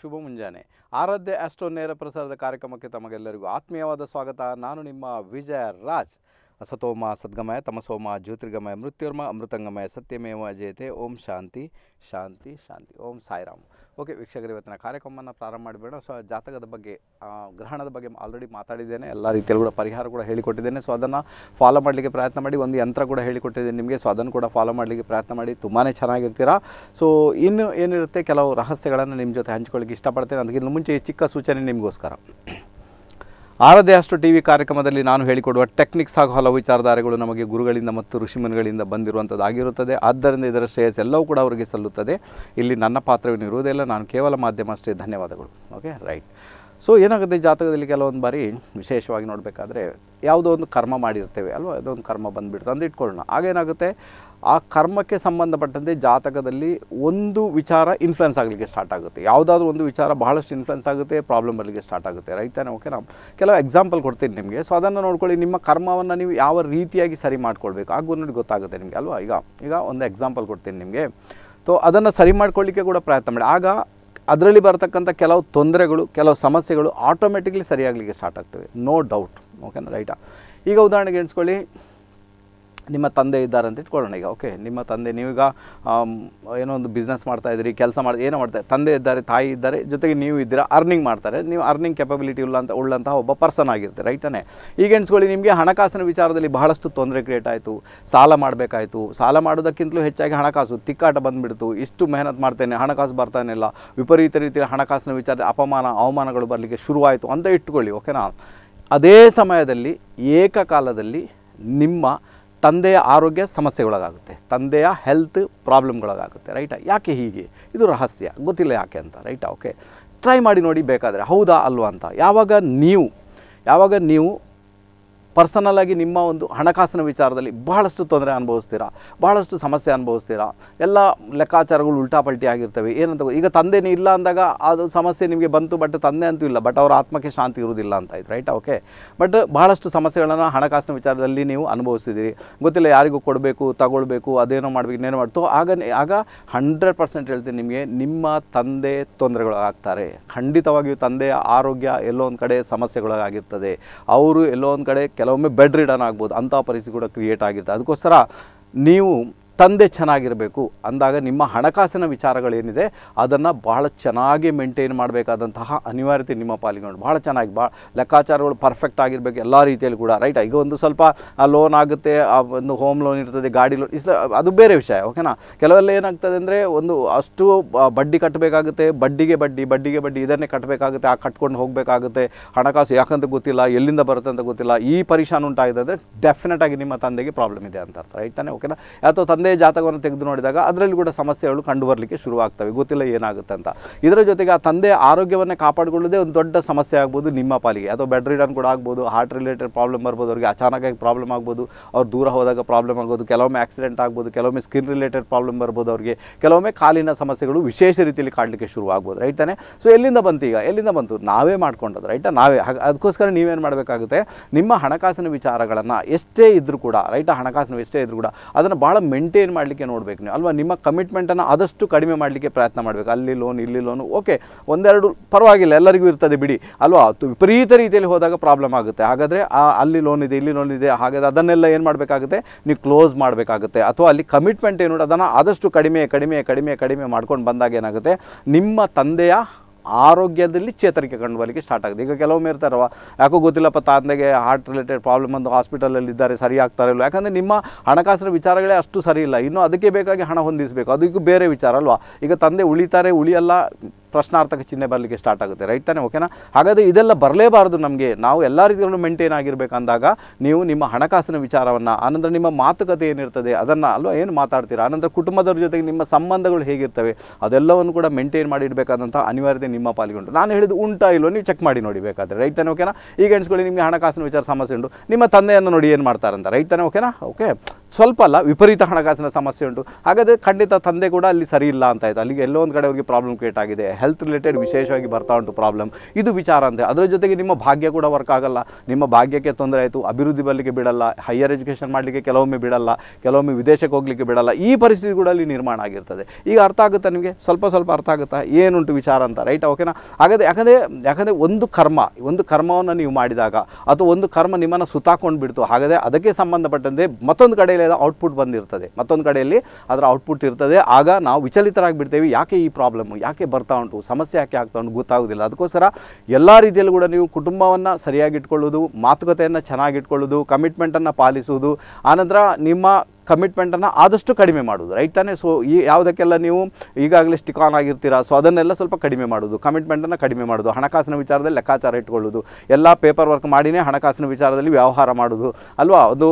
ಶುಭ ಮುಂಜಾನೆ ಆರಾಧ್ಯ ಆಸ್ಟ್ರೋ ನೇರ ಪ್ರಸಾರದ ಕಾರ್ಯಕ್ರಮಕ್ಕೆ ತಮಗೆಲ್ಲರಿಗೂ ಆತ್ಮೀಯವಾದ ಸ್ವಾಗತ ನಾನು ನಿಮ್ಮ ವಿಜಯ ರಾಜ್ ಸತೋಮ ಸದ್ಗಮಯ ತಮಸೋಮ ಜ್ಯೋತಿರ್ಗಮಯ ಮೃತ್ಯುರ್ಮ ಅಮೃತಂಗಮಯ ಸತ್ಯಮೇವ ಜಯತೆ ಓಂ ಶಾಂತಿ ಶಾಂತಿ ಶಾಂತಿ ಓಂ ಸಾಯಿರಾಮ್ ಓಕೆ ವೀಕ್ಷಕರು ಇವತ್ತಿನ ಕಾರ್ಯಕ್ರಮವನ್ನು ಪ್ರಾರಂಭ ಮಾಡಬೇಡ ಸೊ ಜಾತಕದ ಬಗ್ಗೆ ಗ್ರಹಣದ ಬಗ್ಗೆ ಆಲ್ರೆಡಿ ಮಾತಾಡಿದ್ದೇನೆ ಎಲ್ಲ ರೀತಿಯಲ್ಲಿ ಕೂಡ ಪರಿಹಾರ ಕೂಡ ಹೇಳಿಕೊಟ್ಟಿದ್ದೇನೆ ಸೊ ಅದನ್ನು ಫಾಲೋ ಮಾಡಲಿಕ್ಕೆ ಪ್ರಯತ್ನ ಮಾಡಿ ಒಂದು ಯಂತ್ರ ಕೂಡ ಹೇಳಿಕೊಟ್ಟಿದ್ದೇನೆ ನಿಮಗೆ ಸೊ ಅದನ್ನು ಕೂಡ ಫಾಲೋ ಮಾಡಲಿಕ್ಕೆ ಪ್ರಯತ್ನ ಮಾಡಿ ತುಂಬಾ ಚೆನ್ನಾಗಿರ್ತೀರಾ ಸೊ ಇನ್ನು ಏನಿರುತ್ತೆ ಕೆಲವು ರಹಸ್ಯಗಳನ್ನು ನಿಮ್ಮ ಜೊತೆ ಹಂಚ್ಕೊಳ್ಳಿಕ್ಕೆ ಇಷ್ಟಪಡ್ತೇನೆ ಅದಕ್ಕಿಂತ ಮುಂಚೆ ಈ ಚಿಕ್ಕ ಸೂಚನೆ ನಿಮಗೋಸ್ಕರ ಆರದೇ ಅಷ್ಟು ಟಿ ವಿ ಕಾರ್ಯಕ್ರಮದಲ್ಲಿ ನಾನು ಹೇಳಿಕೊಡುವ ಟೆಕ್ನಿಕ್ಸ್ ಹಾಗೂ ಹಲವು ವಿಚಾರಧಾರೆಗಳು ನಮಗೆ ಗುರುಗಳಿಂದ ಮತ್ತು ಋಷಿಮುನಿಗಳಿಂದ ಬಂದಿರುವಂಥದ್ದಾಗಿರುತ್ತದೆ ಆದ್ದರಿಂದ ಇದರ ಶ್ರೇಯಸ್ ಎಲ್ಲವೂ ಕೂಡ ಅವರಿಗೆ ಸಲ್ಲುತ್ತದೆ ಇಲ್ಲಿ ನನ್ನ ಪಾತ್ರವೇನು ಇರುವುದಿಲ್ಲ ನಾನು ಕೇವಲ ಮಾಧ್ಯಮ ಅಷ್ಟೇ ಧನ್ಯವಾದಗಳು ಓಕೆ ರೈಟ್ ಸೊ ಏನಾಗುತ್ತೆ ಜಾತಕದಲ್ಲಿ ಕೆಲವೊಂದು ಬಾರಿ ವಿಶೇಷವಾಗಿ ನೋಡಬೇಕಾದ್ರೆ ಯಾವುದೋ ಒಂದು ಕರ್ಮ ಮಾಡಿರ್ತೇವೆ ಅಲ್ವಾ ಯಾವುದೋ ಒಂದು ಕರ್ಮ ಬಂದುಬಿಡ್ತು ಅಂತ ಇಟ್ಕೊಳ್ಳೋಣ ಆಗೇನಾಗುತ್ತೆ ಆ ಕರ್ಮಕ್ಕೆ ಸಂಬಂಧಪಟ್ಟಂತೆ ಜಾತಕದಲ್ಲಿ ಒಂದು ವಿಚಾರ ಇನ್ಫ್ಲುಯೆನ್ಸ್ ಆಗಲಿಕ್ಕೆ ಸ್ಟಾರ್ಟ್ ಆಗುತ್ತೆ ಯಾವುದಾದ್ರೂ ಒಂದು ವಿಚಾರ ಬಹಳಷ್ಟು ಇನ್ಫ್ಲುಯೆನ್ಸ್ ಆಗುತ್ತೆ ಪ್ರಾಬ್ಲಮ್ ಬರಲಿಕ್ಕೆ ಸ್ಟಾರ್ಟ್ ಆಗುತ್ತೆ ರೈತಾನೆ ಓಕೆ ನಾವು ಕೆಲವು ಎಕ್ಸಾಂಪಲ್ ಕೊಡ್ತೀನಿ ನಿಮಗೆ ಸೊ ಅದನ್ನು ನೋಡ್ಕೊಳ್ಳಿ ನಿಮ್ಮ ಕರ್ಮವನ್ನು ನೀವು ಯಾವ ರೀತಿಯಾಗಿ ಸರಿ ಮಾಡ್ಕೊಳ್ಬೇಕು ಹಾಗೂ ನೋಡಿ ಗೊತ್ತಾಗುತ್ತೆ ನಿಮಗೆ ಅಲ್ವಾ ಈಗ ಈಗ ಒಂದು ಎಕ್ಸಾಂಪಲ್ ಕೊಡ್ತೀನಿ ನಿಮಗೆ ಸೊ ಅದನ್ನು ಸರಿ ಮಾಡ್ಕೊಳ್ಳಿಕ್ಕೆ ಕೂಡ ಪ್ರಯತ್ನ ಮಾಡಿ ಆಗ ಅದರಲ್ಲಿ ಬರತಕ್ಕಂಥ ಕೆಲವು ತೊಂದರೆಗಳು ಕೆಲವು ಸಮಸ್ಯೆಗಳು ಆಟೋಮೆಟಿಕ್ಲಿ ಸರಿಯಾಗಲಿಕ್ಕೆ ಸ್ಟಾರ್ಟ್ ಆಗ್ತವೆ ನೋ ಡೌಟ್ ಓಕೆನಾ ರೈಟಾ ಈಗ ಉದಾಹರಣೆಗೆ ಎಣಿಸ್ಕೊಳ್ಳಿ ನಿಮ್ಮ ತಂದೆ ಇದ್ದಾರೆ ಅಂತ ಇಟ್ಕೊಳ್ಳೋಣ ಈಗ ಓಕೆ ನಿಮ್ಮ ತಂದೆ ನೀವೀಗ ಏನೋ ಒಂದು ಬಿಸ್ನೆಸ್ ಮಾಡ್ತಾ ಇದ್ದೀರಿ ಕೆಲಸ ಮಾಡಿ ಏನೋ ಮಾಡ್ತಾರೆ ತಂದೆ ಇದ್ದಾರೆ ತಾಯಿ ಇದ್ದಾರೆ ಜೊತೆಗೆ ನೀವು ಇದ್ದೀರಾ ಅರ್ನಿಂಗ್ ಮಾಡ್ತಾರೆ ನೀವು ಅರ್ನಿಂಗ್ ಕೆಪಬಿಲಿಟಿ ಇಲ್ಲ ಅಂತ ಉಳ್ಳಂತಹ ಒಬ್ಬ ಪರ್ಸನ್ ಆಗಿರ್ತಾರೆ ರೈತನೇ ಈಗ ಎಣಿಸ್ಕೊಳ್ಳಿ ನಿಮಗೆ ಹಣಕಾಸಿನ ವಿಚಾರದಲ್ಲಿ ಬಹಳಷ್ಟು ತೊಂದರೆ ಕ್ರಿಯೇಟ್ ಆಯಿತು ಸಾಲ ಮಾಡಬೇಕಾಯಿತು ಸಾಲ ಮಾಡೋದಕ್ಕಿಂತಲೂ ಹೆಚ್ಚಾಗಿ ಹಣಕಾಸು ತಿಕ್ಕಾಟ ಬಂದುಬಿಡ್ತು ಇಷ್ಟು ಮೆಹನತ್ ಮಾಡ್ತೇನೆ ಹಣಕಾಸು ಬರ್ತಾನೆ ಇಲ್ಲ ವಿಪರೀತ ರೀತಿಯಲ್ಲಿ ಹಣಕಾಸಿನ ವಿಚಾರ ಅಪಮಾನ ಅವಮಾನಗಳು ಬರಲಿಕ್ಕೆ ಶುರುವಾಯಿತು ಅಂತ ಇಟ್ಕೊಳ್ಳಿ ಓಕೆನಾ ಅದೇ ಸಮಯದಲ್ಲಿ ಏಕಕಾಲದಲ್ಲಿ ನಿಮ್ಮ ತಂದೆಯ ಆರೋಗ್ಯ ಸಮಸ್ಯೆಗಳಾಗುತ್ತೆ ತಂದೆಯ ಹೆಲ್ತ್ ಪ್ರಾಬ್ಲಮ್ಗಳಾಗುತ್ತೆ ರೈಟ ಯಾಕೆ ಹೀಗೆ ಇದು ರಹಸ್ಯ ಗೊತ್ತಿಲ್ಲ ಯಾಕೆ ಅಂತ ರೈಟಾ ಓಕೆ ಟ್ರೈ ಮಾಡಿ ನೋಡಿ ಬೇಕಾದರೆ ಹೌದಾ ಅಲ್ವಾ ಅಂತ ಯಾವಾಗ ನೀವು ಯಾವಾಗ ನೀವು ಪರ್ಸನಲ್ ಆಗಿ ನಿಮ್ಮ ಒಂದು ಹಣಕಾಸಿನ ವಿಚಾರದಲ್ಲಿ ಬಹಳಷ್ಟು ತೊಂದರೆ ಅನುಭವಿಸ್ತೀರಾ ಬಹಳಷ್ಟು ಸಮಸ್ಯೆ ಅನುಭವಿಸ್ತೀರಾ ಎಲ್ಲ ಲೆಕ್ಕಾಚಾರಗಳು ಉಲ್ಟಾಪಲ್ಟಿ ಆಗಿರ್ತವೆ ಏನಂತ ಈಗ ತಂದೆನೇ ಇಲ್ಲ ಅಂದಾಗ ಅದು ಸಮಸ್ಯೆ ನಿಮಗೆ ಬಂತು ಬಟ್ ತಂದೆ ಅಂತೂ ಇಲ್ಲ ಬಟ್ ಅವರ ಆತ್ಮಕ್ಕೆ ಶಾಂತಿ ಇರುವುದಿಲ್ಲ ಅಂತ ಆಯ್ತು ರೈಟ್ ಓಕೆ ಬಟ್ ಬಹಳಷ್ಟು ಸಮಸ್ಯೆಗಳನ್ನು ಹಣಕಾಸಿನ ವಿಚಾರದಲ್ಲಿ ನೀವು ಅನುಭವಿಸಿದ್ದೀರಿ ಗೊತ್ತಿಲ್ಲ ಯಾರಿಗೂ ಕೊಡಬೇಕು ತಗೊಳ್ಬೇಕು ಅದೇನೋ ಮಾಡಬೇಕು ಇನ್ನೇನು ಮಾಡ್ತು ಆಗ ಆಗ ಹಂಡ್ರೆಡ್ ಪರ್ಸೆಂಟ್ ಹೇಳ್ತೀನಿ ನಿಮಗೆ ನಿಮ್ಮ ತಂದೆ ತೊಂದರೆಗಳು ಆಗ್ತಾರೆ ಖಂಡಿತವಾಗಿಯೂ ತಂದೆಯ ಆರೋಗ್ಯ ಎಲ್ಲೋ ಒಂದು ಕಡೆ ಸಮಸ್ಯೆಗಳಾಗಿರ್ತದೆ ಅವರು ಎಲ್ಲೋ ಒಂದು ಕಡೆ ಕೆಲ ಕೆಲವೊಮ್ಮೆ ಬೆಡ್ ರಿಡನ್ ಆಗ್ಬೋದು ಅಂಥ ಪರಿಸ್ಥಿತಿ ಕೂಡ ಕ್ರಿಯೇಟ್ ಆಗಿರುತ್ತೆ ಅದಕ್ಕೋಸ್ಕರ ನೀವು ತಂದೆ ಚೆನ್ನಾಗಿರಬೇಕು ಅಂದಾಗ ನಿಮ್ಮ ಹಣಕಾಸಿನ ವಿಚಾರಗಳೇನಿದೆ ಅದನ್ನು ಭಾಳ ಚೆನ್ನಾಗಿ ಮೇಂಟೈನ್ ಮಾಡಬೇಕಾದಂತಹ ಅನಿವಾರ್ಯತೆ ನಿಮ್ಮ ಪಾಲಿಗೆ ಉಂಟು ಭಾಳ ಚೆನ್ನಾಗಿ ಭಾಳ ಲೆಕ್ಕಾಚಾರಗಳು ಪರ್ಫೆಕ್ಟ್ ಆಗಿರಬೇಕು ಎಲ್ಲ ರೀತಿಯಲ್ಲಿ ಕೂಡ ರೈಟ್ ಈಗ ಒಂದು ಸ್ವಲ್ಪ ಲೋನ್ ಆಗುತ್ತೆ ಆ ಒಂದು ಹೋಮ್ ಲೋನ್ ಇರ್ತದೆ ಗಾಡಿ ಲೋನ್ ಇಸ್ ಅದು ಬೇರೆ ವಿಷಯ ಓಕೆನಾ ಕೆಲವೆಲ್ಲ ಏನಾಗ್ತದೆ ಅಂದರೆ ಒಂದು ಅಷ್ಟು ಬಡ್ಡಿ ಕಟ್ಟಬೇಕಾಗುತ್ತೆ ಬಡ್ಡಿಗೆ ಬಡ್ಡಿ ಬಡ್ಡಿಗೆ ಬಡ್ಡಿ ಇದನ್ನೇ ಕಟ್ಟಬೇಕಾಗುತ್ತೆ ಆ ಕಟ್ಕೊಂಡು ಹೋಗಬೇಕಾಗುತ್ತೆ ಹಣಕಾಸು ಯಾಕಂತ ಗೊತ್ತಿಲ್ಲ ಎಲ್ಲಿಂದ ಬರುತ್ತೆ ಅಂತ ಗೊತ್ತಿಲ್ಲ ಈ ಪರಿಶಾನ ಉಂಟಾಗಿದೆ ಅಂದರೆ ಆಗಿ ನಿಮ್ಮ ತಂದೆಗೆ ಪ್ರಾಬ್ಲಮ್ ಇದೆ ಅಂತ ಅರ್ಥ ರೈಟ್ ತಾನೆ ಓಕೆನಾ ಅಥವಾ ತಂದೆ ಒಂದೇ ಜಾತಕವನ್ನು ತೆಗೆದು ನೋಡಿದಾಗ ಅದರಲ್ಲಿ ಕೂಡ ಸಮಸ್ಯೆಗಳು ಕಂಡು ಬರಲಿಕ್ಕೆ ಶುರುವಾಗ್ತವೆ ಗೊತ್ತಿಲ್ಲ ಏನಾಗುತ್ತೆ ಅಂತ ಇದರ ಜೊತೆಗೆ ಆ ತಂದೆ ಆರೋಗ್ಯವನ್ನು ಕಾಪಾಡಿಕೊಳ್ಳೋದೇ ಒಂದು ದೊಡ್ಡ ಸಮಸ್ಯೆ ಆಗ್ಬೋದು ನಿಮ್ಮ ಪಾಲಿಗೆ ಅಥವಾ ಬೆಡ್ ರಿಡನ್ ಕೂಡ ಆಗ್ಬೋದು ಹಾರ್ಟ್ ರಿಲೇಟೆಡ್ ಪ್ರಾಬ್ಲಮ್ ಬರ್ಬೋದು ಅವರಿಗೆ ಅಚಾನಕಾಗಿ ಪ್ರಾಬ್ಲಮ್ ಆಗ್ಬೋದು ಅವ್ರು ದೂರ ಹೋದಾಗ ಪ್ರಾಬ್ಲಮ್ ಆಗ್ಬೋದು ಕೆಲವೊಮ್ಮೆ ಆಕ್ಸಿಡೆಂಟ್ ಆಗ್ಬೋದು ಕೆಲವೊಮ್ಮೆ ಸ್ಕಿನ್ ರಿಲೇಟೆಡ್ ಪ್ರಾಬ್ಲಮ್ ಬರ್ಬೋದು ಅವರಿಗೆ ಕೆಲವೊಮ್ಮೆ ಕಾಲಿನ ಸಮಸ್ಯೆಗಳು ವಿಶೇಷ ರೀತಿಯಲ್ಲಿ ಕಾಡಲಿಕ್ಕೆ ಶುರು ಆಗ್ಬೋದು ರೈಟ್ ತಾನೆ ಸೊ ಎಲ್ಲಿಂದ ಬಂತು ಈಗ ಎಲ್ಲಿಂದ ಬಂತು ನಾವೇ ಮಾಡ್ಕೊಂಡದ್ದು ರೈಟ ನಾವೇ ಅದಕ್ಕೋಸ್ಕರ ನೀವೇನು ಮಾಡಬೇಕಾಗುತ್ತೆ ನಿಮ್ಮ ಹಣಕಾಸಿನ ವಿಚಾರಗಳನ್ನು ಎಷ್ಟೇ ಇದ್ರೂ ಕೂಡ ರೈಟ್ ಹಣಕಾಸಿನ ಎಷ್ಟೇ ಇದ್ರೂ ಕೂಡ ಅದನ್ನು ಭಾಳ ಮೆಂಟೇನ್ ಏನು ಮಾಡಲಿಕ್ಕೆ ನೋಡಬೇಕು ನೀವು ಅಲ್ವಾ ನಿಮ್ಮ ಕಮಿಟ್ಮೆಂಟನ್ನು ಆದಷ್ಟು ಕಡಿಮೆ ಮಾಡಲಿಕ್ಕೆ ಪ್ರಯತ್ನ ಮಾಡಬೇಕು ಅಲ್ಲಿ ಲೋನ್ ಇಲ್ಲಿ ಲೋನು ಓಕೆ ಒಂದೆರಡು ಪರವಾಗಿಲ್ಲ ಎಲ್ಲರಿಗೂ ಇರ್ತದೆ ಬಿಡಿ ಅಲ್ವಾ ವಿಪರೀತ ರೀತಿಯಲ್ಲಿ ಹೋದಾಗ ಪ್ರಾಬ್ಲಮ್ ಆಗುತ್ತೆ ಹಾಗಾದರೆ ಆ ಅಲ್ಲಿ ಲೋನ್ ಇದೆ ಇಲ್ಲಿ ಲೋನ್ ಇದೆ ಹಾಗಾದರೆ ಅದನ್ನೆಲ್ಲ ಏನು ಮಾಡಬೇಕಾಗುತ್ತೆ ನೀವು ಕ್ಲೋಸ್ ಮಾಡಬೇಕಾಗುತ್ತೆ ಅಥವಾ ಅಲ್ಲಿ ಕಮಿಟ್ಮೆಂಟ್ ಏನು ಅದನ್ನು ಆದಷ್ಟು ಕಡಿಮೆ ಕಡಿಮೆ ಕಡಿಮೆ ಕಡಿಮೆ ಮಾಡ್ಕೊಂಡು ಬಂದಾಗ ಏನಾಗುತ್ತೆ ನಿಮ್ಮ ತಂದೆಯ ಆರೋಗ್ಯದಲ್ಲಿ ಚೇತರಿಕೆ ಕಂಡು ಬರಲಿಕ್ಕೆ ಸ್ಟಾರ್ಟ್ ಆಗಿದೆ ಈಗ ಕೆಲವೊಮ್ಮೆ ಇರ್ತಾರವ ಯಾಕೋ ಗೊತ್ತಿಲ್ಲಪ್ಪ ತಂದೆಗೆ ಹಾರ್ಟ್ ರಿಲೇಟೆಡ್ ಪ್ರಾಬ್ಲಮ್ ಒಂದು ಹಾಸ್ಪಿಟಲಲ್ಲಿ ಇದ್ದಾರೆ ಸರಿ ಆಗ್ತಾರೆ ಇಲ್ಲ ಯಾಕಂದರೆ ನಿಮ್ಮ ಹಣಕಾಸಿನ ವಿಚಾರಗಳೇ ಅಷ್ಟು ಸರಿ ಇಲ್ಲ ಇನ್ನೂ ಅದಕ್ಕೆ ಬೇಕಾಗಿ ಹಣ ಹೊಂದಿಸಬೇಕು ಅದಕ್ಕೂ ಬೇರೆ ವಿಚಾರ ಅಲ್ವಾ ಈಗ ತಂದೆ ಉಳಿತಾರೆ ಉಳಿಯಲ್ಲ ಪ್ರಶ್ನಾರ್ಥಕ ಚಿಹ್ನೆ ಬರಲಿಕ್ಕೆ ಸ್ಟಾರ್ಟ್ ಆಗುತ್ತೆ ರೈಟ್ ತಾನೇ ಓಕೆನಾ ಹಾಗಾದರೆ ಇದೆಲ್ಲ ಬರಲೇಬಾರದು ನಮಗೆ ನಾವು ಎಲ್ಲ ರೀತಿಯಲ್ಲೂ ಮೇಂಟೈನ್ ಆಗಿರಬೇಕಂದಾಗ ನೀವು ನಿಮ್ಮ ಹಣಕಾಸಿನ ವಿಚಾರವನ್ನು ಆನಂತರ ನಿಮ್ಮ ಮಾತುಕತೆ ಏನಿರ್ತದೆ ಅದನ್ನು ಅಲ್ವಾ ಏನು ಮಾತಾಡ್ತೀರಾ ಆನಂತರ ಕುಟುಂಬದವ್ರ ಜೊತೆಗೆ ನಿಮ್ಮ ಸಂಬಂಧಗಳು ಹೇಗಿರ್ತವೆ ಅದೆಲ್ಲವನ್ನು ಕೂಡ ಮೇಂಟೈನ್ ಮಾಡಿಡಬೇಕಾದಂಥ ಅನಿವಾರ್ಯತೆ ನಿಮ್ಮ ಪಾಲಿಗೆ ಉಂಟು ನಾನು ಹೇಳಿದ್ದು ಉಂಟಾ ಇಲ್ಲೋ ನೀವು ಚೆಕ್ ಮಾಡಿ ನೋಡಿಬೇಕಾದ್ರೆ ರೈಟ್ ತಾನೇ ಓಕೆನಾ ಈಗ ಎಣಿಸ್ಕೊಳ್ಳಿ ನಿಮಗೆ ಹಣಕಾಸಿನ ವಿಚಾರ ಸಮಸ್ಯೆ ಉಂಟು ನಿಮ್ಮ ತಂದೆಯನ್ನು ನೋಡಿ ಏನು ಮಾಡ್ತಾರಂತ ರೈಟ್ ತಾನೆ ಓಕೆನಾ ಓಕೆ ಸ್ವಲ್ಪ ಅಲ್ಲ ವಿಪರೀತ ಹಣಕಾಸಿನ ಸಮಸ್ಯೆ ಉಂಟು ಹಾಗಾದರೆ ಖಂಡಿತ ತಂದೆ ಕೂಡ ಅಲ್ಲಿ ಸರಿ ಇಲ್ಲ ಅಂತ ಆಯಿತು ಅಲ್ಲಿಗೆ ಎಲ್ಲೋ ಒಂದು ಕಡೆ ಅವರಿಗೆ ಪ್ರಾಬ್ಲಮ್ ಕ್ರಿಯೇಟ್ ಆಗಿದೆ ಹೆಲ್ತ್ ರಿಲೇಟೆಡ್ ವಿಶೇಷವಾಗಿ ಬರ್ತಾ ಉಂಟು ಪ್ರಾಬ್ಲಮ್ ಇದು ವಿಚಾರ ಅಂತೆ ಅದರ ಜೊತೆಗೆ ನಿಮ್ಮ ಭಾಗ್ಯ ಕೂಡ ವರ್ಕ್ ಆಗಲ್ಲ ನಿಮ್ಮ ಭಾಗ್ಯಕ್ಕೆ ತೊಂದರೆ ಆಯಿತು ಅಭಿವೃದ್ಧಿ ಬರಲಿಕ್ಕೆ ಬಿಡಲ್ಲ ಹೈಯರ್ ಎಜುಕೇಷನ್ ಮಾಡಲಿಕ್ಕೆ ಕೆಲವೊಮ್ಮೆ ಬಿಡಲ್ಲ ಕೆಲವೊಮ್ಮೆ ವಿದೇಶಕ್ಕೆ ಹೋಗಲಿಕ್ಕೆ ಬಿಡಲ್ಲ ಈ ಪರಿಸ್ಥಿತಿ ಕೂಡ ಅಲ್ಲಿ ನಿರ್ಮಾಣ ಆಗಿರ್ತದೆ ಈಗ ಅರ್ಥ ಆಗುತ್ತಾ ನಿಮಗೆ ಸ್ವಲ್ಪ ಸ್ವಲ್ಪ ಅರ್ಥ ಆಗುತ್ತಾ ಏನುಂಟು ವಿಚಾರ ಅಂತ ರೈಟ್ ಓಕೆನಾ ಹಾಗಾದರೆ ಯಾಕಂದರೆ ಯಾಕಂದರೆ ಒಂದು ಕರ್ಮ ಒಂದು ಕರ್ಮವನ್ನು ನೀವು ಮಾಡಿದಾಗ ಅಥವಾ ಒಂದು ಕರ್ಮ ನಿಮ್ಮನ್ನು ಸುತ್ತಾಕೊಂಡು ಬಿಡ್ತು ಹಾಗಾದರೆ ಅದಕ್ಕೆ ಸಂಬಂಧಪಟ್ಟಂತೆ ಮತ್ತೊಂದು ಕಡೆಯಲ್ಲಿ ಔಟ್ಪುಟ್ ಬಂದಿರ್ತದೆ ಮತ್ತೊಂದು ಕಡೆಯಲ್ಲಿ ಅದರ ಔಟ್ಪುಟ್ ಇರ್ತದೆ ಆಗ ನಾವು ವಿಚಲಿತರಾಗಿ ಬಿಡ್ತೇವೆ ಯಾಕೆ ಈ ಪ್ರಾಬ್ಲಮ್ ಯಾಕೆ ಬರ್ತಾ ಉಂಟು ಸಮಸ್ಯೆ ಯಾಕೆ ಆಗ್ತಾ ಉಂಟು ಗೊತ್ತಾಗೋದಿಲ್ಲ ಅದಕ್ಕೋಸ್ಕರ ಎಲ್ಲ ರೀತಿಯಲ್ಲೂ ಕೂಡ ನೀವು ಕುಟುಂಬವನ್ನು ಸರಿಯಾಗಿಟ್ಕೊಳ್ಳೋದು ಮಾತುಕತೆಯನ್ನು ಚೆನ್ನಾಗಿಟ್ಕೊಳ್ಳೋದು ಕಮಿಟ್ಮೆಂಟನ್ನು ಪಾಲಿಸುವುದು ಆನಂತರ ನಿಮ್ಮ ಕಮಿಟ್ಮೆಂಟನ್ನು ಆದಷ್ಟು ಕಡಿಮೆ ಮಾಡೋದು ರೈಟ್ ತಾನೇ ಸೊ ಈ ಯಾವುದಕ್ಕೆಲ್ಲ ನೀವು ಈಗಾಗಲೇ ಸ್ಟಿಕ್ ಆನ್ ಆಗಿರ್ತೀರಾ ಸೊ ಅದನ್ನೆಲ್ಲ ಸ್ವಲ್ಪ ಕಡಿಮೆ ಮಾಡೋದು ಕಮಿಟ್ಮೆಂಟನ್ನು ಕಡಿಮೆ ಮಾಡೋದು ಹಣಕಾಸಿನ ವಿಚಾರದಲ್ಲಿ ಲೆಕ್ಕಾಚಾರ ಇಟ್ಕೊಳ್ಳೋದು ಎಲ್ಲ ಪೇಪರ್ ವರ್ಕ್ ಮಾಡಿನೇ ಹಣಕಾಸಿನ ವಿಚಾರದಲ್ಲಿ ವ್ಯವಹಾರ ಮಾಡೋದು ಅಲ್ವಾ ಅದು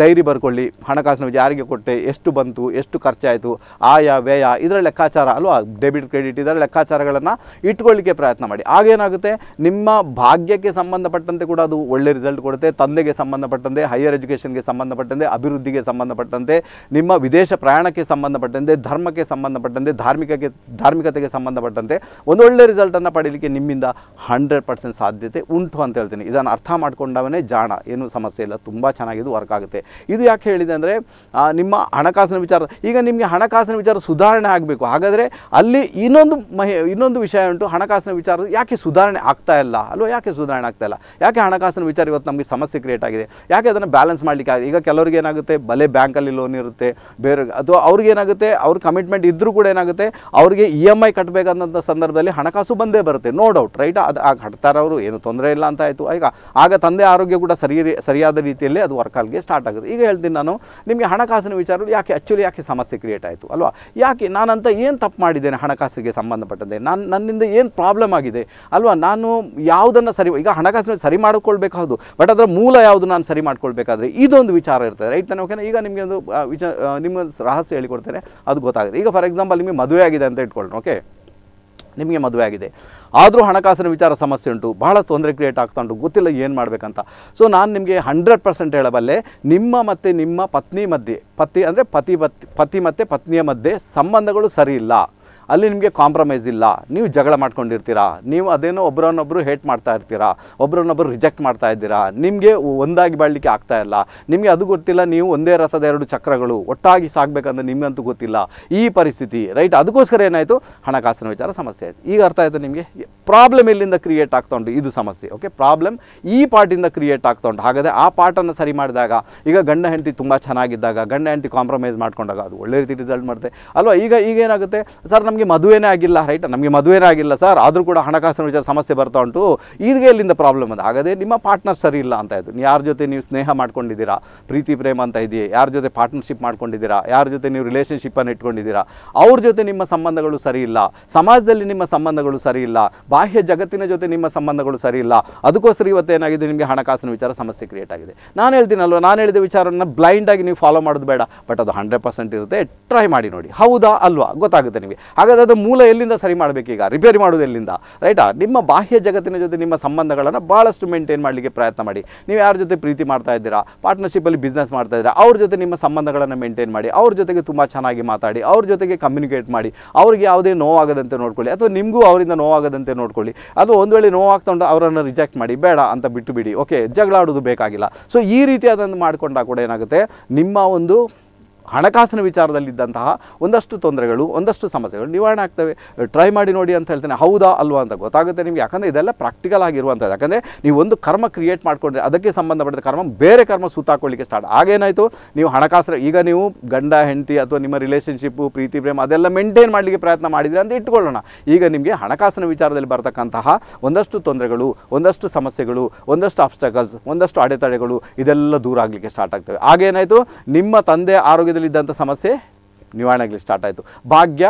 ಡೈರಿ ಬರ್ಕೊಳ್ಳಿ ಹಣಕಾಸಿನ ಯಾರಿಗೆ ಕೊಟ್ಟೆ ಎಷ್ಟು ಬಂತು ಎಷ್ಟು ಖರ್ಚಾಯಿತು ಆಯ ವ್ಯಯ ಇದರ ಲೆಕ್ಕಾಚಾರ ಅಲ್ವಾ ಡೆಬಿಟ್ ಕ್ರೆಡಿಟ್ ಇದರ ಲೆಕ್ಕಾಚಾರಗಳನ್ನು ಇಟ್ಕೊಳ್ಳಿಕ್ಕೆ ಪ್ರಯತ್ನ ಮಾಡಿ ಆಗೇನಾಗುತ್ತೆ ನಿಮ್ಮ ಭಾಗ್ಯಕ್ಕೆ ಸಂಬಂಧಪಟ್ಟಂತೆ ಕೂಡ ಅದು ಒಳ್ಳೆ ರಿಸಲ್ಟ್ ಕೊಡುತ್ತೆ ತಂದೆಗೆ ಸಂಬಂಧಪಟ್ಟಂತೆ ಹೈಯರ್ ಎಜುಕೇಷನ್ಗೆ ಸಂಬಂಧಪಟ್ಟಂತೆ ಅಭಿವೃದ್ಧಿಗೆ ಸಂಬಂಧಪಟ್ಟಂತೆ ನಿಮ್ಮ ವಿದೇಶ ಪ್ರಯಾಣಕ್ಕೆ ಸಂಬಂಧಪಟ್ಟಂತೆ ಧರ್ಮಕ್ಕೆ ಸಂಬಂಧಪಟ್ಟಂತೆ ಧಾರ್ಮಿಕಕ್ಕೆ ಧಾರ್ಮಿಕತೆಗೆ ಸಂಬಂಧಪಟ್ಟಂತೆ ಒಂದು ಒಂದೊಳ್ಳೆ ರಿಸಲ್ಟನ್ನು ಪಡೀಲಿಕ್ಕೆ ನಿಮ್ಮಿಂದ ಹಂಡ್ರೆಡ್ ಪರ್ಸೆಂಟ್ ಸಾಧ್ಯತೆ ಉಂಟು ಅಂತ ಹೇಳ್ತೀನಿ ಇದನ್ನು ಅರ್ಥ ಮಾಡಿಕೊಂಡವನೇ ಜಾಣ ಏನು ಸಮಸ್ಯೆ ಇಲ್ಲ ತುಂಬ ಚೆನ್ನಾಗಿದ್ದು ವರ್ಕ್ ಆಗುತ್ತೆ ಆಗುತ್ತೆ ಇದು ಯಾಕೆ ಹೇಳಿದೆ ಅಂದರೆ ನಿಮ್ಮ ಹಣಕಾಸಿನ ವಿಚಾರ ಈಗ ನಿಮಗೆ ಹಣಕಾಸಿನ ವಿಚಾರ ಸುಧಾರಣೆ ಆಗಬೇಕು ಹಾಗಾದರೆ ಅಲ್ಲಿ ಇನ್ನೊಂದು ಮಹಿ ಇನ್ನೊಂದು ವಿಷಯ ಉಂಟು ಹಣಕಾಸಿನ ವಿಚಾರ ಯಾಕೆ ಸುಧಾರಣೆ ಆಗ್ತಾ ಇಲ್ಲ ಅಲ್ವಾ ಯಾಕೆ ಸುಧಾರಣೆ ಆಗ್ತಾ ಇಲ್ಲ ಯಾಕೆ ಹಣಕಾಸಿನ ವಿಚಾರ ಇವತ್ತು ನಮಗೆ ಸಮಸ್ಯೆ ಕ್ರಿಯೇಟ್ ಆಗಿದೆ ಯಾಕೆ ಅದನ್ನು ಬ್ಯಾಲೆನ್ಸ್ ಮಾಡಲಿಕ್ಕೆ ಆಗಿದೆ ಈಗ ಕೆಲವರಿಗೆ ಏನಾಗುತ್ತೆ ಬಲೆ ಬ್ಯಾಂಕಲ್ಲಿ ಲೋನ್ ಇರುತ್ತೆ ಬೇರೆ ಅಥವಾ ಅವ್ರಿಗೆ ಏನಾಗುತ್ತೆ ಅವ್ರ ಕಮಿಟ್ಮೆಂಟ್ ಇದ್ದರೂ ಕೂಡ ಏನಾಗುತ್ತೆ ಅವರಿಗೆ ಇ e ಎಮ್ ಐ ಕಟ್ಟಬೇಕಂತ ಸಂದರ್ಭದಲ್ಲಿ ಹಣಕಾಸು ಬಂದೇ ಬರುತ್ತೆ ನೋ ಡೌಟ್ ರೈಟ್ ಅದು ಆಗ ಕಟ್ತಾರವರು ಏನು ತೊಂದರೆ ಇಲ್ಲ ಅಂತ ಆಯಿತು ಈಗ ಆಗ ತಂದೆ ಆರೋಗ್ಯ ಕೂಡ ಸರಿ ಸರಿಯಾದ ರೀತಿಯಲ್ಲಿ ಅದು ವರ್ಕಾಲ್ಗೆ ಸ್ಟಾರ್ಟ್ ಸ್ಟಾರ್ಟ್ ಆಗುತ್ತೆ ಈಗ ಹೇಳ್ತೀನಿ ನಾನು ನಿಮಗೆ ಹಣಕಾಸಿನ ವಿಚಾರಗಳು ಯಾಕೆ ಆ್ಯಕ್ಚುಲಿ ಯಾಕೆ ಸಮಸ್ಯೆ ಕ್ರಿಯೇಟ್ ಆಯಿತು ಅಲ್ವಾ ಯಾಕೆ ನಾನಂತ ಏನು ತಪ್ಪು ಮಾಡಿದ್ದೇನೆ ಹಣಕಾಸಿಗೆ ಸಂಬಂಧಪಟ್ಟಂತೆ ನಾನು ನನ್ನಿಂದ ಏನು ಪ್ರಾಬ್ಲಮ್ ಆಗಿದೆ ಅಲ್ವಾ ನಾನು ಯಾವುದನ್ನು ಸರಿ ಈಗ ಹಣಕಾಸಿನ ಸರಿ ಮಾಡಿಕೊಳ್ಬೇಕಾದ್ರು ಬಟ್ ಅದರ ಮೂಲ ಯಾವುದು ನಾನು ಸರಿ ಮಾಡ್ಕೊಳ್ಬೇಕಾದ್ರೆ ಇದೊಂದು ವಿಚಾರ ಇರ್ತದೆ ರೈಟ್ ತಾನೆ ಓಕೆನಾ ಈಗ ನಿಮಗೆ ಒಂದು ವಿಚಾರ ನಿಮ್ಮ ರಹಸ್ಯ ಹೇಳಿಕೊಡ್ತೇನೆ ಅದು ಗೊತ್ತಾಗುತ್ತೆ ಈಗ ಫಾರ್ ಎಕ್ಸಾಂಪಲ್ ನಿಮಗೆ ಮದುವೆ ಆಗಿದೆ ಅಂತ ಇಟ್ಕೊಳ್ಳೋಣ ಓಕೆ ನಿಮಗೆ ಮದುವೆ ಆಗಿದೆ ಆದರೂ ಹಣಕಾಸಿನ ವಿಚಾರ ಸಮಸ್ಯೆ ಉಂಟು ಭಾಳ ತೊಂದರೆ ಕ್ರಿಯೇಟ್ ಆಗ್ತಾ ಉಂಟು ಗೊತ್ತಿಲ್ಲ ಏನು ಮಾಡಬೇಕಂತ ಸೊ ನಾನು ನಿಮಗೆ ಹಂಡ್ರೆಡ್ ಪರ್ಸೆಂಟ್ ಹೇಳಬಲ್ಲೆ ನಿಮ್ಮ ಮತ್ತು ನಿಮ್ಮ ಪತ್ನಿ ಮಧ್ಯೆ ಪತಿ ಅಂದರೆ ಪತಿ ಪತ್ ಪತಿ ಮತ್ತು ಪತ್ನಿಯ ಮಧ್ಯೆ ಸಂಬಂಧಗಳು ಸರಿ ಇಲ್ಲ ಅಲ್ಲಿ ನಿಮಗೆ ಕಾಂಪ್ರಮೈಸ್ ಇಲ್ಲ ನೀವು ಜಗಳ ಮಾಡ್ಕೊಂಡಿರ್ತೀರಾ ನೀವು ಅದೇನೋ ಒಬ್ಬರನ್ನೊಬ್ಬರು ಹೇಟ್ ಮಾಡ್ತಾ ಇರ್ತೀರಾ ಒಬ್ಬರನ್ನೊಬ್ಬರು ರಿಜೆಕ್ಟ್ ಮಾಡ್ತಾ ಇದ್ದೀರಾ ನಿಮಗೆ ಒಂದಾಗಿ ಬಾಳಲಿಕ್ಕೆ ಆಗ್ತಾ ಇಲ್ಲ ನಿಮಗೆ ಅದು ಗೊತ್ತಿಲ್ಲ ನೀವು ಒಂದೇ ರಸದ ಎರಡು ಚಕ್ರಗಳು ಒಟ್ಟಾಗಿ ಸಾಗಬೇಕಂದ್ರೆ ನಿಮಗಂತೂ ಗೊತ್ತಿಲ್ಲ ಈ ಪರಿಸ್ಥಿತಿ ರೈಟ್ ಅದಕ್ಕೋಸ್ಕರ ಏನಾಯಿತು ಹಣಕಾಸಿನ ವಿಚಾರ ಸಮಸ್ಯೆ ಆಯಿತು ಈಗ ಅರ್ಥ ಆಯಿತು ನಿಮಗೆ ಪ್ರಾಬ್ಲಮ್ ಇಲ್ಲಿಂದ ಕ್ರಿಯೇಟ್ ಆಗ್ತಾ ಉಂಟು ಇದು ಸಮಸ್ಯೆ ಓಕೆ ಪ್ರಾಬ್ಲಮ್ ಈ ಪಾರ್ಟಿಂದ ಕ್ರಿಯೇಟ್ ಆಗ್ತಾ ಉಂಟು ಹಾಗಾದರೆ ಆ ಪಾರ್ಟನ್ನು ಸರಿ ಮಾಡಿದಾಗ ಈಗ ಗಂಡ ಹೆಂಡತಿ ತುಂಬ ಚೆನ್ನಾಗಿದ್ದಾಗ ಗಂಡ ಹೆಂಡತಿ ಕಾಂಪ್ರಮೈಸ್ ಮಾಡಿಕೊಂಡಾಗ ಅದು ಒಳ್ಳೆ ರೀತಿ ರಿಸಲ್ಟ್ ಮಾಡುತ್ತೆ ಅಲ್ವಾ ಈಗ ಈಗೇನಾಗುತ್ತೆ ಸರ್ ನಮ್ಮ ನಮಗೆ ಮದುವೆನೇ ಆಗಿಲ್ಲ ರೈಟ್ ನಮಗೆ ಮದುವೆನೇ ಆಗಿಲ್ಲ ಸರ್ ಆದರೂ ಕೂಡ ಹಣಕಾಸಿನ ವಿಚಾರ ಸಮಸ್ಯೆ ಬರ್ತಾ ಉಂಟು ಈದಕ್ಕೆ ಇಲ್ಲಿಂದ ಪ್ರಾಬ್ಲಮ್ ಅದು ಹಾಗಾದರೆ ನಿಮ್ಮ ಪಾರ್ಟ್ನರ್ ಸರಿ ಇಲ್ಲ ಅಂತ ಇದ್ದು ಯಾರ ಜೊತೆ ನೀವು ಸ್ನೇಹ ಮಾಡ್ಕೊಂಡಿದ್ದೀರಾ ಪ್ರೀತಿ ಪ್ರೇಮ ಅಂತ ಇದೆಯಾ ಯಾರ ಜೊತೆ ಪಾರ್ಟ್ನರ್ಶಿಪ್ ಮಾಡ್ಕೊಂಡಿದ್ದೀರಾ ಯಾರ ಜೊತೆ ನೀವು ರಿಲೇಷನ್ಶಿಪ್ಪನ್ನು ಇಟ್ಕೊಂಡಿದ್ದೀರಾ ಅವ್ರ ಜೊತೆ ನಿಮ್ಮ ಸಂಬಂಧಗಳು ಸರಿ ಇಲ್ಲ ಸಮಾಜದಲ್ಲಿ ನಿಮ್ಮ ಸಂಬಂಧಗಳು ಸರಿ ಇಲ್ಲ ಬಾಹ್ಯ ಜಗತ್ತಿನ ಜೊತೆ ನಿಮ್ಮ ಸಂಬಂಧಗಳು ಸರಿ ಇಲ್ಲ ಅದಕ್ಕೋಸ್ಕರ ಇವತ್ತು ಏನಾಗಿದೆ ನಿಮಗೆ ಹಣಕಾಸಿನ ವಿಚಾರ ಸಮಸ್ಯೆ ಕ್ರಿಯೇಟ್ ಆಗಿದೆ ನಾನು ಹೇಳ್ತೀನಲ್ವ ನಾನು ಹೇಳಿದ ಬ್ಲೈಂಡ್ ಬ್ಲೈಂಡಾಗಿ ನೀವು ಫಾಲೋ ಮಾಡೋದು ಬೇಡ ಬಟ್ ಅದು ಹಂಡ್ರೆಡ್ ಪರ್ಸೆಂಟ್ ಇರುತ್ತೆ ಟ್ರೈ ಮಾಡಿ ನೋಡಿ ಹೌದಾ ಅಲ್ವಾ ಗೊತ್ತಾಗುತ್ತೆ ನಿಮಗೆ ಅದು ಮೂಲ ಎಲ್ಲಿಂದ ಸರಿ ಮಾಡಬೇಕೀಗ ರಿಪೇರಿ ಮಾಡೋದು ಎಲ್ಲಿಂದ ರೈಟಾ ನಿಮ್ಮ ಬಾಹ್ಯ ಜಗತ್ತಿನ ಜೊತೆ ನಿಮ್ಮ ಸಂಬಂಧಗಳನ್ನು ಭಾಳಷ್ಟು ಮೇಂಟೈನ್ ಮಾಡಲಿಕ್ಕೆ ಪ್ರಯತ್ನ ಮಾಡಿ ನೀವು ಯಾರ ಜೊತೆ ಪ್ರೀತಿ ಮಾಡ್ತಾ ಇದ್ದೀರಾ ಪಾರ್ಟ್ನರ್ಶಿಪ್ಪಲ್ಲಿ ಬಿಸ್ನೆಸ್ ಮಾಡ್ತಾ ಇದ್ದೀರಾ ಅವ್ರ ಜೊತೆ ನಿಮ್ಮ ಸಂಬಂಧಗಳನ್ನು ಮೇಂಟೈನ್ ಮಾಡಿ ಅವ್ರ ಜೊತೆಗೆ ತುಂಬ ಚೆನ್ನಾಗಿ ಮಾತಾಡಿ ಅವ್ರ ಜೊತೆಗೆ ಕಮ್ಯುನಿಕೇಟ್ ಮಾಡಿ ಅವ್ರಿಗೆ ಯಾವುದೇ ನೋವಾಗದಂತೆ ನೋಡ್ಕೊಳ್ಳಿ ಅಥವಾ ನಿಮಗೂ ಅವರಿಂದ ನೋವಾಗದಂತೆ ನೋಡ್ಕೊಳ್ಳಿ ಅದು ಒಂದು ವೇಳೆ ನೋವಾಗ್ತಾ ಅವರನ್ನು ರಿಜೆಕ್ಟ್ ಮಾಡಿ ಬೇಡ ಅಂತ ಬಿಟ್ಟು ಬಿಡಿ ಓಕೆ ಆಡೋದು ಬೇಕಾಗಿಲ್ಲ ಸೊ ಈ ರೀತಿ ಅದನ್ನು ಮಾಡಿಕೊಂಡಾಗ ಕೂಡ ಏನಾಗುತ್ತೆ ನಿಮ್ಮ ಒಂದು ಹಣಕಾಸಿನ ವಿಚಾರದಲ್ಲಿದ್ದಂತಹ ಒಂದಷ್ಟು ತೊಂದರೆಗಳು ಒಂದಷ್ಟು ಸಮಸ್ಯೆಗಳು ನಿವಾರಣೆ ಆಗ್ತವೆ ಟ್ರೈ ಮಾಡಿ ನೋಡಿ ಅಂತ ಹೇಳ್ತೇನೆ ಹೌದಾ ಅಲ್ವಾ ಅಂತ ಗೊತ್ತಾಗುತ್ತೆ ನಿಮಗೆ ಯಾಕಂದರೆ ಇದೆಲ್ಲ ಪ್ರಾಕ್ಟಿಕಲ್ ಆಗಿರುವಂಥದ್ದು ಯಾಕಂದರೆ ನೀವು ಒಂದು ಕರ್ಮ ಕ್ರಿಯೇಟ್ ಮಾಡಿಕೊಂಡ್ರೆ ಅದಕ್ಕೆ ಸಂಬಂಧಪಟ್ಟ ಕರ್ಮ ಬೇರೆ ಕರ್ಮ ಸುತ್ತಾಕೊಳ್ಳಿಕ್ಕೆ ಸ್ಟಾರ್ಟ್ ಆಗೇನಾಯಿತು ನೀವು ಹಣಕಾಸಿನ ಈಗ ನೀವು ಗಂಡ ಹೆಂಡತಿ ಅಥವಾ ನಿಮ್ಮ ರಿಲೇಷನ್ಶಿಪ್ಪು ಪ್ರೀತಿ ಪ್ರೇಮ ಅದೆಲ್ಲ ಮೇಂಟೈನ್ ಮಾಡಲಿಕ್ಕೆ ಪ್ರಯತ್ನ ಮಾಡಿದರೆ ಅಂತ ಇಟ್ಕೊಳ್ಳೋಣ ಈಗ ನಿಮಗೆ ಹಣಕಾಸಿನ ವಿಚಾರದಲ್ಲಿ ಬರತಕ್ಕಂತಹ ಒಂದಷ್ಟು ತೊಂದರೆಗಳು ಒಂದಷ್ಟು ಸಮಸ್ಯೆಗಳು ಒಂದಷ್ಟು ಆಬ್ಸ್ಟಕಲ್ಸ್ ಒಂದಷ್ಟು ಅಡೆತಡೆಗಳು ಇದೆಲ್ಲ ದೂರ ಆಗಲಿಕ್ಕೆ ಸ್ಟಾರ್ಟ್ ಆಗ್ತವೆ ಆಗೇನಾಯಿತು ನಿಮ್ಮ ತಂದೆ ಆರೋಗ್ಯದ ರಾಜ್ಯದಲ್ಲಿದ್ದಂಥ ಸಮಸ್ಯೆ ಆಗಲಿ ಸ್ಟಾರ್ಟ್ ಆಯಿತು ಭಾಗ್ಯ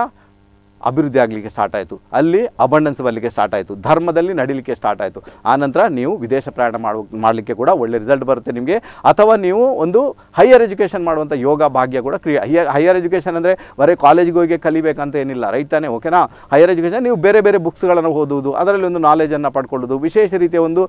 ಅಭಿವೃದ್ಧಿ ಆಗಲಿಕ್ಕೆ ಸ್ಟಾರ್ಟ್ ಆಯಿತು ಅಲ್ಲಿ ಅಬಂಡೆನ್ಸ್ ಬರಲಿಕ್ಕೆ ಸ್ಟಾರ್ಟ್ ಆಯಿತು ಧರ್ಮದಲ್ಲಿ ನಡೀಲಿಕ್ಕೆ ಸ್ಟಾರ್ಟ್ ಆಯಿತು ಆನಂತರ ನೀವು ವಿದೇಶ ಪ್ರಯಾಣ ಮಾಡ ಮಾಡಲಿಕ್ಕೆ ಕೂಡ ಒಳ್ಳೆ ರಿಸಲ್ಟ್ ಬರುತ್ತೆ ನಿಮಗೆ ಅಥವಾ ನೀವು ಒಂದು ಹೈಯರ್ ಎಜುಕೇಷನ್ ಮಾಡುವಂಥ ಯೋಗ ಭಾಗ್ಯ ಕೂಡ ಕ್ರಿಯೆ ಹೈಯರ್ ಹೈಯರ್ ಎಜುಕೇಷನ್ ಅಂದರೆ ಬರೀ ಕಾಲೇಜಿಗೆ ಹೋಗಿ ಕಲಿಬೇಕಂತ ಏನಿಲ್ಲ ರೈಟ್ ತಾನೇ ಓಕೆನಾ ಹೈಯರ್ ಎಜುಕೇಷನ್ ನೀವು ಬೇರೆ ಬೇರೆ ಬುಕ್ಸ್ಗಳನ್ನು ಓದುವುದು ಅದರಲ್ಲಿ ಒಂದು ನಾಲೆಜನ್ನು ಪಡ್ಕೊಳ್ಳೋದು ವಿಶೇಷ ರೀತಿಯ ಒಂದು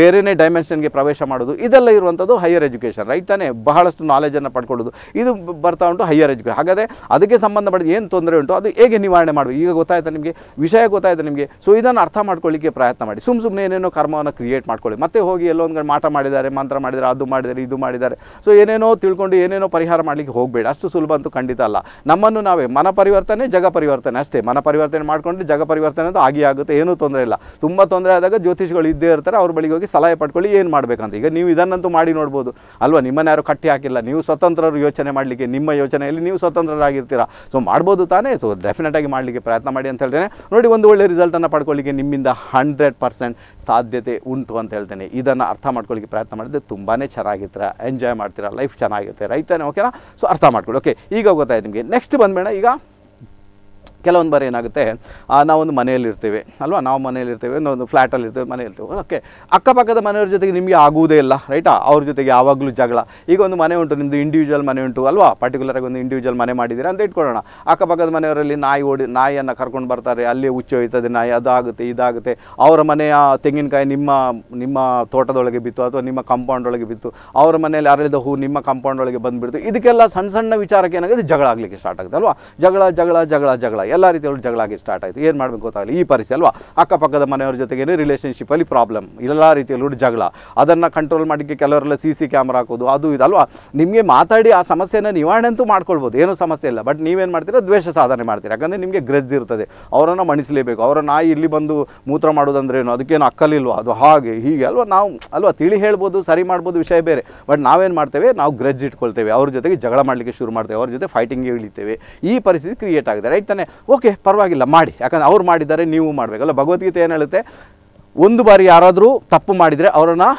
ಬೇರೆನೇ ಡೈಮೆನ್ಷನ್ಗೆ ಪ್ರವೇಶ ಮಾಡೋದು ಇದೆಲ್ಲ ಇರುವಂಥದ್ದು ಹೈಯರ್ ಎಜುಕೇಷನ್ ರೈಟ್ ತಾನೇ ಬಹಳಷ್ಟು ನಾಲೆಜನ್ನು ಪಡ್ಕೊಳ್ಳೋದು ಇದು ಬರ್ತಾ ಉಂಟು ಹೈಯರ್ ಎಜುಕೇಷನ್ ಹಾಗಾದರೆ ಅದಕ್ಕೆ ಸಂಬಂಧಪಟ್ಟ ಏನು ತೊಂದರೆ ಉಂಟು ಅದು ಹೇಗೆ ನಿವಾರಣೆ ನಿರ್ವಹಣೆ ಮಾಡಬೇಕು ಈಗ ಗೊತ್ತಾಯ್ತು ನಿಮಗೆ ವಿಷಯ ಗೊತ್ತಾಯ್ತು ನಿಮಗೆ ಸೊ ಇದನ್ನು ಅರ್ಥ ಮಾಡ್ಕೊಳ್ಳಿಕ್ಕೆ ಪ್ರಯತ್ನ ಮಾಡಿ ಸುಮ್ಮ ಸುಮ್ಮನೆ ಏನೇನೋ ಕರ್ಮವನ್ನು ಕ್ರಿಯೇಟ್ ಮಾಡ್ಕೊಳ್ಳಿ ಮತ್ತೆ ಹೋಗಿ ಎಲ್ಲೋ ಒಂದು ಮಾಟ ಮಾಡಿದ್ದಾರೆ ಮಂತ್ರ ಮಾಡಿದ್ದಾರೆ ಅದು ಮಾಡಿದ್ದಾರೆ ಇದು ಮಾಡಿದ್ದಾರೆ ಸೊ ಏನೇನೋ ತಿಳ್ಕೊಂಡು ಏನೇನೋ ಪರಿಹಾರ ಮಾಡಲಿಕ್ಕೆ ಹೋಗಬೇಡಿ ಅಷ್ಟು ಸುಲಭ ಅಂತೂ ಖಂಡಿತ ಅಲ್ಲ ನಮ್ಮನ್ನು ನಾವೇ ಮನ ಪರಿವರ್ತನೆ ಜಗ ಪರಿವರ್ತನೆ ಅಷ್ಟೇ ಮನ ಪರಿವರ್ತನೆ ಮಾಡ್ಕೊಂಡು ಜಗ ಪರಿವರ್ತನೆ ಅದು ಆಗಿ ಆಗುತ್ತೆ ಏನೂ ತೊಂದರೆ ಇಲ್ಲ ತುಂಬ ತೊಂದರೆ ಆದಾಗ ಜ್ಯೋತಿಷಿಗಳು ಇದ್ದೇ ಇರ್ತಾರೆ ಅವ್ರ ಬಳಿಗೆ ಹೋಗಿ ಸಲಹೆ ಪಡ್ಕೊಳ್ಳಿ ಏನು ಮಾಡಬೇಕಂತ ಈಗ ನೀವು ಇದನ್ನಂತೂ ಮಾಡಿ ನೋಡ್ಬೋದು ಅಲ್ವಾ ನಿಮ್ಮನ್ನ ಯಾರು ಕಟ್ಟಿ ಹಾಕಿಲ್ಲ ನೀವು ಸ್ವತಂತ್ರರು ಯೋಚನೆ ಮಾಡಲಿಕ್ಕೆ ನಿಮ್ಮ ಯೋಚನೆಯಲ್ಲಿ ನೀವು ಸ್ವತಂತ್ರರಾಗಿರ್ತೀರಾ ಸೊ ಮಾಡ್ಬೋದು ತಾನೇ ಸೊ ಡೆಫಿನೆಟಾಗಿ ಮಾಡಿ ಮಾಡಲಿಕ್ಕೆ ಪ್ರಯತ್ನ ಮಾಡಿ ಅಂತ ಹೇಳ್ತೇನೆ ನೋಡಿ ಒಂದು ಒಳ್ಳೆ ರಿಸಲ್ಟನ್ನು ಪಡ್ಕೊಳ್ಳಿಕ್ಕೆ ನಿಮ್ಮಿಂದ ಹಂಡ್ರೆಡ್ ಪರ್ಸೆಂಟ್ ಸಾಧ್ಯತೆ ಉಂಟು ಅಂತ ಹೇಳ್ತೇನೆ ಇದನ್ನು ಅರ್ಥ ಮಾಡ್ಕೊಳ್ಳಿಕ್ಕೆ ಪ್ರಯತ್ನ ಮಾಡಿದ್ರೆ ತುಂಬಾ ಚೆನ್ನಾಗಿರ್ತೀರ ಎಂಜಾಯ್ ಮಾಡ್ತೀರಾ ಲೈಫ್ ಚೆನ್ನಾಗಿರುತ್ತೆ ರೈತನೇ ಓಕೆನಾ ಸೊ ಅರ್ಥ ಮಾಡ್ಕೊಳ್ಳಿ ಓಕೆ ಈಗ ಗೊತ್ತಾಯ್ತು ನಿಮಗೆ ನೆಕ್ಸ್ಟ್ ಬಂದ್ಬೇಡ ಈಗ ಕೆಲವೊಂದು ಬಾರಿ ಏನಾಗುತ್ತೆ ನಾವೊಂದು ಮನೆಯಲ್ಲಿರ್ತೀವಿ ಅಲ್ವಾ ನಾವು ಮನೆಯಲ್ಲಿರ್ತೀವಿ ಒಂದು ಫ್ಲ್ಯಾಟಲ್ಲಿ ಮನೆಯಲ್ಲಿರ್ತೀವಿ ಮನೆಯಲ್ಲಿ ಓಕೆ ಅಕ್ಕಪಕ್ಕದ ಮನೆಯವ್ರ ಜೊತೆಗೆ ನಿಮಗೆ ಆಗುವುದೇ ಇಲ್ಲ ರೈಟಾ ಅವ್ರ ಜೊತೆಗೆ ಯಾವಾಗಲೂ ಜಗಳ ಈಗ ಒಂದು ಮನೆ ಉಂಟು ನಿಮ್ಮದು ಇಂಡಿವಿಜುವಲ್ ಮನೆ ಉಂಟು ಅಲ್ವಾ ಪರ್ಟಿಕ್ಯುಲರಾಗಿ ಒಂದು ಇಂಡಿವಿಜುವಲ್ ಮನೆ ಮಾಡಿದ್ದೀರಾ ಅಂತ ಇಟ್ಕೊಳ್ಳೋಣ ಅಕ್ಕಪಕ್ಕದ ಮನೆಯವರಲ್ಲಿ ನಾಯಿ ಓಡಿ ನಾಯಿಯನ್ನು ಕರ್ಕೊಂಡು ಬರ್ತಾರೆ ಅಲ್ಲಿ ಹುಚ್ಚು ಹೋಯ್ತದೆ ನಾಯಿ ಅದಾಗುತ್ತೆ ಇದಾಗುತ್ತೆ ಅವರ ಮನೆಯ ತೆಂಗಿನಕಾಯಿ ನಿಮ್ಮ ನಿಮ್ಮ ತೋಟದೊಳಗೆ ಬಿತ್ತು ಅಥವಾ ನಿಮ್ಮ ಕಾಂಪೌಂಡ್ ಒಳಗೆ ಬಿತ್ತು ಅವರ ಮನೆಯಲ್ಲಿ ಅರಳಿದ ಹೂ ನಿಮ್ಮ ಕಾಂಪೌಂಡ್ ಒಳಗೆ ಬಂದುಬಿಡ್ತು ಇದಕ್ಕೆಲ್ಲ ಸಣ್ಣ ಸಣ್ಣ ವಿಚಾರಕ್ಕೆ ಏನಾಗುತ್ತೆ ಜಗಳ ಆಗಲಿಕ್ಕೆ ಸ್ಟಾರ್ಟ್ ಆಗುತ್ತೆ ಅಲ್ವಾ ಜಗಳ ಜಗಳ ಜಗಳ ಜಗಳ ಎಲ್ಲ ರೀತಿಯಲ್ಲೂ ಜಗಳಾಗಿ ಸ್ಟಾರ್ಟ್ ಆಯಿತು ಏನು ಮಾಡಬೇಕು ಗೊತ್ತಾಗಲಿ ಈ ಪರಿಸ್ಥಿತಿ ಅಲ್ವಾ ಅಕ್ಕಪಕ್ಕದ ಮನೆಯವ್ರ ಜೊತೆಗೇನೆ ರಿಲೇಷನ್ಶಿಪ್ಪಲ್ಲಿ ಪ್ರಾಬ್ಲಮ್ ಎಲ್ಲ ರೀತಿಯಲ್ಲೂ ಜಗಳ ಅದನ್ನು ಕಂಟ್ರೋಲ್ ಮಾಡಲಿಕ್ಕೆ ಕೆಲವರೆಲ್ಲ ಸಿ ಸಿ ಕ್ಯಾಮ್ರಾ ಹಾಕೋದು ಅದು ಇದಲ್ವಾ ನಿಮಗೆ ಮಾತಾಡಿ ಆ ಸಮಸ್ಯೆನ ನಿವಾರಣೆ ಅಂತೂ ಮಾಡ್ಕೊಳ್ಬೋದು ಏನೂ ಸಮಸ್ಯೆ ಇಲ್ಲ ಬಟ್ ನೀವೇನು ಮಾಡ್ತೀರಾ ದ್ವೇಷ ಸಾಧನೆ ಮಾಡ್ತೀರಿ ಯಾಕಂದರೆ ನಿಮಗೆ ಗ್ರೆಜ್ ಇರ್ತದೆ ಅವರನ್ನು ಮಣಿಸಲೇಬೇಕು ಅವರ ನಾಯಿ ಇಲ್ಲಿ ಬಂದು ಮೂತ್ರ ಮಾಡೋದಂದ್ರೇನು ಅದಕ್ಕೇನು ಅಕ್ಕಲಿಲ್ವ ಅದು ಹಾಗೆ ಹೀಗೆ ಅಲ್ವಾ ನಾವು ಅಲ್ವಾ ತಿಳಿ ಹೇಳ್ಬೋದು ಸರಿ ಮಾಡ್ಬೋದು ವಿಷಯ ಬೇರೆ ಬಟ್ ನಾವೇನು ಮಾಡ್ತೇವೆ ನಾವು ಗ್ರೆಜ್ ಇಟ್ಕೊಳ್ತೇವೆ ಅವ್ರ ಜೊತೆಗೆ ಜಗಳ ಮಾಡಲಿಕ್ಕೆ ಶುರು ಮಾಡ್ತೇವೆ ಅವ್ರ ಜೊತೆ ಫೈಟಿಂಗ್ ಇಳಿತೇವೆ ಈ ಪರಿಸ್ಥಿತಿ ಕ್ರಿಯೇಟ್ ಆಗಿದೆ ರೈಟ್ ತಾನೆ ಓಕೆ ಪರವಾಗಿಲ್ಲ ಮಾಡಿ ಯಾಕಂದರೆ ಅವ್ರು ಮಾಡಿದ್ದಾರೆ ನೀವು ಮಾಡಬೇಕಲ್ಲ ಭಗವದ್ಗೀತೆ ಏನು ಹೇಳುತ್ತೆ ಒಂದು ಬಾರಿ ಯಾರಾದರೂ ತಪ್ಪು ಮಾಡಿದರೆ ಅವರನ್ನು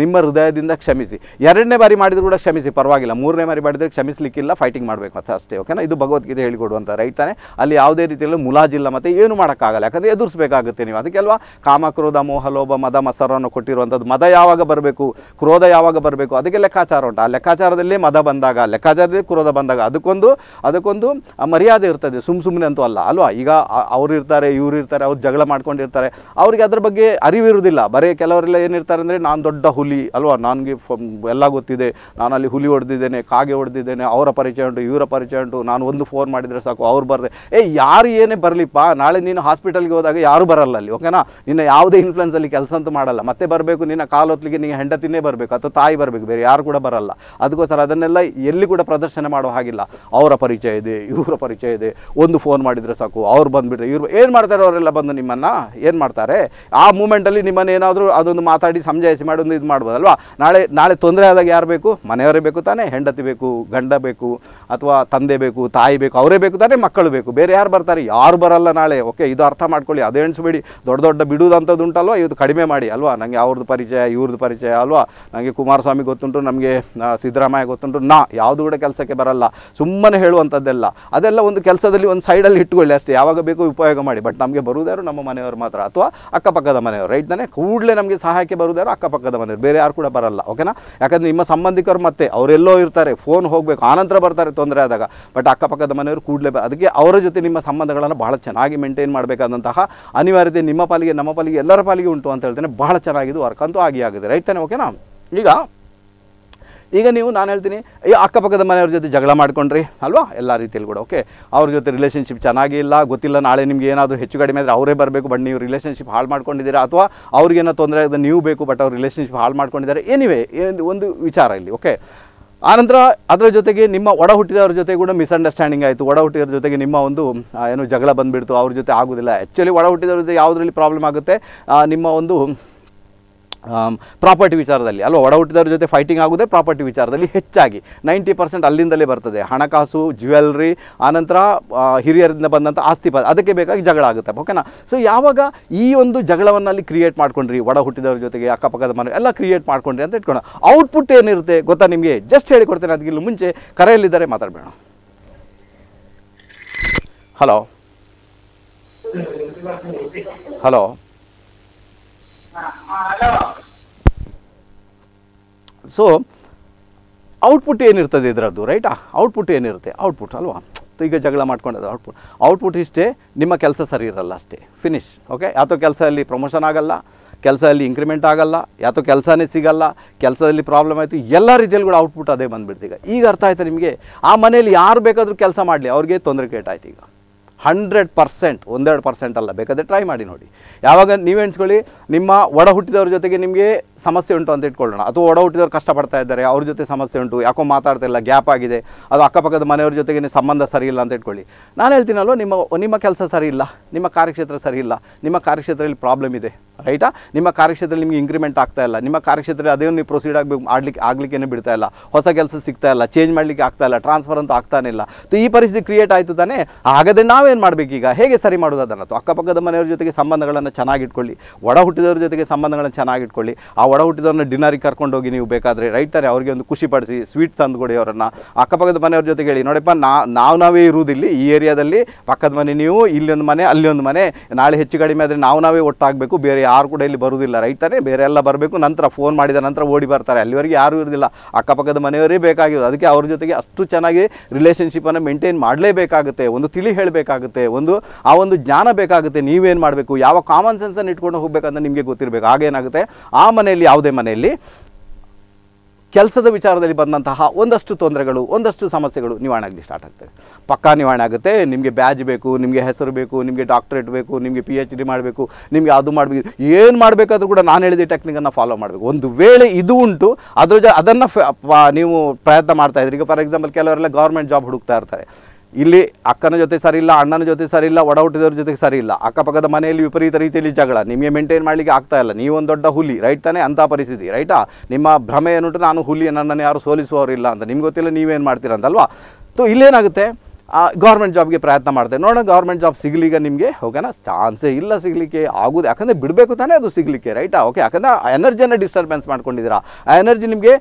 ನಿಮ್ಮ ಹೃದಯದಿಂದ ಕ್ಷಮಿಸಿ ಎರಡನೇ ಬಾರಿ ಮಾಡಿದರೂ ಕೂಡ ಕ್ಷಮಿಸಿ ಪರವಾಗಿಲ್ಲ ಮೂರನೇ ಬಾರಿ ಮಾಡಿದರೆ ಕ್ಷಮಿಸಲಿಕ್ಕಿಲ್ಲ ಫೈಟಿಂಗ್ ಮಾಡಬೇಕು ಮತ್ತೆ ಅಷ್ಟೇ ಓಕೆನಾ ಇದು ಭಗವದ್ಗೀತೆ ಹೇಳಿಕೊಡುವಂಥ ರೈಟ್ ತಾನೆ ಅಲ್ಲಿ ಯಾವುದೇ ರೀತಿಯಲ್ಲೂ ಮುಲಾಜಿಲ್ಲ ಮತ್ತು ಏನು ಮಾಡೋಕ್ಕಾಗಲ್ಲ ಯಾಕಂದರೆ ಎದುರಿಸಬೇಕಾಗುತ್ತೆ ನೀವು ಅದಕ್ಕೆ ಅಲ್ವಾ ಕಾಮಕ್ರೋಧ ಮೋಹ ಲೋಭ ಮದ ಮಸರವನ್ನು ಕೊಟ್ಟಿರುವಂಥದ್ದು ಮದ ಯಾವಾಗ ಬರಬೇಕು ಕ್ರೋಧ ಯಾವಾಗ ಬರಬೇಕು ಅದಕ್ಕೆ ಲೆಕ್ಕಾಚಾರ ಉಂಟು ಆ ಲೆಕ್ಕಾಚಾರದಲ್ಲೇ ಮದ ಬಂದಾಗ ಲೆಕ್ಕಾಚಾರದಲ್ಲಿ ಕ್ರೋಧ ಬಂದಾಗ ಅದಕ್ಕೊಂದು ಅದಕ್ಕೊಂದು ಮರ್ಯಾದೆ ಇರ್ತದೆ ಸುಮ್ಮ ಸುಮ್ಮನೆ ಅಂತೂ ಅಲ್ಲ ಅಲ್ವಾ ಈಗ ಅವರು ಇರ್ತಾರೆ ಇವರು ಇರ್ತಾರೆ ಅವ್ರು ಜಗಳ ಮಾಡ್ಕೊಂಡಿರ್ತಾರೆ ಅವರಿಗೆ ಅದ್ರ ಬಗ್ಗೆ ಅರಿವಿರುವುದಿಲ್ಲ ಬರೀ ಕೆಲವರೆಲ್ಲ ಏನಿರ್ತಾರೆ ಅಂದರೆ ನಾನು ದೊಡ್ಡ ಹುಲಿ ಅಲ್ವಾ ನನಗೆ ಎಲ್ಲ ಗೊತ್ತಿದೆ ನಾನಲ್ಲಿ ಹುಲಿ ಹೊಡೆದಿದ್ದೇನೆ ಕಾಗೆ ಹೊಡೆದಿದ್ದೇನೆ ಅವರ ಪರಿಚಯ ಉಂಟು ಇವರ ಪರಿಚಯ ಉಂಟು ನಾನು ಒಂದು ಫೋನ್ ಮಾಡಿದರೆ ಸಾಕು ಅವ್ರು ಬರದೆ ಏ ಯಾರು ಏನೇ ಬರಲಿಪ್ಪ ನಾಳೆ ನೀನು ಹಾಸ್ಪಿಟಲ್ಗೆ ಹೋದಾಗ ಯಾರು ಬರಲ್ಲ ಅಲ್ಲಿ ಓಕೆನಾ ನಿನ್ನ ಯಾವುದೇ ಇನ್ಫ್ಲುಯೆನ್ಸಲ್ಲಿ ಕೆಲಸ ಅಂತೂ ಮಾಡಲ್ಲ ಮತ್ತೆ ಬರಬೇಕು ನಿನ್ನ ಕಾಲು ಹೊತ್ತಲಿಗೆ ನಿನ್ನ ಹೆಂಡತಿನೇ ಬರಬೇಕು ಅಥವಾ ತಾಯಿ ಬರಬೇಕು ಬೇರೆ ಯಾರು ಕೂಡ ಬರಲ್ಲ ಅದಕ್ಕೋಸ್ಕರ ಅದನ್ನೆಲ್ಲ ಎಲ್ಲಿ ಕೂಡ ಪ್ರದರ್ಶನ ಮಾಡೋ ಹಾಗಿಲ್ಲ ಅವರ ಪರಿಚಯ ಇದೆ ಇವರ ಪರಿಚಯ ಇದೆ ಒಂದು ಫೋನ್ ಮಾಡಿದರೆ ಸಾಕು ಅವ್ರು ಬಂದುಬಿಟ್ರೆ ಇವರು ಏನು ಮಾಡ್ತಾರೆ ಅವರೆಲ್ಲ ಬಂದು ನಿಮ್ಮನ್ನು ಏನು ಮಾಡ್ತಾರೆ ಆ ಮೂಮೆಂಟಲ್ಲಿ ನಿಮ್ಮನ್ನು ಏನಾದರೂ ಅದೊಂದು ಮಾತಾಡಿ ಸಂಜಾಯಿಸಿ ಮಾಡಿ ಒಂದು ಇದು ಮಾಡ್ಬೋದಲ್ವಾ ನಾಳೆ ನಾಳೆ ತೊಂದರೆ ಆದಾಗ ಯಾರು ಬೇಕು ಮನೆಯವರೇ ಬೇಕು ತಾನೇ ಹೆಂಡತಿ ಬೇಕು ಗಂಡ ಬೇಕು ಅಥವಾ ತಂದೆ ಬೇಕು ತಾಯಿ ಬೇಕು ಅವರೇ ಬೇಕು ತಾನೇ ಮಕ್ಕಳು ಬೇಕು ಬೇರೆ ಯಾರು ಬರ್ತಾರೆ ಯಾರು ಬರಲ್ಲ ನಾಳೆ ಓಕೆ ಇದು ಅರ್ಥ ಮಾಡ್ಕೊಳ್ಳಿ ಅದೇ ಎಣಿಸ್ಬೇಡಿ ದೊಡ್ಡ ದೊಡ್ಡ ಬಿಡುವುದಂಥದ್ದು ಉಂಟಲ್ವಾ ಇದು ಕಡಿಮೆ ಮಾಡಿ ಅಲ್ವಾ ನನಗೆ ಅವ್ರದ್ದು ಪರಿಚಯ ಇವ್ರದ್ದು ಪರಿಚಯ ಅಲ್ವಾ ನನಗೆ ಕುಮಾರಸ್ವಾಮಿ ಗೊತ್ತುಂಟು ನಮಗೆ ಸಿದ್ದರಾಮಯ್ಯ ಗೊತ್ತುಂಟು ನಾ ಯಾವುದು ಕೂಡ ಕೆಲಸಕ್ಕೆ ಬರಲ್ಲ ಸುಮ್ಮನೆ ಹೇಳುವಂಥದ್ದೆಲ್ಲ ಅದೆಲ್ಲ ಒಂದು ಕೆಲಸದಲ್ಲಿ ಒಂದು ಸೈಡಲ್ಲಿ ಇಟ್ಕೊಳ್ಳಿ ಅಷ್ಟೇ ಯಾವಾಗ ಬೇಕು ಉಪಯೋಗ ಮಾಡಿ ಬಟ್ ನಮಗೆ ಬರುವುದಾರು ನಮ್ಮ ಮನೆಯವರು ಮಾತ್ರ ಅಥವಾ ಅಕ್ಕಪಕ್ಕದ ಮನೆಯವರು ರೈಟ್ ತಾನೇ ಕೂಡಲೇ ನಮಗೆ ಸಹಾಯಕ್ಕೆ ಬರುವುದಾರು ಅಕ್ಕಪಕ್ಕದ ಮನೆಯವರು ಬೇರೆ ಯಾರು ಕೂಡ ಬರಲ್ಲ ಓಕೆನಾ ಯಾಕಂದರೆ ನಿಮ್ಮ ಸಂಬಂಧಿಕರು ಮತ್ತೆ ಅವರೆಲ್ಲೋ ಇರ್ತಾರೆ ಫೋನ್ ಹೋಗಬೇಕು ಆನಂತರ ಬರ್ತಾರೆ ತೊಂದರೆ ಆದಾಗ ಬಟ್ ಅಕ್ಕಪಕ್ಕದ ಮನೆಯವರು ಕೂಡಲೇ ಅದಕ್ಕೆ ಅವರ ಜೊತೆ ನಿಮ್ಮ ಸಂಬಂಧಗಳನ್ನು ಬಹಳ ಚೆನ್ನಾಗಿ ಮೇಂಟೈನ್ ಮಾಡಬೇಕಾದಂತಹ ಅನಿವಾರ್ಯತೆ ನಿಮ್ಮ ಪಾಲಿಗೆ ನಮ್ಮ ಪಾಲಿಗೆ ಎಲ್ಲರ ಪಾಲಿಗೆ ಉಂಟು ಅಂತ ಹೇಳ್ತೇನೆ ಬಹಳ ಚೆನ್ನಾಗಿದ್ದು ವರ್ಕ್ ಅಂತೂ ಆಗಿ ಆಗಿದೆ ರೈಟ್ ತಾನೆ ಓಕೆನಾ ಈಗ ಈಗ ನೀವು ನಾನು ಹೇಳ್ತೀನಿ ಈ ಅಕ್ಕಪಕ್ಕದ ಮನೆಯವ್ರ ಜೊತೆ ಜಗಳ ಮಾಡ್ಕೊಂಡ್ರಿ ಅಲ್ವಾ ಎಲ್ಲ ರೀತಿಯಲ್ಲಿ ಕೂಡ ಓಕೆ ಅವ್ರ ಜೊತೆ ರಿಲೇಷನ್ಶಿಪ್ ಚೆನ್ನಾಗಿ ಇಲ್ಲ ಗೊತ್ತಿಲ್ಲ ನಾಳೆ ನಿಮ್ಗೆ ಏನಾದರೂ ಹೆಚ್ಚು ಕಡಿಮೆ ಆದರೆ ಅವರೇ ಬರಬೇಕು ಬಟ್ ನೀವು ರಿಲೇಷನ್ಶಿಪ್ ಹಾಳು ಮಾಡ್ಕೊಂಡಿದ್ದೀರಾ ಅಥವಾ ಅವ್ರಿಗೇನೋ ತೊಂದರೆ ಆಗಿದೆ ನೀವು ಬೇಕು ಬಟ್ ಅವ್ರ ರಿಲೇಷನ್ಶಿಪ್ ಹಾಳು ಮಾಡ್ಕೊಂಡಿದ್ದಾರೆ ಏನಿವೆ ಒಂದು ವಿಚಾರ ಇಲ್ಲಿ ಓಕೆ ಆನಂತರ ಅದರ ಜೊತೆಗೆ ನಿಮ್ಮ ಒಡ ಹುಟ್ಟಿದವ್ರ ಜೊತೆ ಕೂಡ ಮಿಸ್ಅಂಡರ್ಸ್ಟ್ಯಾಂಡಿಂಗ್ ಆಯಿತು ಒಡ ಹುಟ್ಟಿದ್ರ ಜೊತೆಗೆ ನಿಮ್ಮ ಒಂದು ಏನು ಜಗಳ ಬಂದುಬಿಡ್ತು ಅವ್ರ ಜೊತೆ ಆಗೋದಿಲ್ಲ ಆ್ಯಕ್ಚುಲಿ ಒಡ ಹುಟ್ಟಿದವ್ರ ಜೊತೆ ಯಾವುದರಲ್ಲಿ ಪ್ರಾಬ್ಲಮ್ ಆಗುತ್ತೆ ನಿಮ್ಮ ಒಂದು ಪ್ರಾಪರ್ಟಿ ವಿಚಾರದಲ್ಲಿ ಅಲ್ವಾ ಒಡ ಹುಟ್ಟಿದವ್ರ ಜೊತೆ ಫೈಟಿಂಗ್ ಆಗೋದೇ ಪ್ರಾಪರ್ಟಿ ವಿಚಾರದಲ್ಲಿ ಹೆಚ್ಚಾಗಿ ನೈಂಟಿ ಪರ್ಸೆಂಟ್ ಅಲ್ಲಿಂದಲೇ ಬರ್ತದೆ ಹಣಕಾಸು ಜ್ಯುವೆಲ್ರಿ ಆನಂತರ ಹಿರಿಯರಿಂದ ಬಂದಂಥ ಆಸ್ತಿ ಪ ಅದಕ್ಕೆ ಬೇಕಾಗಿ ಜಗಳ ಆಗುತ್ತೆ ಓಕೆನಾ ಸೊ ಯಾವಾಗ ಈ ಒಂದು ಜಗಳವನ್ನು ಅಲ್ಲಿ ಕ್ರಿಯೇಟ್ ಮಾಡ್ಕೊಂಡ್ರಿ ಒಡ ಹುಟ್ಟಿದವ್ರ ಜೊತೆಗೆ ಅಕ್ಕಪಕ್ಕದ ಮನೆ ಎಲ್ಲ ಕ್ರಿಯೇಟ್ ಮಾಡ್ಕೊಂಡ್ರಿ ಅಂತ ಇಟ್ಕೊಂಡು ಔಟ್ಪುಟ್ ಏನಿರುತ್ತೆ ಗೊತ್ತಾ ನಿಮಗೆ ಜಸ್ಟ್ ಹೇಳಿಕೊಡ್ತೇನೆ ಅದಕ್ಕಿಂತ ಮುಂಚೆ ಕರೆಯಲ್ಲಿದ್ದಾರೆ ಮಾತಾಡಬೇಡ ಹಲೋ ಹಲೋ ಸೊ ಔಟ್ಪುಟ್ ಏನಿರ್ತದೆ ಇದರದ್ದು ರೈಟಾ ಔಟ್ಪುಟ್ ಏನಿರುತ್ತೆ ಔಟ್ಪುಟ್ ಅಲ್ವಾ ಈಗ ಜಗಳ ಮಾಡ್ಕೊಂಡದ್ದು ಔಟ್ಪುಟ್ ಔಟ್ಪುಟ್ ಇಷ್ಟೇ ನಿಮ್ಮ ಕೆಲಸ ಸರಿ ಇರಲ್ಲ ಅಷ್ಟೇ ಫಿನಿಶ್ ಓಕೆ ಯಾತೋ ಅಲ್ಲಿ ಪ್ರಮೋಷನ್ ಆಗಲ್ಲ ಕೆಲಸದಲ್ಲಿ ಇಂಕ್ರಿಮೆಂಟ್ ಆಗಲ್ಲ ಯಾತೋ ಕೆಲಸನೇ ಸಿಗಲ್ಲ ಕೆಲಸದಲ್ಲಿ ಪ್ರಾಬ್ಲಮ್ ಆಯಿತು ಎಲ್ಲ ರೀತಿಯಲ್ಲಿ ಕೂಡ ಔಟ್ಪುಟ್ ಅದೇ ಬಂದುಬಿಡ್ತೀಗ ಈಗ ಅರ್ಥ ಆಯ್ತು ನಿಮಗೆ ಆ ಮನೇಲಿ ಯಾರು ಬೇಕಾದರೂ ಕೆಲಸ ಮಾಡಲಿ ಅವ್ರಿಗೆ ತೊಂದರೆ ಕೇಟಾಯ್ತು ಈಗ ಹಂಡ್ರೆಡ್ ಪರ್ಸೆಂಟ್ ಒಂದೆರಡು ಪರ್ಸೆಂಟ್ ಅಲ್ಲ ಬೇಕಾದರೆ ಟ್ರೈ ಮಾಡಿ ನೋಡಿ ಯಾವಾಗ ನೀವು ಎಣಿಸ್ಕೊಳ್ಳಿ ನಿಮ್ಮ ಒಡ ಹುಟ್ಟಿದವ್ರ ಜೊತೆಗೆ ನಿಮಗೆ ಸಮಸ್ಯೆ ಉಂಟು ಅಂತ ಇಟ್ಕೊಳ್ಳೋಣ ಅಥವಾ ಒಡ ಹುಟ್ಟಿದವ್ರು ಕಷ್ಟಪಡ್ತಾ ಇದ್ದಾರೆ ಅವ್ರ ಜೊತೆ ಸಮಸ್ಯೆ ಉಂಟು ಯಾಕೋ ಮಾತಾಡ್ತಾ ಇಲ್ಲ ಗ್ಯಾಪ್ ಆಗಿದೆ ಅದು ಅಕ್ಕಪಕ್ಕದ ಮನೆಯವ್ರ ಜೊತೆಗೆ ಸಂಬಂಧ ಸರಿ ಇಲ್ಲ ಅಂತ ಇಟ್ಕೊಳ್ಳಿ ನಾನು ಹೇಳ್ತೀನಲ್ವ ನಿಮ್ಮ ನಿಮ್ಮ ಕೆಲಸ ಸರಿ ಇಲ್ಲ ನಿಮ್ಮ ಕಾರ್ಯಕ್ಷೇತ್ರ ಸರಿ ಇಲ್ಲ ನಿಮ್ಮ ಕಾರ್ಯಕ್ಷೇತ್ರದಲ್ಲಿ ಪ್ರಾಬ್ಲಮ್ ಇದೆ ರೈಟಾ ನಿಮ್ಮ ಕಾರ್ಯಕ್ಷೇತ್ರದಲ್ಲಿ ನಿಮಗೆ ಇಂಕ್ರಿಮೆಂಟ್ ಆಗ್ತಾ ಇಲ್ಲ ನಿಮ್ಮ ಕಾರ್ಯಕ್ಷೇತ್ರದಲ್ಲಿ ಅದೇ ನೀವು ಪ್ರೊಸೀಡ್ ಆಗಬೇಕು ಆಗಲಿಕ್ಕೆ ಆಗ್ಲಿಕ್ಕೇನು ಬಿಡ್ತಾ ಇಲ್ಲ ಹೊಸ ಕೆಲಸ ಸಿಗ್ತಾ ಇಲ್ಲ ಚೇಂಜ್ ಮಾಡಲಿಕ್ಕೆ ಆಗ್ತಾ ಇಲ್ಲ ಟ್ರಾನ್ಸ್ಫರ್ ಅಂತೂ ಆಗ್ತಾನೆ ಇಲ್ಲ ಈ ಪರಿಸ್ಥಿತಿ ಕ್ರಿಯೇಟ್ ಆಯಿತು ತಾನೆ ಹಾಗಾದರೆ ನಾವೇ ಮಾಡ್ಬೇಕೀಗ ಈಗ ಹೇಗೆ ಸರಿ ಮಾಡೋದು ಅದನ್ನು ಅಕ್ಕಪಕ್ಕದ ಮನೆಯವ್ರ ಜೊತೆಗೆ ಸಂಬಂಧಗಳನ್ನು ಚೆನ್ನಾಗಿಟ್ಕೊಳ್ಳಿ ಒಡ ಹುಟ್ಟಿದವ್ರ ಜೊತೆಗೆ ಸಂಬಂಧಗಳನ್ನು ಚೆನ್ನಾಗಿಟ್ಕೊಳ್ಳಿ ಆ ಒಡ ಹುಟ್ಟಿದವ್ರನ್ನ ಡಿನ್ನರಿಗೆ ಕರ್ಕೊಂಡೋಗಿ ನೀವು ಬೇಕಾದರೆ ರೈಟ್ ತಾನೆ ಅವರಿಗೆ ಒಂದು ಖುಷಿ ಪಡಿಸಿ ಸ್ವೀಟ್ ತಂದು ಕೊಡಿ ಅವರನ್ನು ಅಕ್ಕಪಕ್ಕದ ಮನೆಯವ್ರ ಜೊತೆಗೆ ಹೇಳಿ ನೋಡಪ್ಪ ನಾವು ನಾವೇ ಇರುವುದಿಲ್ಲ ಈ ಏರಿಯಾದಲ್ಲಿ ಪಕ್ಕದ ಮನೆ ನೀವು ಇಲ್ಲೊಂದು ಮನೆ ಅಲ್ಲಿ ಒಂದು ಮನೆ ನಾಳೆ ಹೆಚ್ಚು ಕಡಿಮೆ ಆದರೆ ನಾವು ನಾವೇ ಒಟ್ಟಾಗಬೇಕು ಬೇರೆ ಯಾರು ಕೂಡ ಇಲ್ಲಿ ಬರುವುದಿಲ್ಲ ರೈಟ್ ಬೇರೆ ಎಲ್ಲ ಬರಬೇಕು ನಂತರ ಫೋನ್ ಮಾಡಿದ ನಂತರ ಓಡಿ ಬರ್ತಾರೆ ಅಲ್ಲಿವರೆಗೆ ಯಾರೂ ಇರೋದಿಲ್ಲ ಅಕ್ಕಪಕ್ಕದ ಮನೆಯವರೇ ಬೇಕಾಗಿರೋದು ಅದಕ್ಕೆ ಅವ್ರ ಜೊತೆಗೆ ಅಷ್ಟು ಚೆನ್ನಾಗಿ ಅನ್ನು ಮೇಂಟೈನ್ ಮಾಡಲೇಬೇಕಾಗುತ್ತೆ ಒಂದು ತಿಳಿ ಹೇಳಬೇಕಾಗುತ್ತೆ ಬೇಕಾಗುತ್ತೆ ಒಂದು ಆ ಒಂದು ಜ್ಞಾನ ಬೇಕಾಗುತ್ತೆ ನೀವೇನು ಮಾಡಬೇಕು ಯಾವ ಕಾಮನ್ ಸೆನ್ಸನ್ನು ಇಟ್ಕೊಂಡು ಹೋಗ್ಬೇಕಂತ ನಿಮಗೆ ಗೊತ್ತಿರಬೇಕು ಹಾಗೇನಾಗುತ್ತೆ ಆ ಮನೆಯಲ್ಲಿ ಯಾವುದೇ ಮನೆಯಲ್ಲಿ ಕೆಲಸದ ವಿಚಾರದಲ್ಲಿ ಬಂದಂತಹ ಒಂದಷ್ಟು ತೊಂದರೆಗಳು ಒಂದಷ್ಟು ಸಮಸ್ಯೆಗಳು ನಿವಾರಣೆ ಆಗಲಿ ಸ್ಟಾರ್ಟ್ ಆಗ್ತದೆ ಪಕ್ಕಾ ನಿವಾರಣೆ ಆಗುತ್ತೆ ನಿಮಗೆ ಬ್ಯಾಜ್ ಬೇಕು ನಿಮಗೆ ಹೆಸರು ಬೇಕು ನಿಮಗೆ ಡಾಕ್ಟ್ರೇಟ್ ಬೇಕು ನಿಮಗೆ ಪಿ ಎಚ್ ಡಿ ಮಾಡಬೇಕು ನಿಮಗೆ ಅದು ಮಾಡಬೇಕು ಏನು ಮಾಡಬೇಕಾದ್ರೂ ಕೂಡ ನಾನು ಹೇಳಿದ ಟೆಕ್ನಿಕನ್ನು ಫಾಲೋ ಮಾಡಬೇಕು ಒಂದು ವೇಳೆ ಇದು ಉಂಟು ಅದ್ರ ಜೊ ಅದನ್ನು ನೀವು ಪ್ರಯತ್ನ ಮಾಡ್ತಾ ಇದ್ರಿ ಈಗ ಫಾರ್ ಎಕ್ಸಾಂಪಲ್ ಕೆಲವರೆಲ್ಲ ಗೌರ್ಮೆಂಟ್ ಜಾಬ್ ಹುಡುಕ್ತಾ ಇರ್ತಾರೆ ಇಲ್ಲಿ ಅಕ್ಕನ ಜೊತೆ ಸರಿ ಇಲ್ಲ ಅಣ್ಣನ ಜೊತೆ ಸರಿ ಇಲ್ಲ ಒಡ ಹುಟ್ಟಿದವ್ರ ಜೊತೆಗೆ ಸರಿ ಇಲ್ಲ ಅಕ್ಕಪಕ್ಕದ ಮನೆಯಲ್ಲಿ ವಿಪರೀತ ರೀತಿಯಲ್ಲಿ ಜಗಳ ನಿಮಗೆ ಮೇಂಟೈನ್ ಮಾಡಲಿಕ್ಕೆ ಆಗ್ತಾ ಇಲ್ಲ ನೀವೊಂದು ದೊಡ್ಡ ಹುಲಿ ರೈಟ್ ತಾನೇ ಅಂಥ ಪರಿಸ್ಥಿತಿ ರೈಟಾ ನಿಮ್ಮ ಭ್ರಮೆ ಏನುಂಟು ನಾನು ಹುಲಿ ನನ್ನನ್ನು ಯಾರು ಸೋಲಿಸುವವರಿಲ್ಲ ಅಂತ ನಿಮ್ಗೆ ಗೊತ್ತಿಲ್ಲ ನೀವೇನು ಮಾಡ್ತೀರ ಅಂತಲ್ವಾ ಸೊ ಇಲ್ಲೇನಾಗುತ್ತೆ ಗೌರ್ಮೆಂಟ್ ಜಾಬ್ಗೆ ಪ್ರಯತ್ನ ಮಾಡಿದೆ ನೋಡೋಣ ಗೌರ್ಮೆಂಟ್ ಜಾಬ್ ಸಿಗಲಿಗ ನಿಮಗೆ ಓಕೆನಾ ಚಾನ್ಸೇ ಇಲ್ಲ ಸಿಗಲಿಕ್ಕೆ ಆಗೋದು ಯಾಕಂದರೆ ಬಿಡಬೇಕು ತಾನೇ ಅದು ಸಿಗಲಿಕ್ಕೆ ರೈಟಾ ಓಕೆ ಯಾಕಂದರೆ ಆ ಎನರ್ಜಿಯನ್ನು ಡಿಸ್ಟರ್ಬೆನ್ಸ್ ಮಾಡ್ಕೊಂಡಿದ್ದೀರಾ ಆ ಎನರ್ಜಿ ನಿಮಗೆ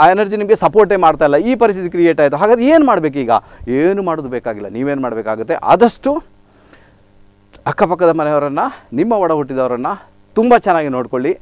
ಆ ಎನರ್ಜಿ ನಿಮಗೆ ಸಪೋರ್ಟೇ ಮಾಡ್ತಾ ಇಲ್ಲ ಈ ಪರಿಸ್ಥಿತಿ ಕ್ರಿಯೇಟ್ ಆಯಿತು ಹಾಗಾದ್ರೆ ಏನು ಮಾಡಬೇಕೀಗ ಏನು ಮಾಡೋದು ಬೇಕಾಗಿಲ್ಲ ನೀವೇನು ಮಾಡಬೇಕಾಗುತ್ತೆ ಆದಷ್ಟು ಅಕ್ಕಪಕ್ಕದ ಮನೆಯವರನ್ನು ನಿಮ್ಮ ಒಡ ಹುಟ್ಟಿದವರನ್ನು ತುಂಬ ಚೆನ್ನಾಗಿ ನೋಡಿಕೊಳ್ಳಿ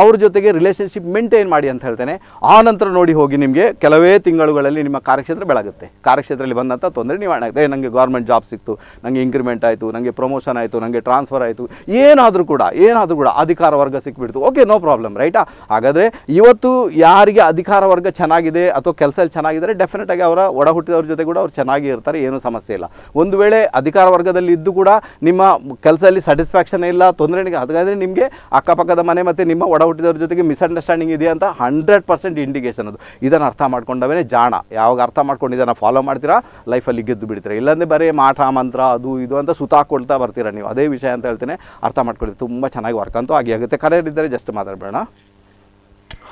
ಅವ್ರ ಜೊತೆಗೆ ರಿಲೇಷನ್ಶಿಪ್ ಮೇಂಟೈನ್ ಮಾಡಿ ಅಂತ ಹೇಳ್ತೇನೆ ಆ ನಂತರ ನೋಡಿ ಹೋಗಿ ನಿಮಗೆ ಕೆಲವೇ ತಿಂಗಳುಗಳಲ್ಲಿ ನಿಮ್ಮ ಕಾರ್ಯಕ್ಷೇತ್ರ ಬೆಳಗುತ್ತೆ ಕಾರ್ಯಕ್ಷೇತ್ರದಲ್ಲಿ ಬಂದಂಥ ತೊಂದರೆ ನಿವಾರಣೆ ಆಗುತ್ತೆ ನನಗೆ ಗೌರ್ಮೆಂಟ್ ಜಾಬ್ ಸಿಕ್ತು ನನಗೆ ಇಂಕ್ರಿಮೆಂಟ್ ಆಯಿತು ನನಗೆ ಪ್ರಮೋಷನ್ ಆಯಿತು ನನಗೆ ಟ್ರಾನ್ಸ್ಫರ್ ಆಯಿತು ಏನಾದರೂ ಕೂಡ ಏನಾದರೂ ಕೂಡ ಅಧಿಕಾರ ವರ್ಗ ಸಿಕ್ಬಿಡ್ತು ಓಕೆ ನೋ ಪ್ರಾಬ್ಲಮ್ ರೈಟಾ ಹಾಗಾದರೆ ಇವತ್ತು ಯಾರಿಗೆ ಅಧಿಕಾರ ವರ್ಗ ಚೆನ್ನಾಗಿದೆ ಅಥವಾ ಕೆಲಸದಲ್ಲಿ ಚೆನ್ನಾಗಿದ್ದಾರೆ ಡೆಫಿನೆಟಾಗಿ ಅವರ ಒಡ ಹುಟ್ಟಿದವ್ರ ಜೊತೆ ಕೂಡ ಅವ್ರು ಚೆನ್ನಾಗಿ ಇರ್ತಾರೆ ಏನೂ ಸಮಸ್ಯೆ ಇಲ್ಲ ಒಂದು ವೇಳೆ ಅಧಿಕಾರ ವರ್ಗದಲ್ಲಿ ಇದ್ದು ಕೂಡ ನಿಮ್ಮ ಕೆಲಸದಲ್ಲಿ ಸ್ಯಾಟಿಸ್ಫ್ಯಾಕ್ಷನ್ ಇಲ್ಲ ತೊಂದರೆ ಹಾಗಾದರೆ ನಿಮಗೆ ಅಕ್ಕಪಕ್ಕದ ಮನೆ ಮತ್ತು ನಿಮ್ಮ ಒಡ ಹುಟ್ಟಿದವ್ರ ಜೊತೆಗೆ ಮಿಸ್ಅಂಡರ್ಸ್ಟ್ಯಾಂಡಿಂಗ್ ಇದೆ ಅಂತ ಹಂಡ್ರೆಡ್ ಪರ್ಸೆಂಟ್ ಇಂಡಿಕೇಶನ್ ಅದು ಇದನ್ನು ಅರ್ಥ ಮಾಡ್ಕೊಂಡವೇ ಜಾಣ ಯಾವಾಗ ಅರ್ಥ ಮಾಡ್ಕೊಂಡು ಇದನ್ನು ಫಾಲೋ ಮಾಡ್ತೀರಾ ಲೈಫಲ್ಲಿ ಗೆದ್ದು ಬಿಡ್ತೀರಾ ಇಲ್ಲಾಂದರೆ ಬರೀ ಮಾಠ ಮಂತ್ರ ಅದು ಇದು ಅಂತ ಸುತ್ತಾಕೊಳ್ತಾ ಬರ್ತೀರಾ ನೀವು ಅದೇ ವಿಷಯ ಅಂತ ಹೇಳ್ತೇನೆ ಅರ್ಥ ಮಾಡ್ಕೊಳ್ಳಿ ತುಂಬ ಚೆನ್ನಾಗಿ ವರ್ಕ್ ಅಂತೂ ಆಗಿ ಆಗುತ್ತೆ ಕರೆ ಜಸ್ಟ್ ಮಾತಾಡಬೇಡ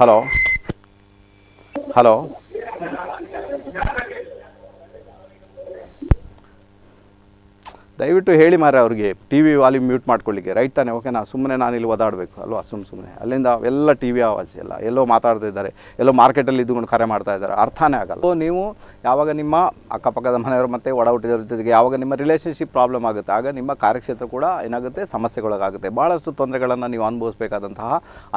ಹಲೋ ಹಲೋ ದಯವಿಟ್ಟು ಹೇಳಿ ಮಾರೆ ಅವ್ರಿಗೆ ಟಿ ವಿ ವಾಲ್ಯೂಮ್ ಮ್ಯೂಟ್ ಮಾಡ್ಕೊಳ್ಳಿಕ್ಕೆ ರೈಟ್ ತಾನೆ ಓಕೆ ನಾನು ಸುಮ್ಮನೆ ನಾನು ಇಲ್ಲಿ ಓದಾಡಬೇಕು ಅಲ್ವಾ ಸುಮ್ಮನೆ ಸುಮ್ಮನೆ ಅಲ್ಲಿಂದ ಎಲ್ಲ ಟಿ ವಿ ಆವಾಜ್ ಎಲ್ಲ ಎಲ್ಲೋ ಮಾತಾಡ್ತಾ ಇದ್ದಾರೆ ಎಲ್ಲೋ ಮಾರ್ಕೆಟಲ್ಲಿ ಇದ್ದುಕೊಂಡು ಕರೆ ಮಾಡ್ತಾ ಇದ್ದಾರೆ ಅರ್ಥನೇ ಆಗಲ್ಲ ನೀವು ಯಾವಾಗ ನಿಮ್ಮ ಅಕ್ಕಪಕ್ಕದ ಮನೆಯವರು ಮತ್ತು ಒಡ ಹುಟ್ಟಿದವ್ರ ಜೊತೆಗೆ ಯಾವಾಗ ನಿಮ್ಮ ರಿಲೇಷನ್ಶಿಪ್ ಪ್ರಾಬ್ಲಮ್ ಆಗುತ್ತೆ ಆಗ ನಿಮ್ಮ ಕಾರ್ಯಕ್ಷೇತ್ರ ಕೂಡ ಏನಾಗುತ್ತೆ ಸಮಸ್ಯೆಗಳಾಗುತ್ತೆ ಭಾಳಷ್ಟು ತೊಂದರೆಗಳನ್ನು ನೀವು ಅನುಭವಿಸಬೇಕಾದಂತಹ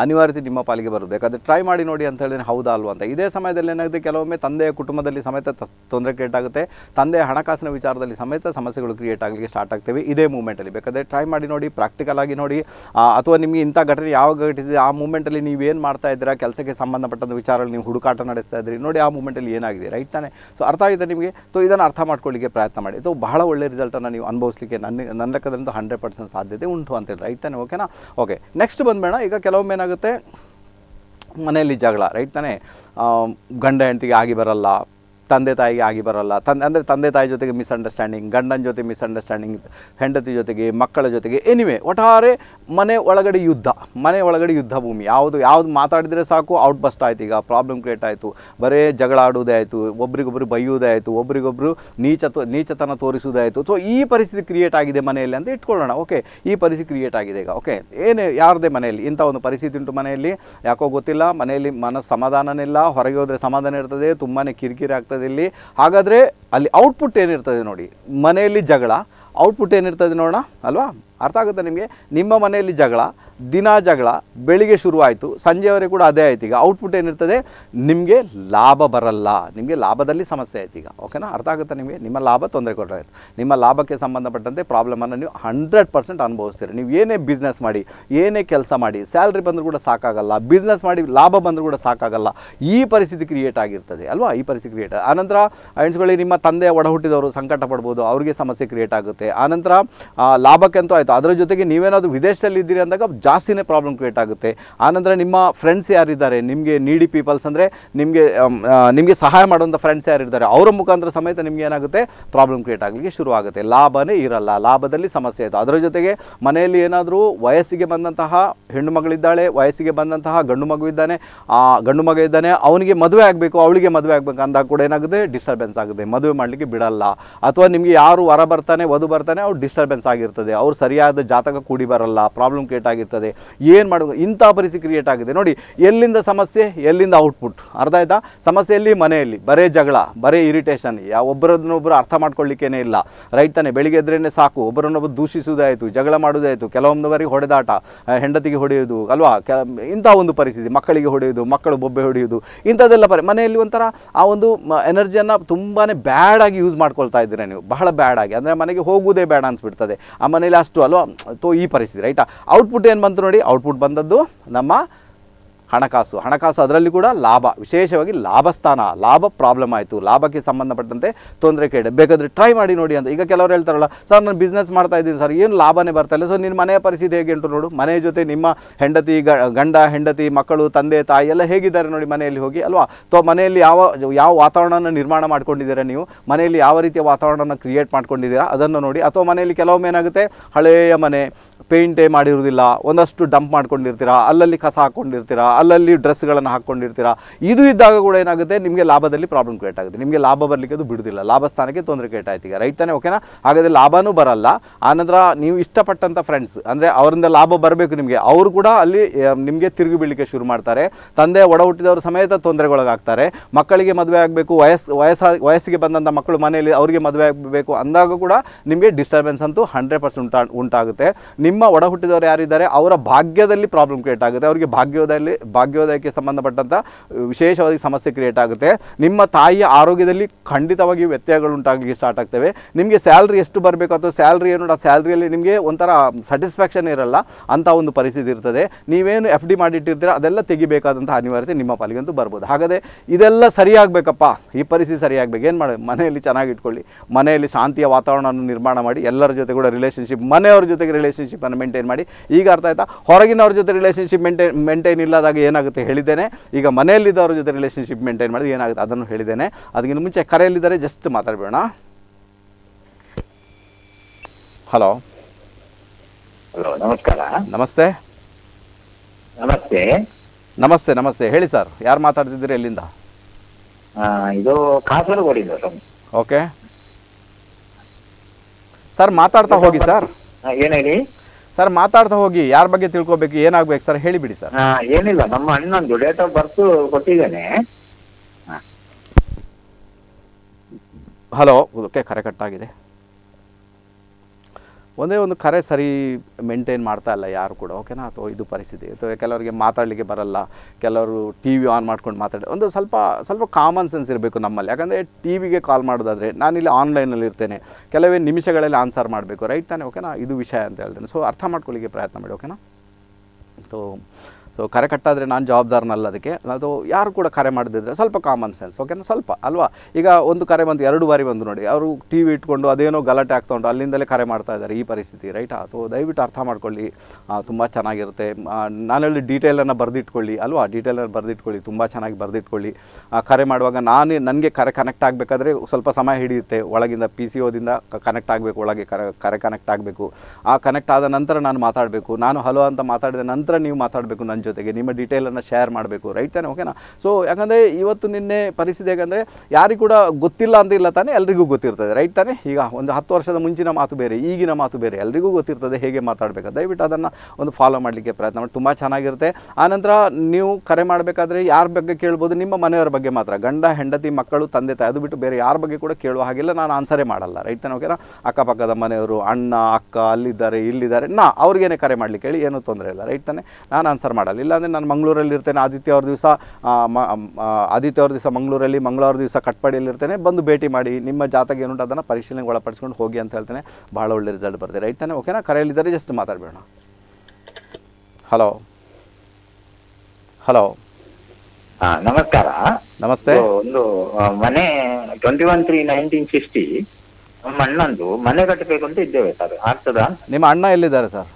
ಅನಿವಾರ್ಯತೆ ನಿಮ್ಮ ಪಾಲಿಗೆ ಬರಬೇಕು ಬೇಕಾದರೆ ಟ್ರೈ ಮಾಡಿ ನೋಡಿ ಅಂತ ಹೇಳಿದ್ರೆ ಹೌದಾ ಅಲ್ವಾ ಅಂತ ಇದೇ ಸಮಯದಲ್ಲಿ ಏನಾಗುತ್ತೆ ಕೆಲವೊಮ್ಮೆ ತಂದೆಯ ಕುಟುಂಬದಲ್ಲಿ ಸಮೇತ ತೊಂದರೆ ಕ್ರಿಯೇಟ್ ಆಗುತ್ತೆ ತಂದೆ ಹಣಕಾಸಿನ ವಿಚಾರದಲ್ಲಿ ಸಮೇತ ಸಮಸ್ಯೆಗಳು ಕ್ರಿಯೇಟ್ ಆಗಲಿಕ್ಕೆ ಸ್ಟಾರ್ಟ್ ಆಗ್ತವೆ ಇದೇ ಮೂಮೆಂಟಲ್ಲಿ ಬೇಕಾದರೆ ಟ್ರೈ ಮಾಡಿ ನೋಡಿ ಪ್ರಾಕ್ಟಿಕಲ್ ಆಗಿ ನೋಡಿ ಅಥವಾ ನಿಮಗೆ ಇಂಥ ಘಟನೆ ಯಾವಾಗ ಘಟಿಸಿದೆ ಆ ಮೂಮೆಂಟಲ್ಲಿ ನೀವೇನು ಮಾಡ್ತಾ ಇದ್ದೀರಾ ಕೆಲಸಕ್ಕೆ ಸಂಬಂಧಪಟ್ಟಂಥ ವಿಚಾರಗಳು ನೀವು ಹುಡುಕಾಟ ನಡೆಸ್ತಾ ಇದ್ದೀರಿ ನೋಡಿ ಆ ಮೂಮೆಂಟಲ್ಲಿ ಏನಾಗಿದೆ ರೈಟ್ ತಾನೆ ಸೊ ಅರ್ಥ ಆಗಿದೆ ನಿಮಗೆ ಸೊ ಇದನ್ನು ಅರ್ಥ ಮಾಡ್ಕೊಳ್ಳಿಕ್ಕೆ ಪ್ರಯತ್ನ ಮಾಡಿ ಸೊ ಬಹಳ ಒಳ್ಳೆ ರಿಸಲ್ಟನ್ನು ನೀವು ಅನುಭವಿಸಲಿಕ್ಕೆ ನನ್ನ ನನ್ನ ಲೆಕ್ಕದಂತೂ ಹಂಡ್ರೆಡ್ ಪರ್ಸೆಂಟ್ ಸಾಧ್ಯತೆ ಉಂಟು ಅಂತೇಳಿ ರೈಟ್ ತಾನೆ ಓಕೆನಾ ಓಕೆ ನೆಕ್ಸ್ಟ್ ಬೇಡ ಈಗ ಕೆಲವೊಮ್ಮೆ ಏನಾಗುತ್ತೆ ಮನೆಯಲ್ಲಿ ಜಗಳ ರೈಟ್ ತಾನೆ ಗಂಡ ಹೆಂಡತಿಗೆ ಆಗಿ ಬರಲ್ಲ ತಂದೆ ತಾಯಿಗೆ ಆಗಿ ಬರೋಲ್ಲ ತಂದೆ ಅಂದರೆ ತಂದೆ ತಾಯಿ ಜೊತೆಗೆ ಮಿಸ್ಅಂಡರ್ಸ್ಟ್ಯಾಂಡಿಂಗ್ ಗಂಡನ ಜೊತೆ ಮಿಸ್ಅಂಡರ್ಸ್ಟ್ಯಾಂಡಿಂಗ್ ಹೆಂಡತಿ ಜೊತೆಗೆ ಮಕ್ಕಳ ಜೊತೆಗೆ ಎನಿವೆ ಒಟ್ಟಾರೆ ಮನೆ ಒಳಗಡೆ ಯುದ್ಧ ಮನೆ ಒಳಗಡೆ ಯುದ್ಧ ಭೂಮಿ ಯಾವುದು ಯಾವುದು ಮಾತಾಡಿದರೆ ಸಾಕು ಔಟ್ ಬಸ್ಟ್ ಆಯಿತು ಈಗ ಪ್ರಾಬ್ಲಮ್ ಕ್ರಿಯೇಟ್ ಆಯಿತು ಬರೇ ಜಗಳ ಆಡೋದೇ ಆಯಿತು ಒಬ್ರಿಗೊಬ್ರು ಬೈಯೋದೇ ಆಯಿತು ಒಬ್ರಿಗೊಬ್ರು ನೀಚ ನೀಚತನ ತೋರಿಸೋದೇ ಆಯಿತು ಸೊ ಈ ಪರಿಸ್ಥಿತಿ ಕ್ರಿಯೇಟ್ ಆಗಿದೆ ಮನೆಯಲ್ಲಿ ಅಂತ ಇಟ್ಕೊಳ್ಳೋಣ ಓಕೆ ಈ ಪರಿಸ್ಥಿತಿ ಕ್ರಿಯೇಟ್ ಆಗಿದೆ ಈಗ ಓಕೆ ಏನೇ ಯಾರದೇ ಮನೆಯಲ್ಲಿ ಇಂಥ ಒಂದು ಪರಿಸ್ಥಿತಿ ಉಂಟು ಮನೆಯಲ್ಲಿ ಯಾಕೋ ಗೊತ್ತಿಲ್ಲ ಮನೆಯಲ್ಲಿ ಮನಸ್ಸು ಸಮಾಧಾನನಿಲ್ಲ ಹೊರಗೆ ಹೋದರೆ ಸಮಾಧಾನ ಇರ್ತದೆ ತುಂಬಾ ಕಿರಿಕಿರಿ ಆಗ್ತದೆ ಇಲ್ಲಿ ಹಾಗಾದರೆ ಅಲ್ಲಿ ಔಟ್ಪುಟ್ ಏನಿರ್ತದೆ ನೋಡಿ ಮನೆಯಲ್ಲಿ ಜಗಳ ಔಟ್ಪುಟ್ ಏನಿರ್ತದೆ ನೋಡೋಣ ಅಲ್ವಾ ಅರ್ಥ ಆಗುತ್ತೆ ನಿಮಗೆ ನಿಮ್ಮ ಮನೆಯಲ್ಲಿ ಜಗಳ ದಿನ ಜಗಳ ಬೆಳಿಗ್ಗೆ ಶುರುವಾಯಿತು ಸಂಜೆವರೆಗೆ ಕೂಡ ಅದೇ ಆಯ್ತು ಈಗ ಔಟ್ಪುಟ್ ಏನಿರ್ತದೆ ನಿಮಗೆ ಲಾಭ ಬರಲ್ಲ ನಿಮಗೆ ಲಾಭದಲ್ಲಿ ಸಮಸ್ಯೆ ಆಯ್ತು ಈಗ ಓಕೆನಾ ಅರ್ಥ ಆಗುತ್ತೆ ನಿಮಗೆ ನಿಮ್ಮ ಲಾಭ ತೊಂದರೆ ಕೊಡಲಾಯಿತು ನಿಮ್ಮ ಲಾಭಕ್ಕೆ ಸಂಬಂಧಪಟ್ಟಂತೆ ಪ್ರಾಬ್ಲಮನ್ನು ನೀವು ಹಂಡ್ರೆಡ್ ಪರ್ಸೆಂಟ್ ಅನುಭವಿಸ್ತೀರಿ ನೀವು ಏನೇ ಬಿಸ್ನೆಸ್ ಮಾಡಿ ಏನೇ ಕೆಲಸ ಮಾಡಿ ಸ್ಯಾಲ್ರಿ ಬಂದರೂ ಕೂಡ ಸಾಕಾಗಲ್ಲ ಬಿಸ್ನೆಸ್ ಮಾಡಿ ಲಾಭ ಬಂದರೂ ಕೂಡ ಸಾಕಾಗಲ್ಲ ಈ ಪರಿಸ್ಥಿತಿ ಕ್ರಿಯೇಟ್ ಆಗಿರ್ತದೆ ಅಲ್ವಾ ಈ ಪರಿಸ್ಥಿತಿ ಕ್ರಿಯೇಟ್ ಆನಂತರ ಎಣಿಸ್ಕೊಳ್ಳಿ ನಿಮ್ಮ ತಂದೆ ಒಡಹುಟ್ಟಿದವರು ಸಂಕಟ ಪಡ್ಬೋದು ಅವರಿಗೆ ಸಮಸ್ಯೆ ಕ್ರಿಯೇಟ್ ಆಗುತ್ತೆ ಆನಂತರ ಲಾಭಕ್ಕಂತೂ ಆಯಿತು ಅದರ ಜೊತೆಗೆ ನೀವೇನಾದರೂ ವಿದೇಶದಲ್ಲಿ ಇದ್ದೀರಿ ಅಂದಾಗ ಜಾಸ್ತಿನೇ ಪ್ರಾಬ್ಲಮ್ ಕ್ರಿಯೇಟ್ ಆಗುತ್ತೆ ಆನಂತರ ನಿಮ್ಮ ಫ್ರೆಂಡ್ಸ್ ಯಾರಿದ್ದಾರೆ ನಿಮಗೆ ನೀಡಿ ಪೀಪಲ್ಸ್ ಅಂದರೆ ನಿಮಗೆ ನಿಮಗೆ ಸಹಾಯ ಮಾಡುವಂಥ ಫ್ರೆಂಡ್ಸ್ ಯಾರಿದ್ದಾರೆ ಅವರ ಮುಖಾಂತರ ಸಮೇತ ನಿಮಗೆ ಏನಾಗುತ್ತೆ ಪ್ರಾಬ್ಲಮ್ ಕ್ರಿಯೇಟ್ ಆಗಲಿಕ್ಕೆ ಶುರು ಆಗುತ್ತೆ ಲಾಭನೇ ಇರಲ್ಲ ಲಾಭದಲ್ಲಿ ಸಮಸ್ಯೆ ಆಯಿತು ಅದರ ಜೊತೆಗೆ ಮನೆಯಲ್ಲಿ ಏನಾದರೂ ವಯಸ್ಸಿಗೆ ಬಂದಂತಹ ಹೆಣ್ಣು ಮಗಳಿದ್ದಾಳೆ ವಯಸ್ಸಿಗೆ ಬಂದಂತಹ ಗಂಡು ಮಗು ಇದ್ದಾನೆ ಆ ಗಂಡು ಮಗ ಇದ್ದಾನೆ ಅವನಿಗೆ ಮದುವೆ ಆಗಬೇಕು ಅವಳಿಗೆ ಮದುವೆ ಆಗಬೇಕು ಅಂದಾಗ ಕೂಡ ಏನಾಗುತ್ತೆ ಡಿಸ್ಟರ್ಬೆನ್ಸ್ ಆಗುತ್ತೆ ಮದುವೆ ಮಾಡಲಿಕ್ಕೆ ಬಿಡಲ್ಲ ಅಥವಾ ನಿಮಗೆ ಯಾರು ವರ ಬರ್ತಾನೆ ವಧು ಬರ್ತಾನೆ ಅವ್ರು ಡಿಸ್ಟರ್ಬೆನ್ಸ್ ಆಗಿರ್ತದೆ ಅವ್ರು ಸರಿಯಾದ ಜಾತಕ ಕೂಡಿ ಬರಲ್ಲ ಪ್ರಾಬ್ಲಮ್ ಕ್ರಿಯೇಟ್ ಆಗಿರ್ತದೆ ಆಗ್ತದೆ ಏನು ಮಾಡೋದು ಇಂಥ ಪರಿಸ್ಥಿತಿ ಕ್ರಿಯೇಟ್ ಆಗಿದೆ ನೋಡಿ ಎಲ್ಲಿಂದ ಸಮಸ್ಯೆ ಎಲ್ಲಿಂದ ಔಟ್ಪುಟ್ ಅರ್ಧ ಆಯ್ತಾ ಸಮಸ್ಯೆಯಲ್ಲಿ ಮನೆಯಲ್ಲಿ ಬರೇ ಜಗಳ ಬರೇ ಇರಿಟೇಷನ್ ಯಾವ ಒಬ್ಬರನ್ನೊಬ್ಬರು ಅರ್ಥ ಮಾಡ್ಕೊಳ್ಳಿಕ್ಕೇನೆ ಇಲ್ಲ ರೈಟ್ ತಾನೆ ಬೆಳಿಗ್ಗೆ ಎದ್ರೇ ಸಾಕು ಒಬ್ಬರನ್ನೊಬ್ಬರು ದೂಷಿಸುವುದಾಯಿತು ಜಗಳ ಮಾಡುವುದಾಯಿತು ಕೆಲವೊಂದು ಬಾರಿ ಹೊಡೆದಾಟ ಹೆಂಡತಿಗೆ ಹೊಡೆಯುವುದು ಅಲ್ವಾ ಕೆ ಇಂಥ ಒಂದು ಪರಿಸ್ಥಿತಿ ಮಕ್ಕಳಿಗೆ ಹೊಡೆಯುವುದು ಮಕ್ಕಳು ಬೊಬ್ಬೆ ಹೊಡೆಯುವುದು ಇಂಥದ್ದೆಲ್ಲ ಪರಿ ಮನೆಯಲ್ಲಿ ಒಂಥರ ಆ ಒಂದು ಎನರ್ಜಿಯನ್ನು ತುಂಬಾ ಬ್ಯಾಡಾಗಿ ಯೂಸ್ ಮಾಡ್ಕೊಳ್ತಾ ಇದ್ದೀರಾ ನೀವು ಬಹಳ ಬ್ಯಾಡ್ ಆಗಿ ಅಂದರೆ ಮನೆಗೆ ಹೋಗುವುದೇ ಬೇಡ ಅನ್ಸ್ಬಿಡ್ತದೆ ಆ ಮನೇಲಿ ಅಷ್ಟು ಅಲ್ವಾ ತೋ ಈ ಪರಿಸ್ಥಿತಿ ರೈಟಾ ಔಟ್ಪುಟ್ ಏನು ಬಂತು ನೋಡಿ ಔಟ್ಪುಟ್ ಬಂದದ್ದು ನಮ್ಮ ಹಣಕಾಸು ಹಣಕಾಸು ಅದರಲ್ಲಿ ಕೂಡ ಲಾಭ ವಿಶೇಷವಾಗಿ ಲಾಭಸ್ಥಾನ ಲಾಭ ಪ್ರಾಬ್ಲಮ್ ಆಯಿತು ಲಾಭಕ್ಕೆ ಸಂಬಂಧಪಟ್ಟಂತೆ ತೊಂದರೆ ಕೇಳಿ ಬೇಕಾದರೆ ಟ್ರೈ ಮಾಡಿ ನೋಡಿ ಅಂತ ಈಗ ಕೆಲವರು ಹೇಳ್ತಾರಲ್ಲ ಸರ್ ನಾನು ಬಿಸ್ನೆಸ್ ಮಾಡ್ತಾ ಇದ್ದೀನಿ ಸರ್ ಏನು ಲಾಭನೇ ಬರ್ತಾ ಇಲ್ಲ ಸೊ ನಿನ್ನ ಮನೆಯ ಪರಿಸ್ಥಿತಿ ಹೇಗೆ ಉಂಟು ನೋಡು ಮನೆ ಜೊತೆ ನಿಮ್ಮ ಹೆಂಡತಿ ಗಂಡ ಹೆಂಡತಿ ಮಕ್ಕಳು ತಂದೆ ತಾಯಿ ಎಲ್ಲ ಹೇಗಿದ್ದಾರೆ ನೋಡಿ ಮನೆಯಲ್ಲಿ ಹೋಗಿ ಅಲ್ವಾ ತೊ ಮನೆಯಲ್ಲಿ ಯಾವ ಯಾವ ವಾತಾವರಣನ ನಿರ್ಮಾಣ ಮಾಡ್ಕೊಂಡಿದ್ದೀರಾ ನೀವು ಮನೆಯಲ್ಲಿ ಯಾವ ರೀತಿಯ ವಾತಾವರಣವನ್ನು ಕ್ರಿಯೇಟ್ ಮಾಡ್ಕೊಂಡಿದ್ದೀರಾ ಅದನ್ನು ನೋಡಿ ಅಥವಾ ಮನೆಯಲ್ಲಿ ಕೆಲವೊಮ್ಮೆ ಏನಾಗುತ್ತೆ ಹಳೆಯ ಮನೆ ಪೇಂಟೇ ಮಾಡಿರೋದಿಲ್ಲ ಒಂದಷ್ಟು ಡಂಪ್ ಮಾಡ್ಕೊಂಡಿರ್ತೀರಾ ಅಲ್ಲಲ್ಲಿ ಕಸ ಹಾಕ್ಕೊಂಡಿರ್ತೀರಾ ಅಲ್ಲಲ್ಲಿ ಡ್ರೆಸ್ಗಳನ್ನು ಹಾಕ್ಕೊಂಡಿರ್ತೀರಾ ಇದು ಇದ್ದಾಗ ಕೂಡ ಏನಾಗುತ್ತೆ ನಿಮಗೆ ಲಾಭದಲ್ಲಿ ಪ್ರಾಬ್ಲಮ್ ಕ್ರಿಯೇಟ್ ಆಗುತ್ತೆ ನಿಮಗೆ ಲಾಭ ಬರಲಿಕ್ಕೆ ಅದು ಬಿಡೋದಿಲ್ಲ ಲಾಭ ಸ್ಥಾನಕ್ಕೆ ತೊಂದರೆ ಕ್ರಿಯೇಟ್ ಈಗ ರೈಟ್ ತಾನೆ ಓಕೆನಾ ಹಾಗಾದರೆ ಲಾಭನೂ ಬರಲ್ಲ ಆನಂತರ ನೀವು ಇಷ್ಟಪಟ್ಟಂಥ ಫ್ರೆಂಡ್ಸ್ ಅಂದರೆ ಅವರಿಂದ ಲಾಭ ಬರಬೇಕು ನಿಮಗೆ ಅವರು ಕೂಡ ಅಲ್ಲಿ ನಿಮಗೆ ತಿರುಗಿ ಬೀಳಲಿಕ್ಕೆ ಶುರು ಮಾಡ್ತಾರೆ ತಂದೆ ಒಡ ಹುಟ್ಟಿದವರು ಸಮೇತ ತೊಂದರೆಗೊಳಗಾಗ್ತಾರೆ ಮಕ್ಕಳಿಗೆ ಮದುವೆ ಆಗಬೇಕು ವಯಸ್ಸು ವಯಸ್ಸ ವಯಸ್ಸಿಗೆ ಬಂದಂಥ ಮಕ್ಕಳು ಮನೆಯಲ್ಲಿ ಅವರಿಗೆ ಮದುವೆ ಆಗಬೇಕು ಅಂದಾಗ ಕೂಡ ನಿಮಗೆ ಡಿಸ್ಟರ್ಬೆನ್ಸ್ ಅಂತೂ ಹಂಡ್ರೆಡ್ ಪರ್ಸೆಂಟ್ ಉಂಟಾಗುತ್ತೆ ನಿಮ್ಮ ನಿಮ್ಮ ಒಡ ಹುಟ್ಟಿದವರು ಯಾರಿದ್ದಾರೆ ಅವರ ಭಾಗ್ಯದಲ್ಲಿ ಪ್ರಾಬ್ಲಮ್ ಕ್ರಿಯೇಟ್ ಆಗುತ್ತೆ ಅವರಿಗೆ ಭಾಗ್ಯೋದಯಲ್ಲಿ ಭಾಗ್ಯೋದಯಕ್ಕೆ ಸಂಬಂಧಪಟ್ಟಂಥ ವಿಶೇಷವಾಗಿ ಸಮಸ್ಯೆ ಕ್ರಿಯೇಟ್ ಆಗುತ್ತೆ ನಿಮ್ಮ ತಾಯಿಯ ಆರೋಗ್ಯದಲ್ಲಿ ಖಂಡಿತವಾಗಿ ವ್ಯತ್ಯಯಗಳು ಉಂಟಾಗಿ ಸ್ಟಾರ್ಟ್ ಆಗ್ತವೆ ನಿಮಗೆ ಸ್ಯಾಲ್ರಿ ಎಷ್ಟು ಬರಬೇಕು ಅಥವಾ ಸ್ಯಾಲ್ರಿ ಏನು ಸ್ಯಾಲ್ರಿಯಲ್ಲಿ ನಿಮಗೆ ಒಂಥರ ಸ್ಯಾಟಿಸ್ಫ್ಯಾಕ್ಷನ್ ಇರಲ್ಲ ಅಂಥ ಒಂದು ಪರಿಸ್ಥಿತಿ ಇರ್ತದೆ ನೀವೇನು ಎಫ್ ಡಿ ಮಾಡಿಟ್ಟಿರ್ತೀರ ಅದೆಲ್ಲ ತೆಗಿಬೇಕಾದಂಥ ಅನಿವಾರ್ಯತೆ ನಿಮ್ಮ ಪಾಲಿಗಂತೂ ಬರ್ಬೋದು ಹಾಗಾದರೆ ಇದೆಲ್ಲ ಸರಿಯಾಗಬೇಕಪ್ಪ ಈ ಪರಿಸ್ಥಿತಿ ಸರಿಯಾಗಬೇಕು ಏನು ಮಾಡಿ ಮನೆಯಲ್ಲಿ ಚೆನ್ನಾಗಿ ಇಟ್ಕೊಳ್ಳಿ ಮನೆಯಲ್ಲಿ ಶಾಂತಿಯ ವಾತಾವರಣವನ್ನು ನಿರ್ಮಾಣ ಮಾಡಿ ಎಲ್ಲರ ಜೊತೆ ಕೂಡ ರಿಲೇಷನ್ಶಿಪ್ ಮನೆಯವ್ರ ಜೊತೆಗೆ ರಿಲೇಷನ್ಶಿಪ್ ಸಂಬಂಧವನ್ನು ಮೇಂಟೈನ್ ಮಾಡಿ ಈಗ ಅರ್ಥ ಆಯ್ತಾ ಹೊರಗಿನವ್ರ ಜೊತೆ ರಿಲೇಷನ್ಶಿಪ್ ಮೇಂಟೈನ್ ಮೇಂಟೈನ್ ಇಲ್ಲದಾಗ ಏನಾಗುತ್ತೆ ಹೇಳಿದ್ದೇನೆ ಈಗ ಮನೆಯಲ್ಲಿದ್ದವ್ರ ಜೊತೆ ರಿಲೇಷನ್ಶಿಪ್ ಮೇಂಟೈನ್ ಮಾಡಿದ್ರೆ ಏನಾಗುತ್ತೆ ಅದನ್ನು ಹೇಳಿದ್ದೇನೆ ಅದಕ್ಕಿಂತ ಮುಂಚೆ ಕರೆಯಲ್ಲಿದ್ದಾರೆ ಜಸ್ಟ್ ಮಾತಾಡಬೇಡ ಹಲೋ ಹಲೋ ನಮಸ್ಕಾರ ನಮಸ್ತೆ ನಮಸ್ತೆ ನಮಸ್ತೆ ನಮಸ್ತೆ ಹೇಳಿ ಸರ್ ಯಾರು ಮಾತಾಡ್ತಿದ್ದೀರಿ ಎಲ್ಲಿಂದ ಇದು ಸರ್ ಓಕೆ ಸರ್ ಮಾತಾಡ್ತಾ ಹೋಗಿ ಸರ್ ಏನೇಳಿ ಸರ್ ಮಾತಾಡ್ತಾ ಹೋಗಿ ಯಾರ ಬಗ್ಗೆ ತಿಳ್ಕೊಬೇಕು ಏನಾಗ್ಬೇಕು ಸರ್ ಹೇಳಿಬಿಡಿ ಸರ್ ಏನಿಲ್ಲ ನಮ್ಮ ಅಣ್ಣಂದು ಡೇಟ್ ಆಫ್ ಬರ್ತ್ ಕೊಟ್ಟಿದ್ದೇನೆ ಹಲೋ ಓಕೆ ಕರೆ ಕಟ್ ಆಗಿದೆ ಒಂದೇ ಒಂದು ಕರೆ ಸರಿ ಮೇಂಟೈನ್ ಮಾಡ್ತಾ ಇಲ್ಲ ಯಾರು ಕೂಡ ಓಕೆನಾ ಅಥವಾ ಇದು ಪರಿಸ್ಥಿತಿ ಅಥವಾ ಕೆಲವರಿಗೆ ಮಾತಾಡಲಿಕ್ಕೆ ಬರಲ್ಲ ಕೆಲವರು ಟಿ ವಿ ಆನ್ ಮಾಡ್ಕೊಂಡು ಮಾತಾಡಿ ಒಂದು ಸ್ವಲ್ಪ ಸ್ವಲ್ಪ ಕಾಮನ್ ಸೆನ್ಸ್ ಇರಬೇಕು ನಮ್ಮಲ್ಲಿ ಯಾಕಂದರೆ ಟಿ ವಿಗೆ ಕಾಲ್ ಮಾಡೋದಾದರೆ ನಾನಿಲ್ಲಿ ಆನ್ಲೈನಲ್ಲಿ ಇರ್ತೇನೆ ಕೆಲವೇ ನಿಮಿಷಗಳಲ್ಲಿ ಆನ್ಸರ್ ಮಾಡಬೇಕು ರೈಟ್ ತಾನೆ ಓಕೆನಾ ಇದು ವಿಷಯ ಅಂತ ಹೇಳ್ತೇನೆ ಸೊ ಅರ್ಥ ಮಾಡ್ಕೊಳ್ಳಿಕ್ಕೆ ಪ್ರಯತ್ನ ಮಾಡಿ ಓಕೆನಾ ಸೊ ಸೊ ಕರೆ ಕಟ್ಟಾದರೆ ನಾನು ಜವಾಬ್ದಾರನಲ್ಲ ಅದಕ್ಕೆ ಅದು ಯಾರು ಕೂಡ ಕರೆ ಮಾಡದಿದ್ದರೆ ಸ್ವಲ್ಪ ಕಾಮನ್ ಸೆನ್ಸ್ ಓಕೆನಾ ಸ್ವಲ್ಪ ಅಲ್ವಾ ಈಗ ಒಂದು ಕರೆ ಬಂದು ಎರಡು ಬಾರಿ ಬಂದು ನೋಡಿ ಅವರು ಟಿ ವಿ ಇಟ್ಕೊಂಡು ಅದೇನೋ ಗಲಾಟೆ ಆಗ್ತಾ ಉಂಟು ಅಲ್ಲಿಂದಲೇ ಕರೆ ಮಾಡ್ತಾ ಇದ್ದಾರೆ ಈ ಪರಿಸ್ಥಿತಿ ರೈಟಾ ಸೊ ದಯವಿಟ್ಟು ಅರ್ಥ ಮಾಡ್ಕೊಳ್ಳಿ ತುಂಬ ಚೆನ್ನಾಗಿರುತ್ತೆ ನಾನಲ್ಲಿ ಡೀಟೇಲನ್ನು ಬರೆದಿಟ್ಕೊಳ್ಳಿ ಅಲ್ವಾ ಡೀಟೇಲನ್ನು ಬರೆದಿಟ್ಕೊಳ್ಳಿ ತುಂಬ ಚೆನ್ನಾಗಿ ಬರೆದಿಟ್ಕೊಳ್ಳಿ ಕರೆ ಮಾಡುವಾಗ ನಾನೇ ನನಗೆ ಕರೆ ಕನೆಕ್ಟ್ ಆಗಬೇಕಾದ್ರೆ ಸ್ವಲ್ಪ ಸಮಯ ಹಿಡಿಯುತ್ತೆ ಒಳಗಿಂದ ಪಿ ಸಿ ಓದಿಂದ ಕನೆಕ್ಟ್ ಆಗಬೇಕು ಒಳಗೆ ಕರೆ ಕರೆ ಕನೆಕ್ಟ್ ಆಗಬೇಕು ಆ ಕನೆಕ್ಟ್ ಆದ ನಂತರ ನಾನು ಮಾತಾಡಬೇಕು ನಾನು ಹಲೋ ಅಂತ ಮಾತಾಡಿದ ನಂತರ ನೀವು ಮಾತಾಡಬೇಕು ನನ್ನ ಜೊತೆ ಜೊತೆಗೆ ನಿಮ್ಮ ಡೀಟೇಲನ್ನು ಶೇರ್ ಮಾಡಬೇಕು ರೈಟ್ ತಾನೆ ಓಕೆನಾ ಸೊ ಯಾಕಂದರೆ ಇವತ್ತು ನಿನ್ನೆ ಪರಿಸ್ಥಿತಿ ಯಾಕಂದರೆ ಯಾರಿಗೂ ಕೂಡ ಗೊತ್ತಿಲ್ಲ ಅಂತ ಇಲ್ಲ ತಾನೆ ಎಲ್ರಿಗೂ ಗೊತ್ತಿರ್ತದೆ ರೈಟ್ ತಾನೆ ಈಗ ಒಂದು ಹತ್ತು ವರ್ಷದ ಮುಂಚಿನ ಮಾತು ಬೇರೆ ಈಗಿನ ಮಾತು ಬೇರೆ ಎಲ್ರಿಗೂ ಗೊತ್ತಿರ್ತದೆ ಹೇಗೆ ಮಾತಾಡಬೇಕು ದಯವಿಟ್ಟು ಅದನ್ನು ಒಂದು ಫಾಲೋ ಮಾಡಲಿಕ್ಕೆ ಪ್ರಯತ್ನ ಮಾಡಿ ತುಂಬ ಚೆನ್ನಾಗಿರುತ್ತೆ ಆನಂತರ ನೀವು ಕರೆ ಮಾಡಬೇಕಾದ್ರೆ ಯಾರ ಬಗ್ಗೆ ಕೇಳ್ಬೋದು ನಿಮ್ಮ ಮನೆಯವರ ಬಗ್ಗೆ ಮಾತ್ರ ಗಂಡ ಹೆಂಡತಿ ಮಕ್ಕಳು ತಂದೆ ತಾಯಿ ಅದು ಬಿಟ್ಟು ಬೇರೆ ಯಾರ ಬಗ್ಗೆ ಕೂಡ ಕೇಳುವ ಹಾಗಿಲ್ಲ ನಾನು ಆನ್ಸರೇ ಮಾಡಲ್ಲ ರೈಟ್ ತಾನೆ ಓಕೆನಾ ಅಕ್ಕಪಕ್ಕದ ಮನೆಯವರು ಅಣ್ಣ ಅಕ್ಕ ಅಲ್ಲಿದ್ದಾರೆ ಇಲ್ಲಿದ್ದಾರೆ ನಾ ಅವ್ರಿಗೇನೆ ಕರೆ ಮಾಡಲಿಕ್ಕೆ ಹೇಳಿ ಏನೂ ತೊಂದರೆ ಇಲ್ಲ ರೈಟ್ ತಾನೆ ನಾನು ಆನ್ಸರ್ ಮಾಡಲ್ಲ ಇಲ್ಲ ಇಲ್ಲಾಂದರೆ ನಾನು ಮಂಗಳೂರಲ್ಲಿ ಇರ್ತೇನೆ ಆದಿತ್ಯ ಅವ್ರ ದಿವಸ ಆದಿತ್ಯ ಅವ್ರ ದಿವಸ ಮಂಗಳೂರಲ್ಲಿ ಮಂಗಳವಾರ ದಿವಸ ಇರ್ತೇನೆ ಬಂದು ಭೇಟಿ ಮಾಡಿ ನಿಮ್ಮ ಜಾತಕ ಏನುಂಟು ಅದನ್ನು ಪರಿಶೀಲನೆಗೆ ಒಳಪಡಿಸ್ಕೊಂಡು ಹೋಗಿ ಅಂತ ಹೇಳ್ತೇನೆ ಭಾಳ ಒಳ್ಳೆ ರಿಸಲ್ಟ್ ಬರ್ತೀರಿ ರೈಟ್ ಓಕೆನಾ ಕರೆಯಲ್ಲಿದ್ದಾರೆ ಜಸ್ಟ್ ಮಾತಾಡಬೇಡ ಹಲೋ ಹಲೋ ನಮಸ್ಕಾರ ನಮಸ್ತೆ ಒಂದು ಮನೆ twenty one three nineteen fifty ನಮ್ಮ ಅಣ್ಣಂದು ಮನೆ ಕಟ್ಟಬೇಕು ಅಂತ ಇದ್ದೇವೆ ಸರ್ ಆಗ್ತದಾ ನಿಮ್ಮ ಅಣ್ಣ ಎಲ್ಲಿದ್ದಾರೆ ಸರ್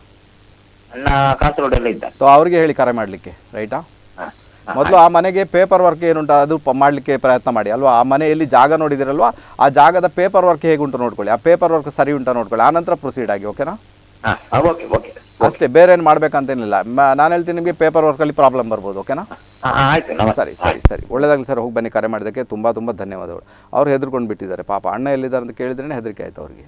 ಅವ್ರಿಗೆ ಹೇಳಿ ಕರೆ ಮಾಡಲಿಕ್ಕೆ ರೈಟಾ ಮೊದಲು ಆ ಮನೆಗೆ ಪೇಪರ್ ವರ್ಕ್ ಏನುಂಟು ಅದು ಮಾಡಲಿಕ್ಕೆ ಪ್ರಯತ್ನ ಮಾಡಿ ಅಲ್ವಾ ಆ ಮನೆಯಲ್ಲಿ ಜಾಗ ನೋಡಿದಿರಲ್ವಾ ಆ ಜಾಗದ ಪೇಪರ್ ವರ್ಕ್ ಉಂಟು ನೋಡ್ಕೊಳ್ಳಿ ಆ ಪೇಪರ್ ವರ್ಕ್ ಸರಿ ಉಂಟು ನೋಡ್ಕೊಳ್ಳಿ ಆ ನಂತರ ಪ್ರೊಸೀಡ್ ಆಗಿ ಓಕೆನಾ ಅಷ್ಟೇ ಬೇರೆ ಏನು ಮಾಡ್ಬೇಕಂತೇನಿಲ್ಲ ನಾನು ಹೇಳ್ತೀನಿ ನಿಮಗೆ ಪೇಪರ್ ವರ್ಕಲ್ಲಿ ಪ್ರಾಬ್ಲಮ್ ಬರ್ಬೋದು ಓಕೆನಾ ಸರಿ ಸರಿ ಸರಿ ಒಳ್ಳೇದಾಗಲಿ ಸರ್ ಹೋಗಿ ಬನ್ನಿ ಕರೆ ಮಾಡಿದ್ದಕ್ಕೆ ತುಂಬ ತುಂಬ ಧನ್ಯವಾದಗಳು ಅವ್ರು ಹೆದರ್ಕೊಂಡು ಬಿಟ್ಟಿದ್ದಾರೆ ಪಾಪ ಅಣ್ಣ ಎಲ್ಲಿದ್ದಾರೆ ಅಂತ ಕೇಳಿದ್ರೇ ಹೆದರಿಕೆ ಆಯ್ತು ಅವ್ರಿಗೆ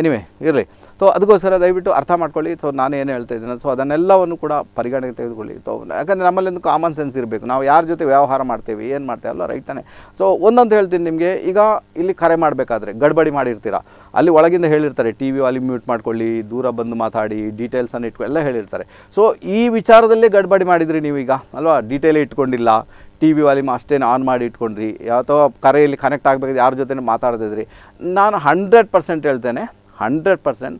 ಎನಿವೆ ಇರಲಿ ಸೊ ಅದಕ್ಕೋಸ್ಕರ ದಯವಿಟ್ಟು ಅರ್ಥ ಮಾಡ್ಕೊಳ್ಳಿ ಸೊ ನಾನು ಏನು ಹೇಳ್ತಾ ಇದ್ದೀನಿ ಸೊ ಅದನ್ನೆಲ್ಲವನ್ನು ಕೂಡ ಪರಿಗಣನೆಗೆ ತೆಗೆದುಕೊಳ್ಳಿ ಸೊ ಯಾಕಂದರೆ ನಮ್ಮಲ್ಲಿ ಒಂದು ಕಾಮನ್ ಸೆನ್ಸ್ ಇರಬೇಕು ನಾವು ಯಾರ ಜೊತೆ ವ್ಯವಹಾರ ಮಾಡ್ತೇವೆ ಏನು ಮಾಡ್ತೇವಲ್ಲ ರೈಟ್ ತಾನೆ ಸೊ ಒಂದಂತ ಹೇಳ್ತೀನಿ ನಿಮಗೆ ಈಗ ಇಲ್ಲಿ ಕರೆ ಮಾಡಬೇಕಾದ್ರೆ ಗಡ್ಬಡಿ ಮಾಡಿರ್ತೀರ ಅಲ್ಲಿ ಒಳಗಿಂದ ಹೇಳಿರ್ತಾರೆ ಟಿ ವಿ ಅಲ್ಲಿ ಮ್ಯೂಟ್ ಮಾಡ್ಕೊಳ್ಳಿ ದೂರ ಬಂದು ಮಾತಾಡಿ ಡೀಟೇಲ್ಸನ್ನು ಇಟ್ಕೊ ಎಲ್ಲ ಹೇಳಿರ್ತಾರೆ ಸೊ ಈ ವಿಚಾರದಲ್ಲೇ ಗಡ್ಬಡಿ ಮಾಡಿದ್ರಿ ನೀವೀಗ ಅಲ್ವಾ ಡೀಟೇಲೇ ಇಟ್ಕೊಂಡಿಲ್ಲ ಟಿ ವಿ ವಾಲ್ಯೂಮ್ ಅಷ್ಟೇನು ಆನ್ ಮಾಡಿ ಇಟ್ಕೊಂಡ್ರಿ ಅಥವಾ ಕರೆಯಲ್ಲಿ ಕನೆಕ್ಟ್ ಆಗಬೇಕು ಯಾರ ಜೊತೆ ಮಾತಾಡ್ತಿದ್ರಿ ನಾನು ಹಂಡ್ರೆಡ್ ಪರ್ಸೆಂಟ್ ಹೇಳ್ತೇನೆ ಹಂಡ್ರೆಡ್ ಪರ್ಸೆಂಟ್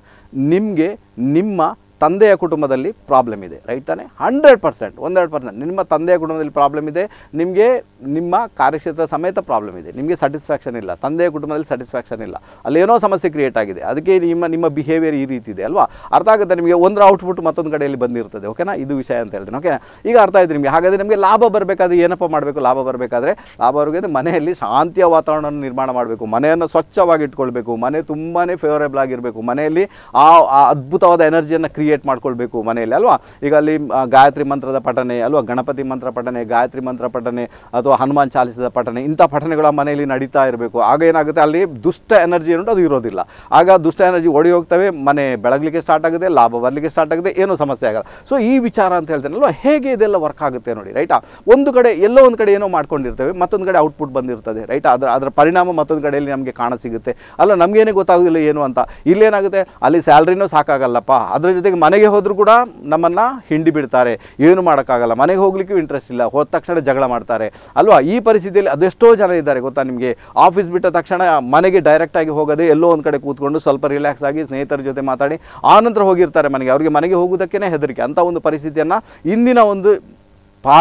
ನಿಮಗೆ ನಿಮ್ಮ ತಂದೆಯ ಕುಟುಂಬದಲ್ಲಿ ಪ್ರಾಬ್ಲಮ್ ಇದೆ ರೈಟ್ ತಾನೆ ಹಂಡ್ರೆಡ್ ಪರ್ಸೆಂಟ್ ಒಂದೆರಡು ಪರ್ಸೆಂಟ್ ನಿಮ್ಮ ತಂದೆಯ ಕುಟುಂಬದಲ್ಲಿ ಪ್ರಾಬ್ಲಮ್ ಇದೆ ನಿಮಗೆ ನಿಮ್ಮ ಕಾರ್ಯಕ್ಷೇತ್ರ ಸಮೇತ ಪ್ರಾಬ್ಲಮ್ ಇದೆ ನಿಮಗೆ ಸ್ಯಾಟಿಸ್ಫ್ಯಾಕ್ಷನ್ ಇಲ್ಲ ತಂದೆಯ ಕುಟುಂಬದಲ್ಲಿ ಸ್ಯಾಟಿಸ್ಫ್ಯಾಕ್ಷನ್ ಇಲ್ಲ ಏನೋ ಸಮಸ್ಯೆ ಕ್ರಿಯೇಟ್ ಆಗಿದೆ ಅದಕ್ಕೆ ನಿಮ್ಮ ನಿಮ್ಮ ಬಿಹೇವಿಯರ್ ಈ ರೀತಿ ಇದೆ ಅಲ್ವಾ ಅರ್ಥ ಆಗುತ್ತೆ ನಿಮಗೆ ಒಂದರ ಔಟ್ಪುಟ್ ಮತ್ತೊಂದು ಕಡೆಯಲ್ಲಿ ಬಂದಿರ್ತದೆ ಓಕೆನಾ ಇದು ವಿಷಯ ಅಂತ ಹೇಳ್ತೀನಿ ಓಕೆನಾ ಈಗ ಅರ್ಥ ಆಯ್ತು ನಿಮಗೆ ಹಾಗಾದರೆ ನಿಮಗೆ ಲಾಭ ಬರಬೇಕಾದ್ರೆ ಏನಪ್ಪ ಮಾಡಬೇಕು ಲಾಭ ಬರಬೇಕಾದ್ರೆ ಲಾಭ ಮನೆಯಲ್ಲಿ ಶಾಂತಿಯ ವಾತಾವರಣವನ್ನು ನಿರ್ಮಾಣ ಮಾಡಬೇಕು ಮನೆಯನ್ನು ಸ್ವಚ್ಛವಾಗಿ ಇಟ್ಕೊಳ್ಬೇಕು ಮನೆ ತುಂಬಾ ಫೇವರೇಬಲ್ ಆಗಿರಬೇಕು ಮನೆಯಲ್ಲಿ ಆ ಅದ್ಭುತವಾದ ಎನರ್ಜಿಯನ್ನು ಕ್ರಿಯೇಟ್ ಕ್ರಿಯೇಟ್ ಮಾಡ್ಕೊಳ್ಬೇಕು ಮನೆಯಲ್ಲಿ ಅಲ್ವಾ ಈಗ ಅಲ್ಲಿ ಗಾಯತ್ರಿ ಮಂತ್ರದ ಪಠನೆ ಅಲ್ವಾ ಗಣಪತಿ ಮಂತ್ರ ಪಠನೆ ಗಾಯತ್ರಿ ಮಂತ್ರ ಪಠನೆ ಅಥವಾ ಹನುಮಾನ್ ಚಾಲಿಸಿದ ಪಠನೆ ಇಂಥ ಪಠನೆಗಳು ಮನೆಯಲ್ಲಿ ನಡೀತಾ ಇರಬೇಕು ಆಗ ಏನಾಗುತ್ತೆ ಅಲ್ಲಿ ದುಷ್ಟ ಎನರ್ಜಿ ಏನು ಅದು ಇರೋದಿಲ್ಲ ಆಗ ದುಷ್ಟ ಎನರ್ಜಿ ಓಡಿ ಹೋಗ್ತವೆ ಮನೆ ಬೆಳಗ್ಲಿಕ್ಕೆ ಸ್ಟಾರ್ಟ್ ಆಗುತ್ತೆ ಲಾಭ ಬರಲಿಕ್ಕೆ ಸ್ಟಾರ್ಟ್ ಆಗುತ್ತೆ ಏನೂ ಸಮಸ್ಯೆ ಆಗಲ್ಲ ಸೊ ಈ ವಿಚಾರ ಅಂತ ಹೇಳ್ತೇನೆ ಅಲ್ವಾ ಹೇಗೆ ಇದೆಲ್ಲ ವರ್ಕ್ ಆಗುತ್ತೆ ನೋಡಿ ರೈಟಾ ಒಂದು ಕಡೆ ಎಲ್ಲೋ ಒಂದು ಕಡೆ ಏನೋ ಮಾಡ್ಕೊಂಡಿರ್ತೇವೆ ಮತ್ತೊಂದು ಕಡೆ ಔಟ್ಪುಟ್ ಬಂದಿರ್ತದೆ ರೈಟ್ ಅದರ ಅದರ ಪರಿಣಾಮ ಮತ್ತೊಂದು ಕಡೆಯಲ್ಲಿ ನಮಗೆ ಕಾಣ ಸಿಗುತ್ತೆ ಅಲ್ಲ ನಮಗೇನೇ ಗೊತ್ತಾಗೋದಿಲ್ಲ ಏನು ಅಂತ ಇಲ್ಲೇನಾಗುತ್ತೆ ಅಲ್ಲಿ ಸ್ಯಾಲ್ರಿನೂ ಸಾಕಾಗಲ್ಲಪ್ಪ ಅದರ ಜೊತೆಗೆ ಜೊತೆಗೆ ಮನೆಗೆ ಹೋದರೂ ಕೂಡ ನಮ್ಮನ್ನು ಹಿಂಡಿ ಬಿಡ್ತಾರೆ ಏನು ಮಾಡೋಕ್ಕಾಗಲ್ಲ ಮನೆಗೆ ಹೋಗ್ಲಿಕ್ಕೂ ಇಂಟ್ರೆಸ್ಟ್ ಇಲ್ಲ ಹೋದ ತಕ್ಷಣ ಜಗಳ ಮಾಡ್ತಾರೆ ಅಲ್ವಾ ಈ ಪರಿಸ್ಥಿತಿಯಲ್ಲಿ ಅದೆಷ್ಟೋ ಜನ ಇದ್ದಾರೆ ಗೊತ್ತಾ ನಿಮಗೆ ಆಫೀಸ್ ಬಿಟ್ಟ ತಕ್ಷಣ ಮನೆಗೆ ಡೈರೆಕ್ಟಾಗಿ ಹೋಗೋದೇ ಎಲ್ಲೋ ಒಂದು ಕಡೆ ಕೂತ್ಕೊಂಡು ಸ್ವಲ್ಪ ರಿಲ್ಯಾಕ್ಸ್ ಆಗಿ ಸ್ನೇಹಿತರ ಜೊತೆ ಮಾತಾಡಿ ಆನಂತರ ಹೋಗಿರ್ತಾರೆ ಮನೆಗೆ ಅವರಿಗೆ ಮನೆಗೆ ಹೋಗೋದಕ್ಕೇ ಹೆದರಿಕೆ ಅಂಥ ಒಂದು ಪರಿಸ್ಥಿತಿಯನ್ನು ಇಂದಿನ ಒಂದು ಪಾ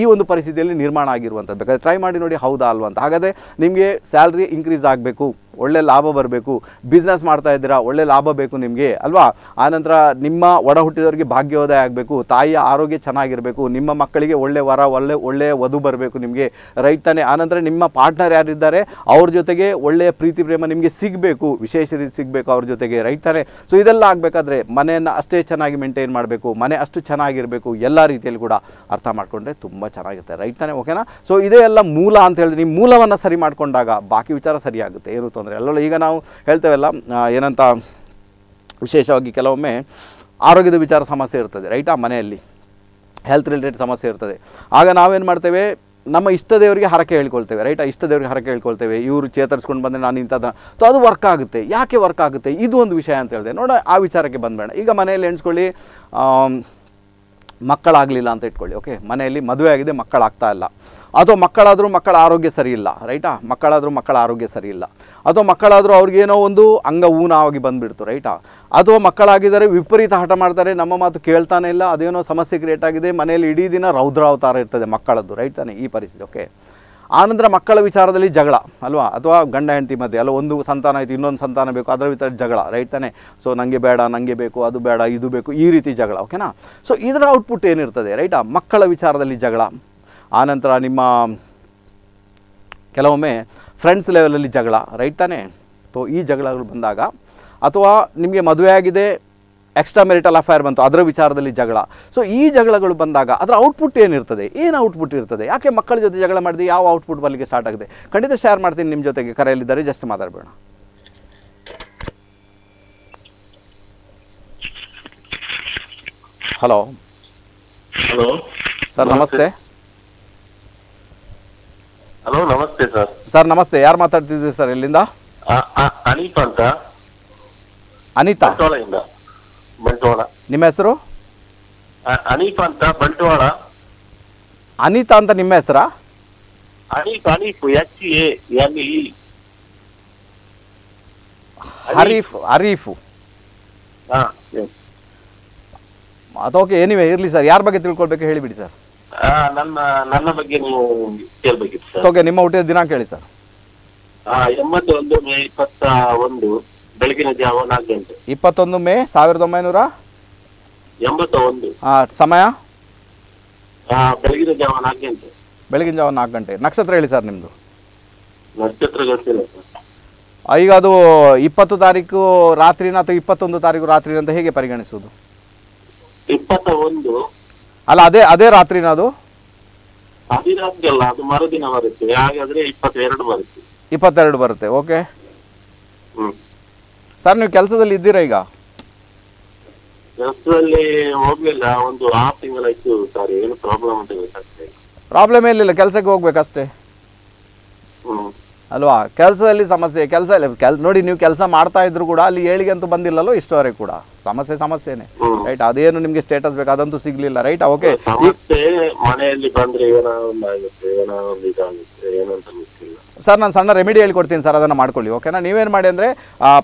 ಈ ಒಂದು ಪರಿಸ್ಥಿತಿಯಲ್ಲಿ ನಿರ್ಮಾಣ ಆಗಿರುವಂಥದ್ದು ಬೇಕಾದ್ರೆ ಟ್ರೈ ಮಾಡಿ ನೋಡಿ ಹೌದಾ ಅಲ್ವಾ ಅಂತ ಹಾಗಾದರೆ ನಿಮಗೆ ಸ್ಯಾಲ್ರಿ ಇನ್ಕ್ರೀಸ್ ಆಗಬೇಕು ಒಳ್ಳೆ ಲಾಭ ಬರಬೇಕು ಬಿಸ್ನೆಸ್ ಮಾಡ್ತಾ ಇದ್ದೀರಾ ಒಳ್ಳೆ ಲಾಭ ಬೇಕು ನಿಮಗೆ ಅಲ್ವಾ ಆನಂತರ ನಿಮ್ಮ ಒಡ ಹುಟ್ಟಿದವರಿಗೆ ಭಾಗ್ಯೋದಯ ಆಗಬೇಕು ತಾಯಿಯ ಆರೋಗ್ಯ ಚೆನ್ನಾಗಿರಬೇಕು ನಿಮ್ಮ ಮಕ್ಕಳಿಗೆ ಒಳ್ಳೆ ವರ ಒಳ್ಳೆ ಒಳ್ಳೆಯ ವಧು ಬರಬೇಕು ನಿಮಗೆ ರೈಟ್ ತಾನೇ ಆನಂತರ ನಿಮ್ಮ ಪಾರ್ಟ್ನರ್ ಯಾರಿದ್ದಾರೆ ಅವ್ರ ಜೊತೆಗೆ ಒಳ್ಳೆಯ ಪ್ರೀತಿ ಪ್ರೇಮ ನಿಮಗೆ ಸಿಗಬೇಕು ವಿಶೇಷ ರೀತಿ ಸಿಗಬೇಕು ಅವ್ರ ಜೊತೆಗೆ ರೈಟ್ ತಾನೇ ಸೊ ಇದೆಲ್ಲ ಆಗಬೇಕಾದ್ರೆ ಮನೆಯನ್ನು ಅಷ್ಟೇ ಚೆನ್ನಾಗಿ ಮೇಂಟೈನ್ ಮಾಡಬೇಕು ಮನೆ ಅಷ್ಟು ಚೆನ್ನಾಗಿರಬೇಕು ಎಲ್ಲ ರೀತಿಯಲ್ಲಿ ಕೂಡ ಅರ್ಥ ಮಾಡಿಕೊಂಡ್ರೆ ತುಂಬ ಚೆನ್ನಾಗಿರುತ್ತೆ ರೈಟ್ ತಾನೆ ಓಕೆನಾ ಸೊ ಇದೇ ಎಲ್ಲ ಮೂಲ ಅಂತ ಹೇಳಿದ್ರೆ ನಿಮ್ಮ ಮೂಲವನ್ನು ಸರಿ ಮಾಡಿಕೊಂಡಾಗ ಬಾಕಿ ವಿಚಾರ ಸರಿಯಾಗುತ್ತೆ ಏನು ತೊಂದರೆ ಅಂದರೆ ಎಲ್ಲರೂ ಈಗ ನಾವು ಹೇಳ್ತೇವಲ್ಲ ಏನಂತ ವಿಶೇಷವಾಗಿ ಕೆಲವೊಮ್ಮೆ ಆರೋಗ್ಯದ ವಿಚಾರ ಸಮಸ್ಯೆ ಇರ್ತದೆ ರೈಟ್ ಆ ಮನೆಯಲ್ಲಿ ಹೆಲ್ತ್ ರಿಲೇಟೆಡ್ ಸಮಸ್ಯೆ ಇರ್ತದೆ ಆಗ ನಾವೇನು ಮಾಡ್ತೇವೆ ನಮ್ಮ ಇಷ್ಟ ದೇವರಿಗೆ ಹರಕೆ ಹೇಳ್ಕೊಳ್ತೇವೆ ರೈಟ್ ಆ ಇಷ್ಟ ದೇವರಿಗೆ ಹರಕೆ ಹೇಳ್ಕೊಳ್ತೇವೆ ಇವರು ಚೇತರಿಸ್ಕೊಂಡು ಬಂದರೆ ನಾನು ಇಂಥದ್ದನ್ನ ಸೊ ಅದು ವರ್ಕ್ ಆಗುತ್ತೆ ಯಾಕೆ ವರ್ಕ್ ಆಗುತ್ತೆ ಇದು ಒಂದು ವಿಷಯ ಅಂತ ಹೇಳಿದೆ ನೋಡ ಆ ವಿಚಾರಕ್ಕೆ ಬಂದಬೇಡ ಈಗ ಮನೆಯಲ್ಲಿ ಎಣಿಸ್ಕೊಳ್ಳಿ ಮಕ್ಕಳಾಗಲಿಲ್ಲ ಅಂತ ಇಟ್ಕೊಳ್ಳಿ ಓಕೆ ಮನೆಯಲ್ಲಿ ಮದುವೆ ಆಗಿದೆ ಮಕ್ಕಳಾಗ್ತಾ ಇಲ್ಲ ಅಥವಾ ಮಕ್ಕಳಾದರೂ ಮಕ್ಕಳ ಆರೋಗ್ಯ ಸರಿ ಇಲ್ಲ ರೈಟಾ ಮಕ್ಕಳಾದರೂ ಮಕ್ಕಳ ಆರೋಗ್ಯ ಸರಿ ಇಲ್ಲ ಅಥವಾ ಮಕ್ಕಳಾದರೂ ಅವ್ರಿಗೇನೋ ಒಂದು ಅಂಗ ಊನಾವಾಗಿ ಬಂದುಬಿಡ್ತು ರೈಟಾ ಅಥವಾ ಮಕ್ಕಳಾಗಿದ್ದಾರೆ ವಿಪರೀತ ಹಠ ಮಾಡ್ತಾರೆ ನಮ್ಮ ಮಾತು ಕೇಳ್ತಾನೆ ಇಲ್ಲ ಅದೇನೋ ಸಮಸ್ಯೆ ಕ್ರಿಯೇಟ್ ಆಗಿದೆ ಮನೆಯಲ್ಲಿ ಇಡೀ ದಿನ ರೌದ್ರಾವತಾರ ಇರ್ತದೆ ಮಕ್ಕಳದ್ದು ರೈಟ್ ತಾನೆ ಈ ಪರಿಸ್ಥಿತಿ ಓಕೆ ಆನಂತರ ಮಕ್ಕಳ ವಿಚಾರದಲ್ಲಿ ಜಗಳ ಅಲ್ವಾ ಅಥವಾ ಗಂಡ ಹೆಂಡತಿ ಮಧ್ಯೆ ಅಲ್ಲ ಒಂದು ಸಂತಾನ ಆಯಿತು ಇನ್ನೊಂದು ಸಂತಾನ ಬೇಕು ಅದರ ವಿಚಾರ ಜಗಳ ರೈಟ್ ತಾನೆ ಸೊ ನನಗೆ ಬೇಡ ನನಗೆ ಬೇಕು ಅದು ಬೇಡ ಇದು ಬೇಕು ಈ ರೀತಿ ಜಗಳ ಓಕೆನಾ ಸೊ ಇದರ ಔಟ್ಪುಟ್ ಏನಿರ್ತದೆ ರೈಟಾ ಮಕ್ಕಳ ವಿಚಾರದಲ್ಲಿ ಜಗಳ ಆನಂತರ ನಿಮ್ಮ ಕೆಲವೊಮ್ಮೆ ಫ್ರೆಂಡ್ಸ್ ಲೆವೆಲಲ್ಲಿ ಜಗಳ ರೈಟ್ ತಾನೆ ಸೊ ಈ ಜಗಳಗಳು ಬಂದಾಗ ಅಥವಾ ನಿಮಗೆ ಮದುವೆ ಆಗಿದೆ ಎಕ್ಸ್ಟ್ರಾ ಮೆರಿಟಲ್ ಅಫೈರ್ ಬಂತು ಅದರ ವಿಚಾರದಲ್ಲಿ ಜಗಳ ಸೊ ಈ ಜಗಳಗಳು ಬಂದಾಗ ಅದರ ಔಟ್ಪುಟ್ ಏನಿರ್ತದೆ ಏನು ಔಟ್ಪುಟ್ ಇರ್ತದೆ ಯಾಕೆ ಮಕ್ಕಳ ಜೊತೆ ಜಗಳ ಮಾಡಿದ್ರೆ ಯಾವ ಔಟ್ಪುಟ್ ಬರಲಿಕ್ಕೆ ಸ್ಟಾರ್ಟ್ ಆಗಿದೆ ಖಂಡಿತ ಶೇರ್ ಮಾಡ್ತೀನಿ ನಿಮ್ಮ ಜೊತೆಗೆ ಕರೆಯಲ್ಲಿದ್ದಾರೆ ಜಸ್ಟ್ ಮಾತಾಡಬೇಡ ಹಲೋ ಹಲೋ ಸರ್ ನಮಸ್ತೆ ಹಲೋ ನಮಸ್ತೆ ಸರ್ ಸರ್ ನಮಸ್ತೆ ಯಾರು ಮಾತಾಡ್ತಿದ್ದೀರಿ ಸರ್ ಇಲ್ಲಿಂದ ಅಂತ ಅನಿತಾ ಬಂಟ್ವಾಳ ನಿಮ್ಮ ಹೆಸರು ಅನೀಫ್ ಅಂತ ಬಂಟ್ವಾಳ ಅನಿತಾ ಅಂತ ನಿಮ್ಮ ಹೆಸರಾ Anif Anif H A N Harif ಹರೀಫು ಹಾ ಅದು ಓಕೆ ಏನಿವೆ ಇರಲಿ ಸರ್ ಯಾರ ಬಗ್ಗೆ ತಿಳ್ಕೊಳ್ಬೇಕು ಹೇಳಿಬಿಡಿ ಸರ್ ನನ್ನ ನನ್ನ ಬಗ್ಗೆ ನೀವು ಕೇಳಬೇಕಿತ್ತು ಸರ್ ಓಕೆ ನಿಮ್ಮ ಹುಟ್ಟಿದ ದಿನಾಂಕ ಹೇಳಿ ಸರ್ ಎಂಬತ್ತೊಂದು ಮೇ ಇಪ್ಪತ್ತ ಒಂದು ಬೆಳಗಿನ ಜಾವ ಗಂಟೆ ಇಪ್ಪತ್ತೊಂದು ಮೇ ಸಾವಿರದ ಒಂಬೈನೂರ ಎಂಬತ್ತ ಒಂದು ಸಮಯ ಬೆಳಗಿನ ಜಾವ ಬೆಳಗಿನ ಜಾವ ನಾಲ್ಕು ಗಂಟೆ ನಕ್ಷತ್ರ ಹೇಳಿ ಸರ್ ನಿಮ್ಮದು ನಕ್ಷತ್ರ ಗೊತ್ತಿಲ್ಲ ಸರ್ ಈಗ ಅದು ಇಪ್ಪತ್ತು ತಾರೀಕು ರಾತ್ರಿನ ಅಥವಾ ಇಪ್ಪತ್ತೊಂದು ತಾರೀಕು ರಾತ್ರಿನ ಅಂತ ಹೇಗೆ ಪರಿಗಣಿಸುವುದು ಇಪ್ಪತ್ತ ಅಲ್ಲ ಅದೇ ಅದೇ ರಾತ್ರಿನ ಅದು ಅಲ್ಲ ಅದು ಮರುದಿನ ಬರುತ್ತೆ ಹಾಗಾದ್ರೆ ಇಪ್ಪತ್ತೆರಡು ಬರುತ್ತೆ ಬರುತ್ತೆ ಓಕೆ ಸರ್ ನೀವು ಕೆಲಸದಲ್ಲಿ ಇದ್ದೀರಾ ಈಗ ಕೆಲಸದಲ್ಲಿ ಹೋಗ್ಲಿಲ್ಲ ಒಂದು ಆರು ತಿಂಗಳಾಯ್ತು ಸರ್ ಏನು ಪ್ರಾಬ್ಲಮ್ ಅಂತ ಪ್ರಾಬ್ಲಮ್ ಏನಿಲ್ಲ ಕೆಲಸಕ್ಕೆ ಹೋಗ್ಬೇಕಷ್ಟೇ ಅಲ್ವಾ ಕೆಲಸದಲ್ಲಿ ಸಮಸ್ಯೆ ಕೆಲಸ ಕೆಲ್ ನೋಡಿ ನೀವು ಕೆಲಸ ಮಾಡ್ತಾ ಇದ್ರು ಕೂಡ ಅಲ್ಲಿ ಏಳಿಗೆ ಅಂತೂ ಬಂದಿಲ್ಲಲ್ಲೋ ಇಷ್ಟವರೆಗೆ ಕೂಡ ಸಮಸ್ಯೆ ಸಮಸ್ಯೆನೆ ರೈಟ್ ಅದೇನು ನಿಮ್ಗೆ ಸ್ಟೇಟಸ್ ಬೇಕು ಅದಂತೂ ಸಿಗ್ಲಿಲ್ಲ ರೈಟ್ ಓಕೆ ಮನೆಯಲ್ಲಿ ಬಂದ್ರೆ ಏನೋ ಆಗುತ್ತೆ ಏನೋ ಇದಾಗುತ್ತೆ ಏನಂತ ಸರ್ ನಾನು ಸಣ್ಣ ರೆಮಿಡಿ ಹೇಳ್ಕೊಡ್ತೀನಿ ಸರ್ ಅದನ್ನು ಮಾಡ್ಕೊಳ್ಳಿ ಓಕೆನಾ ನೀವೇನು ಮಾಡಿ ಅಂದರೆ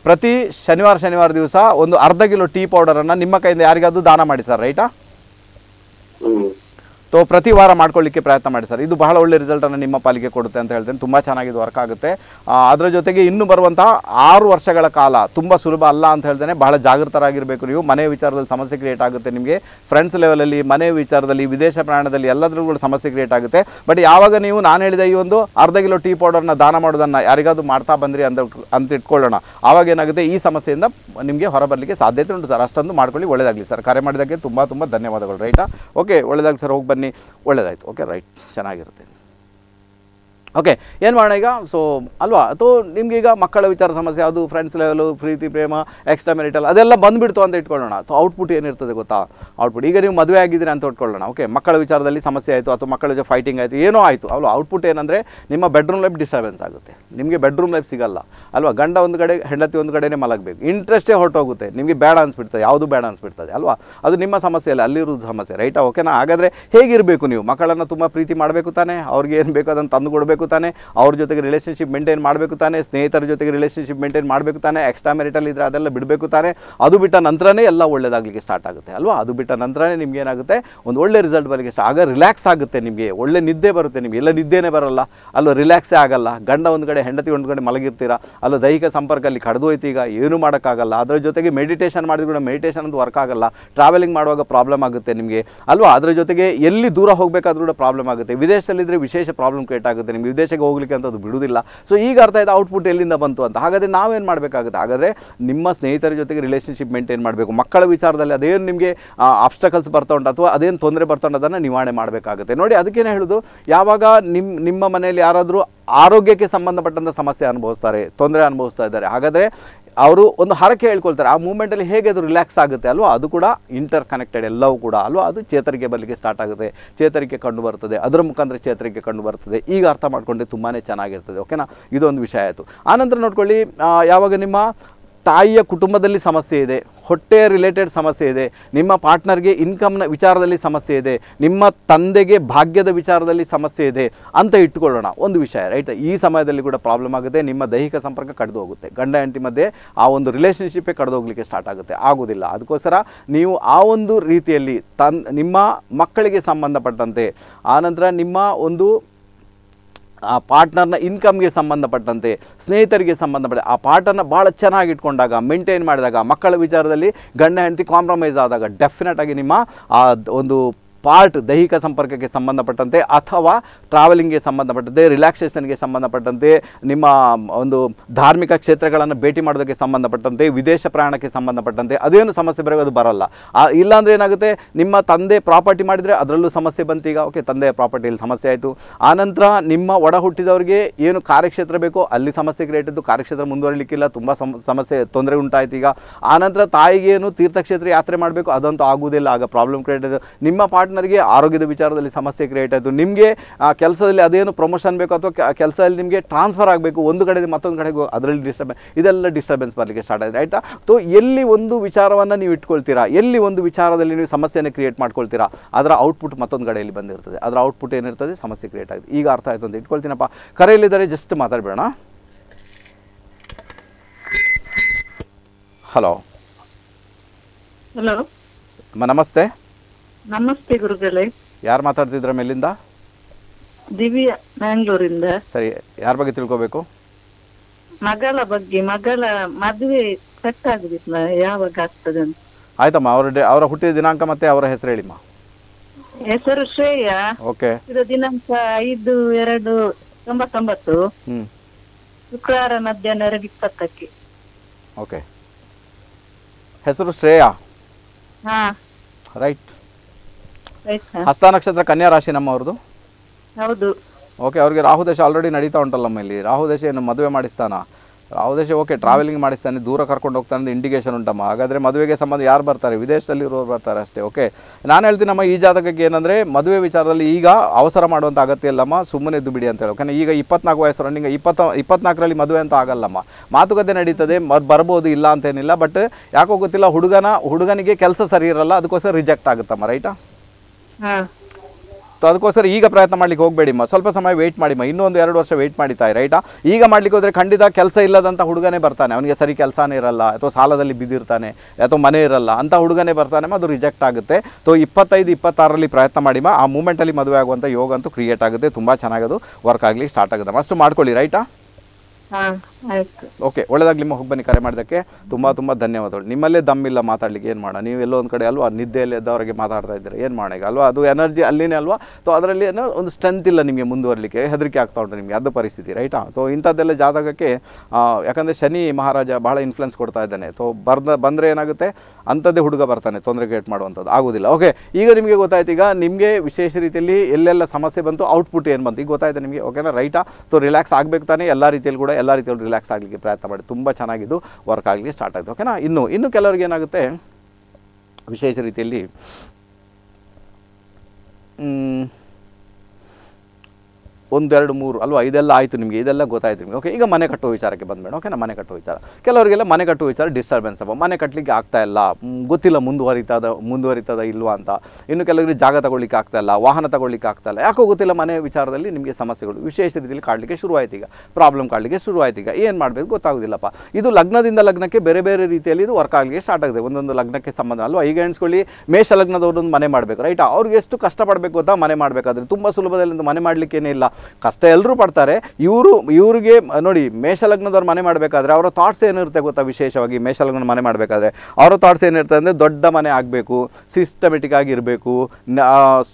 ಪ್ರತಿ ಶನಿವಾರ ಶನಿವಾರ ದಿವಸ ಒಂದು ಅರ್ಧ ಕಿಲೋ ಟೀ ಪೌಡರನ್ನು ನಿಮ್ಮ ಕೈಯಿಂದ ಯಾರಿಗಾದ್ರೂ ದಾನ ಮಾಡಿ ಸರ್ ರೈಟಾ ಸೊ ಪ್ರತಿ ವಾರ ಮಾಡ್ಕೊಳ್ಳಿಕ್ಕೆ ಪ್ರಯತ್ನ ಮಾಡಿ ಸರ್ ಇದು ಬಹಳ ಒಳ್ಳೆ ರಿಸಲ್ಟನ್ನು ನಿಮ್ಮ ಪಾಲಿಗೆ ಕೊಡುತ್ತೆ ಅಂತ ಹೇಳ್ತೇನೆ ತುಂಬ ಚೆನ್ನಾಗಿದೆ ವರ್ಕ್ ಆಗುತ್ತೆ ಅದರ ಜೊತೆಗೆ ಇನ್ನು ಬರುವಂತಹ ಆರು ವರ್ಷಗಳ ಕಾಲ ತುಂಬ ಸುಲಭ ಅಲ್ಲ ಅಂತ ಹೇಳ್ತೇನೆ ಬಹಳ ಜಾಗೃತರಾಗಿರಬೇಕು ನೀವು ಮನೆ ವಿಚಾರದಲ್ಲಿ ಸಮಸ್ಯೆ ಕ್ರಿಯೇಟ್ ಆಗುತ್ತೆ ನಿಮಗೆ ಫ್ರೆಂಡ್ಸ್ ಲೆವೆಲಲ್ಲಿ ಮನೆ ವಿಚಾರದಲ್ಲಿ ವಿದೇಶ ಪ್ರಯಾಣದಲ್ಲಿ ಎಲ್ಲದರಲ್ಲೂ ಕೂಡ ಸಮಸ್ಯೆ ಕ್ರಿಯೇಟ್ ಆಗುತ್ತೆ ಬಟ್ ಯಾವಾಗ ನೀವು ನಾನು ಹೇಳಿದ ಈ ಒಂದು ಅರ್ಧ ಕಿಲೋ ಟೀ ಪೌಡರ್ನ ದಾನ ಮಾಡೋದನ್ನು ಯಾರಿಗಾದ್ರೂ ಮಾಡ್ತಾ ಬಂದ್ರಿ ಅಂತ ಅಂತ ಇಟ್ಕೊಳ್ಳೋಣ ಆವಾಗ ಏನಾಗುತ್ತೆ ಈ ಸಮಸ್ಯೆಯಿಂದ ನಿಮಗೆ ಹೊರಬರಲಿಕ್ಕೆ ಸಾಧ್ಯತೆ ಉಂಟು ಸರ್ ಅಷ್ಟೊಂದು ಮಾಡ್ಕೊಳ್ಳಿ ಒಳ್ಳೆಯದಾಗಲಿ ಸರ್ ಕರೆ ಮಾಡಿದಾಗೆ ತುಂಬ ತುಂಬ ಧನ್ಯವಾದಗಳು ರೈಟಾ ಓಕೆ ಒಳ್ಳೆಯದಾಗಲಿ ಸರ್ ಹೋಗಿ ಬನ್ನಿ ಬನ್ನಿ ಒಳ್ಳೆಯದಾಯ್ತು ಓಕೆ ರೈಟ್ ಚೆನ್ನಾಗಿರುತ್ತೆ ಓಕೆ ಏನು ಮಾಡೋಣ ಈಗ ಸೊ ಅಲ್ವಾ ಅಥವಾ ನಿಮಗೀಗ ಮಕ್ಕಳ ವಿಚಾರ ಸಮಸ್ಯೆ ಅದು ಫ್ರೆಂಡ್ಸ್ ಲೆವೆಲು ಪ್ರೀತಿ ಪ್ರೇಮ ಎಕ್ಸ್ಟ್ರಾ ಮೆರಿಟಲ್ ಅದೆಲ್ಲ ಬಂದುಬಿಡ್ತು ಅಂತ ಇಟ್ಕೊಳ್ಳೋಣ ಅಥವಾ ಔಟ್ಪುಟ್ ಏನಿರ್ತದೆ ಗೊತ್ತಾ ಔಟ್ಪುಟ್ ಈಗ ನೀವು ಮದುವೆ ಆಗಿದ್ರೆ ಅಂತ ಇಟ್ಕೊಳ್ಳೋಣ ಓಕೆ ಮಕ್ಕಳ ವಿಚಾರದಲ್ಲಿ ಸಮಸ್ಯೆ ಆಯಿತು ಅಥವಾ ಮಕ್ಕಳ ಜೊತೆ ಫೈಟಿಂಗ್ ಆಯಿತು ಏನೋ ಆಯಿತು ಅಲ್ವಾ ಔಟ್ಪುಟ್ ಏನಂದರೆ ನಿಮ್ಮ ಬೆಡ್ರೂಮ್ ಲೈಫ್ ಡಿಸ್ಟರ್ಬೆನ್ಸ್ ಆಗುತ್ತೆ ನಿಮಗೆ ಬೆಡ್ರೂಮ್ ಲೈಫ್ ಸಿಗಲ್ಲ ಅಲ್ವಾ ಗಂಡ ಒಂದು ಕಡೆ ಹೆಂಡತಿ ಒಂದು ಕಡೆನೇ ಮಲಗಬೇಕು ಇಂಟ್ರೆಸ್ಟೇ ಹೊರಟೋಗುತ್ತೆ ನಿಮಗೆ ಬೇಡ ಅನಿಸ್ಬಿಡ್ತದೆ ಯಾವುದು ಬೇಡ ಅನ್ಸ್ಬಿಡ್ತದೆ ಅಲ್ವಾ ಅದು ನಿಮ್ಮ ಸಮಸ್ಯೆ ಅಲ್ಲ ಅಲ್ಲಿರೋದು ಸಮಸ್ಯೆ ರೈಟಾ ಓಕೆನಾ ಹಾಗಾದರೆ ಹೇಗಿರಬೇಕು ನೀವು ಮಕ್ಕಳನ್ನು ತುಂಬ ಪ್ರೀತಿ ಮಾಡಬೇಕು ತಾನೇ ಅವ್ರಿಗೆ ಏನು ಬೇಕು ಅದನ್ನು ತಂದು ಕೊಡಬೇಕು ಮಾಡಬೇಕು ತಾನೆ ಅವ್ರ ಜೊತೆಗೆ ರಿಲೇಷನ್ಶಿಪ್ ಮೇಂಟೈನ್ ಮಾಡಬೇಕು ತಾನೆ ಸ್ನೇಹಿತರ ಜೊತೆಗೆ ರಿಲೇಷನ್ಶಿಪ್ ಮೇಂಟೈನ್ ಮಾಡಬೇಕು ತಾನೆ ಎಕ್ಸ್ಟ್ರಾ ಮೆರಿಟಲ್ ಇದ್ರೆ ಅದೆಲ್ಲ ಬಿಡಬೇಕು ತಾನೆ ಅದು ಬಿಟ್ಟ ನಂತರನೇ ಎಲ್ಲ ಒಳ್ಳೇದಾಗಲಿಕ್ಕೆ ಸ್ಟಾರ್ಟ್ ಆಗುತ್ತೆ ಅಲ್ವಾ ಅದು ಬಿಟ್ಟ ನಂತರನೇ ನಿಮ್ಗೆ ಏನಾಗುತ್ತೆ ಒಂದು ಒಳ್ಳೆ ರಿಸಲ್ಟ್ ಬರಲಿಕ್ಕೆ ಸ್ಟಾರ್ಟ್ ಆಗ ರಿಲ್ಯಾಕ್ಸ್ ಆಗುತ್ತೆ ನಿಮಗೆ ಒಳ್ಳೆ ನಿದ್ದೆ ಬರುತ್ತೆ ನಿಮಗೆ ಎಲ್ಲ ನಿದ್ದೆನೇ ಬರಲ್ಲ ಅಲ್ಲೋ ರಿಲ್ಯಾಕ್ಸೇ ಆಗಲ್ಲ ಗಂಡ ಒಂದು ಕಡೆ ಹೆಂಡತಿ ಒಂದು ಕಡೆ ಮಲಗಿರ್ತೀರ ಅಲ್ಲೋ ದೈಹಿಕ ಸಂಪರ್ಕ ಅಲ್ಲಿ ಕಡ್ದೋಯ್ತು ಈಗ ಏನೂ ಮಾಡೋಕ್ಕಾಗಲ್ಲ ಅದರ ಜೊತೆಗೆ ಮೆಡಿಟೇಷನ್ ಮಾಡಿದ ಕೂಡ ಮೆಡಿಟೇಷನ್ ಅಂತ ವರ್ಕ್ ಆಗಲ್ಲ ಟ್ರಾವೆಲಿಂಗ್ ಮಾಡುವಾಗ ಪ್ರಾಬ್ಲಮ್ ಆಗುತ್ತೆ ನಿಮಗೆ ಅಲ್ವಾ ಅದರ ಜೊತೆಗೆ ಎಲ್ಲಿ ದೂರ ಹೋಗಬೇಕಾದ್ರೂ ಕೂಡ ಪ್ರಾಬ್ಲಮ್ ಆಗುತ್ತೆ ವಿದೇಶದಲ್ಲಿದ್ದರೆ ವಿಶೇಷ ಪ್ರಾಬ್ಲಮ್ ಕ್ರಿಯೇಟ್ ಆಗುತ್ತೆ ನಿಮಗೆ ವಿದೇಶಕ್ಕೆ ಹೋಗ್ಲಿಕ್ಕೆ ಅದು ಬಿಡುವುದಿಲ್ಲ ಸೊ ಈಗ ಅರ್ಥ ಇದೆ ಔಟ್ಪುಟ್ ಎಲ್ಲಿಂದ ಬಂತು ಅಂತ ಹಾಗಾದರೆ ನಾವೇನು ಮಾಡಬೇಕಾಗುತ್ತೆ ಹಾಗಾದರೆ ನಿಮ್ಮ ಸ್ನೇಹಿತರ ಜೊತೆಗೆ ರಿಲೇಷನ್ಶಿಪ್ ಮೇಂಟೈನ್ ಮಾಡಬೇಕು ಮಕ್ಕಳ ವಿಚಾರದಲ್ಲಿ ಅದೇನು ನಿಮಗೆ ಅಬ್ಸ್ಟಕಲ್ಸ್ ಬರ್ತಾ ಉಂಟು ಅಥವಾ ಅದೇನು ತೊಂದರೆ ಬರ್ತಾ ಉಂಟು ಅದನ್ನು ನಿವಾರಣೆ ಮಾಡಬೇಕಾಗುತ್ತೆ ನೋಡಿ ಅದಕ್ಕೇನೆ ಹೇಳೋದು ಯಾವಾಗ ನಿಮ್ಮ ನಿಮ್ಮ ಮನೆಯಲ್ಲಿ ಯಾರಾದರೂ ಆರೋಗ್ಯಕ್ಕೆ ಸಂಬಂಧಪಟ್ಟಂಥ ಸಮಸ್ಯೆ ಅನುಭವಿಸ್ತಾರೆ ತೊಂದರೆ ಅನುಭವಿಸ್ತಾ ಇದ್ದಾರೆ ಹಾಗಾದರೆ ಅವರು ಒಂದು ಹರಕೆ ಹೇಳ್ಕೊಳ್ತಾರೆ ಆ ಮೂಮೆಂಟಲ್ಲಿ ಹೇಗೆ ಅದು ರಿಲ್ಯಾಕ್ಸ್ ಆಗುತ್ತೆ ಅಲ್ವಾ ಅದು ಕೂಡ ಇಂಟರ್ ಕನೆಕ್ಟೆಡ್ ಎಲ್ಲವೂ ಕೂಡ ಅಲ್ವಾ ಅದು ಚೇತರಿಕೆ ಬರಲಿಕ್ಕೆ ಸ್ಟಾರ್ಟ್ ಆಗುತ್ತೆ ಚೇತರಿಕೆ ಕಂಡು ಬರ್ತದೆ ಅದರ ಮುಖಾಂತರ ಚೇತರಿಕೆ ಕಂಡು ಬರ್ತದೆ ಈಗ ಅರ್ಥ ಮಾಡಿಕೊಂಡೆ ತುಂಬಾ ಚೆನ್ನಾಗಿರ್ತದೆ ಓಕೆನಾ ಇದೊಂದು ವಿಷಯ ಆಯಿತು ಆನಂತರ ನೋಡ್ಕೊಳ್ಳಿ ಯಾವಾಗ ನಿಮ್ಮ ತಾಯಿಯ ಕುಟುಂಬದಲ್ಲಿ ಸಮಸ್ಯೆ ಇದೆ ಹೊಟ್ಟೆ ರಿಲೇಟೆಡ್ ಸಮಸ್ಯೆ ಇದೆ ನಿಮ್ಮ ಪಾರ್ಟ್ನರ್ಗೆ ಇನ್ಕಮ್ನ ವಿಚಾರದಲ್ಲಿ ಸಮಸ್ಯೆ ಇದೆ ನಿಮ್ಮ ತಂದೆಗೆ ಭಾಗ್ಯದ ವಿಚಾರದಲ್ಲಿ ಸಮಸ್ಯೆ ಇದೆ ಅಂತ ಇಟ್ಕೊಳ್ಳೋಣ ಒಂದು ವಿಷಯ ರೈಟ್ ಈ ಸಮಯದಲ್ಲಿ ಕೂಡ ಪ್ರಾಬ್ಲಮ್ ಆಗುತ್ತೆ ನಿಮ್ಮ ದೈಹಿಕ ಸಂಪರ್ಕ ಕಡಿದು ಹೋಗುತ್ತೆ ಗಂಡ ಹೆಂಡತಿ ಮಧ್ಯೆ ಆ ಒಂದು ರಿಲೇಷನ್ಶಿಪ್ಪೇ ಕಡಿದು ಹೋಗ್ಲಿಕ್ಕೆ ಸ್ಟಾರ್ಟ್ ಆಗುತ್ತೆ ಆಗೋದಿಲ್ಲ ಅದಕ್ಕೋಸ್ಕರ ನೀವು ಆ ಒಂದು ರೀತಿಯಲ್ಲಿ ತನ್ ನಿಮ್ಮ ಮಕ್ಕಳಿಗೆ ಸಂಬಂಧಪಟ್ಟಂತೆ ಆನಂತರ ನಿಮ್ಮ ಒಂದು ಆ ಪಾರ್ಟ್ನರ್ನ ಇನ್ಕಮ್ಗೆ ಸಂಬಂಧಪಟ್ಟಂತೆ ಸ್ನೇಹಿತರಿಗೆ ಸಂಬಂಧಪಟ್ಟ ಆ ಪಾರ್ಟನ್ನ ಭಾಳ ಚೆನ್ನಾಗಿಟ್ಕೊಂಡಾಗ ಮೇಂಟೈನ್ ಮಾಡಿದಾಗ ಮಕ್ಕಳ ವಿಚಾರದಲ್ಲಿ ಗಂಡ ಹೆಂಡತಿ ಕಾಂಪ್ರಮೈಸ್ ಆದಾಗ ಡೆಫಿನೆಟಾಗಿ ನಿಮ್ಮ ಆ ಒಂದು ಪಾರ್ಟ್ ದೈಹಿಕ ಸಂಪರ್ಕಕ್ಕೆ ಸಂಬಂಧಪಟ್ಟಂತೆ ಅಥವಾ ಟ್ರಾವೆಲಿಂಗ್ಗೆ ಸಂಬಂಧಪಟ್ಟಂತೆ ರಿಲ್ಯಾಕ್ಸೇಷನ್ಗೆ ಸಂಬಂಧಪಟ್ಟಂತೆ ನಿಮ್ಮ ಒಂದು ಧಾರ್ಮಿಕ ಕ್ಷೇತ್ರಗಳನ್ನು ಭೇಟಿ ಮಾಡೋದಕ್ಕೆ ಸಂಬಂಧಪಟ್ಟಂತೆ ವಿದೇಶ ಪ್ರಯಾಣಕ್ಕೆ ಸಂಬಂಧಪಟ್ಟಂತೆ ಅದೇನು ಸಮಸ್ಯೆ ಬರೋ ಅದು ಬರಲ್ಲ ಇಲ್ಲಾಂದರೆ ಏನಾಗುತ್ತೆ ನಿಮ್ಮ ತಂದೆ ಪ್ರಾಪರ್ಟಿ ಮಾಡಿದರೆ ಅದರಲ್ಲೂ ಸಮಸ್ಯೆ ಬಂತು ಈಗ ಓಕೆ ತಂದೆ ಪ್ರಾಪರ್ಟಿಯಲ್ಲಿ ಸಮಸ್ಯೆ ಆಯಿತು ಆನಂತರ ನಿಮ್ಮ ಒಡ ಹುಟ್ಟಿದವರಿಗೆ ಏನು ಕಾರ್ಯಕ್ಷೇತ್ರ ಬೇಕೋ ಅಲ್ಲಿ ಸಮಸ್ಯೆ ಕ್ರಿಯೇಟ್ ಇದ್ದು ಕಾರ್ಯಕ್ಷೇತ್ರ ಮುಂದುವರಿಲಿಕ್ಕಿಲ್ಲ ತುಂಬ ಸಮಸ್ಯೆ ತೊಂದರೆ ಉಂಟಾಯ್ತು ಈಗ ಆನಂತರ ಏನು ತೀರ್ಥಕ್ಷೇತ್ರ ಯಾತ್ರೆ ಮಾಡಬೇಕು ಅದಂತೂ ಆಗುವುದಿಲ್ಲ ಆಗ ಪ್ರಾಬ್ಲಮ್ ಕ್ರಿಯೇಟ್ ಆಯಿತು ನಿಮ್ಮ ಪಾರ್ಟ್ ಪಾರ್ಟ್ನರ್ಗೆ ಆರೋಗ್ಯದ ವಿಚಾರದಲ್ಲಿ ಸಮಸ್ಯೆ ಕ್ರಿಯೇಟ್ ಆಯಿತು ನಿಮಗೆ ಕೆಲಸದಲ್ಲಿ ಅದೇನು ಪ್ರಮೋಷನ್ ಬೇಕು ಅಥವಾ ಕೆಲಸದಲ್ಲಿ ನಿಮಗೆ ಟ್ರಾನ್ಸ್ಫರ್ ಆಗಬೇಕು ಒಂದು ಕಡೆ ಮತ್ತೊಂದು ಕಡೆಗೆ ಅದರಲ್ಲಿ ಡಿಸ್ಟರ್ಬೆನ್ಸ್ ಇದೆಲ್ಲ ಡಿಸ್ಟರ್ಬೆನ್ಸ್ ಬರಲಿಕ್ಕೆ ಸ್ಟಾರ್ಟ್ ಆಯಿತು ಆಯಿತಾ ತೊ ಎಲ್ಲಿ ಒಂದು ವಿಚಾರವನ್ನು ನೀವು ಇಟ್ಕೊಳ್ತೀರಾ ಎಲ್ಲಿ ಒಂದು ವಿಚಾರದಲ್ಲಿ ನೀವು ಸಮಸ್ಯೆಯನ್ನು ಕ್ರಿಯೇಟ್ ಮಾಡ್ಕೊಳ್ತೀರಾ ಅದರ ಔಟ್ಪುಟ್ ಮತ್ತೊಂದು ಕಡೆಯಲ್ಲಿ ಬಂದಿರ್ತದೆ ಅದರ ಔಟ್ಪುಟ್ ಏನಿರ್ತದೆ ಸಮಸ್ಯೆ ಕ್ರಿಯೇಟ್ ಆಗಿದೆ ಈಗ ಅರ್ಥ ಆಯಿತು ಅಂತ ಇಟ್ಕೊಳ್ತೀನಪ್ಪ ಕರೆಯಲ್ಲಿದ್ದಾರೆ ಜಸ್ಟ್ ಮಾತಾಡಬೇಡ ಹಲೋ ಹಲೋ ನಮಸ್ತೆ ನಮಸ್ತೆ ಗುರುಗಳೇ ಯಾರು ಮಾತಾಡ್ತಿದ್ರ ಮೇಲಿಂದ ದಿವ್ಯ ಮ್ಯಾಂಗ್ಳೂರಿಂದ ಸರಿ ಯಾರ ಬಗ್ಗೆ ತಿಳ್ಕೋಬೇಕು ಮಗಳ ಬಗ್ಗೆ ಮಗಳ ಮದುವೆ ಸೆಟ್ ಆಗಿದೆ ಯಾವಾಗ ಆಗ್ತದೆ ಅಂತ ಆಯ್ತಮ್ಮ ಅವರ ಅವರ ಹುಟ್ಟಿದ ದಿನಾಂಕ ಮತ್ತೆ ಅವರ ಹೆಸರು ಹೇಳಿಮ್ಮ ಹೆಸರು ಶ್ರೇಯಾ ಓಕೆ ಇದು ದಿನಾಂಕ ಐದು ಎರಡು ತೊಂಬತ್ತೊಂಬತ್ತು ಹ್ಮ್ ಶುಕ್ರವಾರ ಮಧ್ಯಾಹ್ನ ಎರಡು ಇಪ್ಪತ್ತಕ್ಕೆ ಓಕೆ ಹೆಸರು ಶ್ರೇಯಾ ಹಾ ರೈಟ್ ಹಸ್ತ ನಕ್ಷತ್ರ ಕನ್ಯಾ ರಾಶಿ ನಮ್ಮವ್ರದ್ದು ಹೌದು ಓಕೆ ಅವ್ರಿಗೆ ರಾಹು ದೇಶ ಆಲ್ರೆಡಿ ನಡೀತಾ ಉಂಟಲ್ಲಮ್ಮ ಇಲ್ಲಿ ರಾಹು ದೇಶ ಏನು ಮದುವೆ ಮಾಡಿಸ್ತಾನ ರಾಹು ದೇಶ ಓಕೆ ಟ್ರಾವೆಲಿಂಗ್ ಮಾಡಿಸ್ತಾನೆ ದೂರ ಕರ್ಕೊಂಡು ಹೋಗ್ತಾನೆ ಇಂಡಿಕೇಶನ್ ಉಂಟಮ್ಮ ಹಾಗಾದ್ರೆ ಮದುವೆಗೆ ಸಂಬಂಧ ಯಾರು ಬರ್ತಾರೆ ವಿದೇಶದಲ್ಲಿ ಇರೋರು ಬರ್ತಾರೆ ಅಷ್ಟೇ ಓಕೆ ನಾನು ಹೇಳ್ತೀನಮ್ಮ ಈ ಜಾತಕಕ್ಕೆ ಏನಂದ್ರೆ ಮದುವೆ ವಿಚಾರದಲ್ಲಿ ಈಗ ಅವಸರ ಮಾಡುವಂತ ಅಗತ್ಯ ಇಲ್ಲಮ್ಮ ಸುಮ್ಮನೆ ಇದ್ದು ಬಿಡಿ ಅಂತ ಹೇಳಿ ಈಗ ಇಪ್ಪತ್ನಾಲ್ಕು ವಯಸ್ಸು ರನ್ನಿಂಗ್ ಇಪ್ಪತ್ತ ಇಪ್ಪತ್ನಾಲ್ಕರಲ್ಲಿ ಮದುವೆ ಅಂತ ಆಗಲ್ಲಮ್ಮ ಮಾತುಕತೆ ನಡೀತದೆ ಬರ್ಬೋದು ಇಲ್ಲ ಅಂತೇನಿಲ್ಲ ಬಟ್ ಯಾಕೋ ಗೊತ್ತಿಲ್ಲ ಹುಡುಗನ ಹುಡುಗನಿಗೆ ಕೆಲಸ ಸರಿ ಇರಲ್ಲ ಅದಕ್ಕೋಸ್ಕರ ರಿಜೆಕ್ಟ್ ಆಗುತ್ತಮ್ಮ ರೈಟಾ ಅದಕ್ಕೋಸ್ಕರ ಈಗ ಪ್ರಯತ್ನ ಮಾಡ್ಲಿಕ್ಕೆ ಹೋಗ್ಬೇಡಿಮ್ಮ ಸ್ವಲ್ಪ ಸಮಯ ವೇಟ್ ಮಾಡಿಮ್ಮ ಇನ್ನೊಂದು ಎರಡು ವರ್ಷ ವೇಟ್ ಮಾಡಿತಾಯಿ ರೈಟಾ ಈಗ ಮಾಡ್ಲಿಕ್ಕೆ ಹೋದ್ರೆ ಖಂಡಿತ ಕೆಲಸ ಇಲ್ಲದಂಥ ಹುಡುಗನೇ ಬರ್ತಾನೆ ಅವನಿಗೆ ಸರಿ ಕೆಲಸನೇ ಇರಲ್ಲ ಅಥವಾ ಸಾಲದಲ್ಲಿ ಬಿದ್ದಿರ್ತಾನೆ ಅಥವಾ ಮನೆ ಇರಲ್ಲ ಅಂತ ಹುಡುಗನೇ ಬರ್ತಾನೆ ಅದು ರಿಜೆಕ್ಟ್ ಆಗುತ್ತೆ ಸೊ ಇಪ್ಪತ್ತೈದು ಇಪ್ಪತ್ತಾರರಲ್ಲಿ ಪ್ರಯತ್ನ ಮಾಡಿಮ್ಮ ಆ ಮೂಮೆಂಟಲ್ಲಿ ಮದುವೆ ಆಗುವಂಥ ಯೋಗ ಅಂತೂ ಕ್ರಿಯೇಟ್ ಆಗುತ್ತೆ ತುಂಬ ಚೆನ್ನಾಗದು ವರ್ಕ್ ಆಗಲಿ ಸ್ಟಾರ್ಟ್ ಆಗುತ್ತೆ ಅಷ್ಟು ಮಾಡ್ಕೊಳ್ಳಿ ರೈಟಾ ಓಕೆ ಒಳ್ಳೆದಾಗ್ಲಿ ಹೋಗಿ ಬನ್ನಿ ಕರೆ ಮಾಡೋದಕ್ಕೆ ತುಂಬಾ ತುಂಬಾ ಧನ್ಯವಾದಗಳು ನಿಮ್ಮಲ್ಲೇ ದಮ್ ಇಲ್ಲ ಮಾತಾಡ್ಲಿಕ್ಕೆ ಏನು ಮಾಡೋಣ ನೀವು ಎಲ್ಲೋ ಒಂದ್ ಕಡೆ ಅಲ್ವಾ ನಿದ್ದೆಯಲ್ಲಿ ಇದ್ದವರಿಗೆ ಮಾತಾಡ್ತಾ ಇದ್ರೆ ಏನು ಮಾಡೋಣ ಈಗ ಅಲ್ವಾ ಅದು ಎನರ್ಜಿ ಅಲ್ಲಿನೇ ಅಲ್ವಾ ತೊ ಅದರಲ್ಲಿ ಏನೋ ಒಂದು ಸ್ಟ್ರೆಂತ್ ಇಲ್ಲ ನಿಮಗೆ ಮುಂದುವರಲಿಕ್ಕೆ ಹೆದರಿಕೆ ಆಗ್ತಾ ಉಂಟು ನಿಮಗೆ ಅದು ಪರಿಸ್ಥಿತಿ ರೈಟಾ ಸೊ ಇಂಥದ್ದೆಲ್ಲ ಜಾತಕಕ್ಕೆ ಯಾಕಂದ್ರೆ ಶನಿ ಮಹಾರಾಜ ಬಹಳ ಇನ್ಫ್ಲುಯೆನ್ಸ್ ಕೊಡ್ತಾ ಇದ್ದಾನೆ ಸೊ ಬರ್ದ ಬಂದ್ರೆ ಏನಾಗುತ್ತೆ ಅಂಥದ್ದೇ ಹುಡುಗ ಬರ್ತಾನೆ ತೊಂದರೆ ಕ್ರಿಯೇಟ್ ಮಾಡುವಂಥದ್ದು ಆಗೋದಿಲ್ಲ ಓಕೆ ಈಗ ನಿಮಗೆ ಗೊತ್ತಾಯ್ತು ಈಗ ನಿಮಗೆ ವಿಶೇಷ ರೀತಿಯಲ್ಲಿ ಎಲ್ಲೆಲ್ಲ ಸಮಸ್ಯೆ ಬಂತು ಔಟ್ಪುಟ್ ಏನು ಬಂತು ಈಗ ಗೊತ್ತಾಯ್ತು ನಿಮಗೆ ಓಕೆನಾ ರೈಟಾ ಸೊ ರಿಲ್ಯಾಕ್ಸ್ ಆಗಬೇಕು ತಾನೆ ಎಲ್ಲ ರೀತಿಯಲ್ಲಿ ಕೂಡ ಎಲ್ಲ ರೀತಿಯಲ್ಲಿ ರಿಲ್ಯಾಕ್ಸ್ ಆಗಲಿಕ್ಕೆ ಪ್ರಯತ್ನ ಮಾಡಿ ತುಂಬ ಚೆನ್ನಾಗಿದ್ದು ವರ್ಕ್ ಆಗಲಿ ಸ್ಟಾರ್ಟ್ ಆಗಿದೆ ಓಕೆನಾ ಇನ್ನು ಇನ್ನು ಕೆಲವರಿಗೆ ಏನಾಗುತ್ತೆ ವಿಶೇಷ ರೀತಿಯಲ್ಲಿ ಒಂದೆರಡು ಮೂರು ಅಲ್ವಾ ಇದೆಲ್ಲ ಆಯಿತು ನಿಮಗೆ ಇದೆಲ್ಲ ಗೊತ್ತಾಯಿತು ನಿಮಗೆ ಓಕೆ ಈಗ ಮನೆ ಕಟ್ಟುವ ವಿಚಾರಕ್ಕೆ ಬಂದ್ಬೇಡ ಓಕೆ ಮನೆ ಕಟ್ಟುವ ವಿಚಾರ ಕೆಲವರಿಗೆಲ್ಲ ಮನೆ ಕಟ್ಟುವ ವಿಚಾರ ಡಿಸ್ಟರ್ಬೆನ್ಸ್ ಅಪ್ಪ ಮನೆ ಕಟ್ಟಲಿಕ್ಕೆ ಆಗ್ತಾ ಇಲ್ಲ ಗೊತ್ತಿಲ್ಲ ಮುಂದುವರಿತಾದ ಮುಂದುವರಿತದ ಇಲ್ವಾ ಅಂತ ಇನ್ನು ಕೆಲವರಿಗೆ ಜಾಗ ತಗೊಳ್ಳಿಕ್ಕೆ ಆಗ್ತಾ ಇಲ್ಲ ವಾಹನ ತಗೊಳ್ಳಿಕ್ಕೆ ಆಗ್ತಾ ಇಲ್ಲ ಯಾಕೋ ಗೊತ್ತಿಲ್ಲ ಮನೆ ವಿಚಾರದಲ್ಲಿ ನಿಮಗೆ ಸಮಸ್ಯೆಗಳು ವಿಶೇಷ ರೀತಿಯಲ್ಲಿ ಕಾಡಲಿಕ್ಕೆ ಶುರುವಾಯಿತು ಈಗ ಪ್ರಾಬ್ಲಮ್ ಕಾಡಲಿಕ್ಕೆ ಶುರುವಾಯಿತು ಈಗ ಏನು ಮಾಡಬೇಕು ಗೊತ್ತಾಗೋದಿಲ್ಲಪ್ಪ ಇದು ಲಗ್ನದಿಂದ ಲಗ್ನಕ್ಕೆ ಬೇರೆ ಬೇರೆ ರೀತಿಯಲ್ಲಿ ಇದು ವರ್ಕ್ ಆಗಲಿಕ್ಕೆ ಸ್ಟಾರ್ಟ್ ಆಗಿದೆ ಒಂದೊಂದು ಲಗ್ನಕ್ಕೆ ಸಂಬಂಧ ಅಲ್ವಾ ಈಗ ಎಣಿಸ್ಕೊಳ್ಳಿ ಮೇಷ ಲಗ್ನದವ್ರೊಂದು ಮನೆ ಮಾಡಬೇಕು ರೈಟ್ ಅವ್ರಿಗೆ ಎಷ್ಟು ಕಷ್ಟಪಡಬೇಕು ಅಂತ ಮನೆ ಮಾಡಬೇಕಾದ್ರೆ ತುಂಬ ಸುಲಭದಲ್ಲಿ ಮನೆ ಮಾಡಲಿಕ್ಕೇನೇ ಇಲ್ಲ ಕಷ್ಟ ಎಲ್ಲರೂ ಪಡ್ತಾರೆ ಇವರು ಇವರಿಗೆ ನೋಡಿ ಮೇಷಲಗ್ನದವ್ರು ಮನೆ ಮಾಡಬೇಕಾದ್ರೆ ಅವರ ಥಾಟ್ಸ್ ಏನಿರುತ್ತೆ ಗೊತ್ತಾ ವಿಶೇಷವಾಗಿ ಮೇಷಲಗ್ನ ಮನೆ ಮಾಡಬೇಕಾದ್ರೆ ಅವರ ಥಾಟ್ಸ್ ಏನಿರ್ತದೆ ಅಂದರೆ ದೊಡ್ಡ ಮನೆ ಆಗಬೇಕು ಸಿಸ್ಟಮೆಟಿಕ್ ಆಗಿರಬೇಕು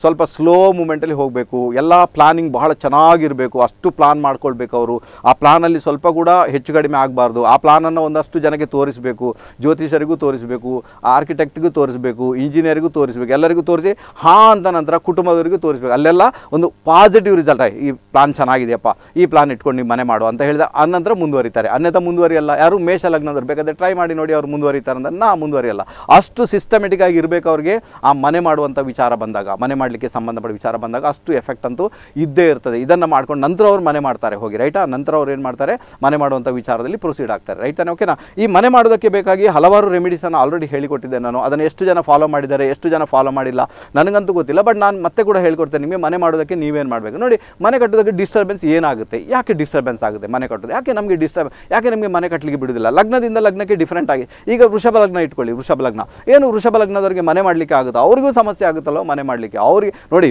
ಸ್ವಲ್ಪ ಸ್ಲೋ ಮೂಮೆಂಟಲ್ಲಿ ಹೋಗಬೇಕು ಎಲ್ಲ ಪ್ಲಾನಿಂಗ್ ಬಹಳ ಚೆನ್ನಾಗಿರಬೇಕು ಅಷ್ಟು ಪ್ಲಾನ್ ಮಾಡ್ಕೊಳ್ಬೇಕು ಅವರು ಆ ಪ್ಲಾನಲ್ಲಿ ಸ್ವಲ್ಪ ಕೂಡ ಹೆಚ್ಚು ಕಡಿಮೆ ಆಗಬಾರ್ದು ಆ ಪ್ಲಾನನ್ನು ಒಂದಷ್ಟು ಜನಕ್ಕೆ ತೋರಿಸಬೇಕು ಜ್ಯೋತಿಷರಿಗೂ ತೋರಿಸಬೇಕು ಆರ್ಕಿಟೆಕ್ಟ್ಗೂ ತೋರಿಸಬೇಕು ಇಂಜಿನಿಯರಿಗೂ ತೋರಿಸಬೇಕು ಎಲ್ಲರಿಗೂ ತೋರಿಸಿ ಹಾಂ ಅಂತ ನಂತರ ಕುಟುಂಬದವರಿಗೂ ತೋರಿಸಬೇಕು ಅಲ್ಲೆಲ್ಲ ಒಂದು ಪಾಸಿಟಿವ್ ರಿಸಲ್ಟ್ ಈ ಪ್ಲಾನ್ ಚೆನ್ನಾಗಿದೆಯಪ್ಪ ಈ ಪ್ಲಾನ್ ಇಟ್ಕೊಂಡು ನೀವು ಮನೆ ಮಾಡು ಅಂತ ಹೇಳಿದ ನಂತರ ಮುಂದುವರಿತಾರೆ ಅನ್ಯಥ ಮುಂದುವರಿಯಲ್ಲ ಯಾರು ಮೇಷ ಲಗ್ನದವ್ರು ಬೇಕಾದರೆ ಟ್ರೈ ಮಾಡಿ ನೋಡಿ ಅವ್ರು ಮುಂದುವರಿತಾರೆ ಅಂತ ನಾ ಮುಂದುವರಿಯಲ್ಲ ಅಷ್ಟು ಸಿಸ್ಟಮೆಟಿಕ್ ಆಗಿ ಇರಬೇಕು ಅವ್ರಿಗೆ ಆ ಮನೆ ಮಾಡುವಂಥ ವಿಚಾರ ಬಂದಾಗ ಮನೆ ಮಾಡಲಿಕ್ಕೆ ಸಂಬಂಧಪಟ್ಟ ವಿಚಾರ ಬಂದಾಗ ಅಷ್ಟು ಎಫೆಕ್ಟ್ ಅಂತೂ ಇದ್ದೇ ಇರ್ತದೆ ಇದನ್ನು ಮಾಡ್ಕೊಂಡು ನಂತರ ಅವ್ರು ಮನೆ ಮಾಡ್ತಾರೆ ಹೋಗಿ ರೈಟಾ ನಂತರ ಅವ್ರು ಏನು ಮಾಡ್ತಾರೆ ಮನೆ ಮಾಡುವಂಥ ವಿಚಾರದಲ್ಲಿ ಪ್ರೊಸೀಡ್ ಆಗ್ತಾರೆ ರೈತಾನೆ ಓಕೆನಾ ಈ ಮನೆ ಮಾಡೋದಕ್ಕೆ ಬೇಕಾಗಿ ಹಲವಾರು ರೆಮಿಡೀಸನ್ನು ಆಲ್ರೆಡಿ ಹೇಳಿಕೊಟ್ಟಿದ್ದೆ ನಾನು ಅದನ್ನು ಎಷ್ಟು ಜನ ಫಾಲೋ ಮಾಡಿದ್ದಾರೆ ಎಷ್ಟು ಜನ ಫಾಲೋ ಮಾಡಿಲ್ಲ ನನಗಂತೂ ಗೊತ್ತಿಲ್ಲ ಬಟ್ ನಾನು ಮತ್ತೆ ಕೂಡ ಹೇಳ್ಕೊಡ್ತೇನೆ ನಿಮಗೆ ಮನೆ ಮಾಡೋದಕ್ಕೆ ನೀವೇನು ಮಾಡಬೇಕು ನೋಡಿ ಮನೆ ಕಟ್ಟಿದಾಗ ಡಿಸ್ಟರ್ಬೆನ್ಸ್ ಏನಾಗುತ್ತೆ ಯಾಕೆ ಡಿಸ್ಟರ್ಬೆನ್ಸ್ ಆಗುತ್ತೆ ಮನೆ ಕಟ್ಟೋದು ಯಾಕೆ ನಮಗೆ ಡಿಸ್ಟರ್ಬ್ ಯಾಕೆ ನಮಗೆ ಮನೆ ಕಟ್ಟಲಿಕ್ಕೆ ಬಿಡೋದಿಲ್ಲ ಲಗ್ನದಿಂದ ಲಗ್ನಕ್ಕೆ ಡಿಫ್ರೆಂಟ್ ಆಗಿ ಈಗ ವೃಷಭ ಲಗ್ನ ಇಟ್ಕೊಳ್ಳಿ ವೃಷಭ ಲಗ್ನ ಏನು ವೃಷಭ ಲಗ್ನದವರಿಗೆ ಮನೆ ಮಾಡಲಿಕ್ಕೆ ಆಗುತ್ತೆ ಅವರಿಗೂ ಸಮಸ್ಯೆ ಆಗುತ್ತಲ್ಲೋ ಮನೆ ಮಾಡಲಿಕ್ಕೆ ಅವರಿಗೆ ನೋಡಿ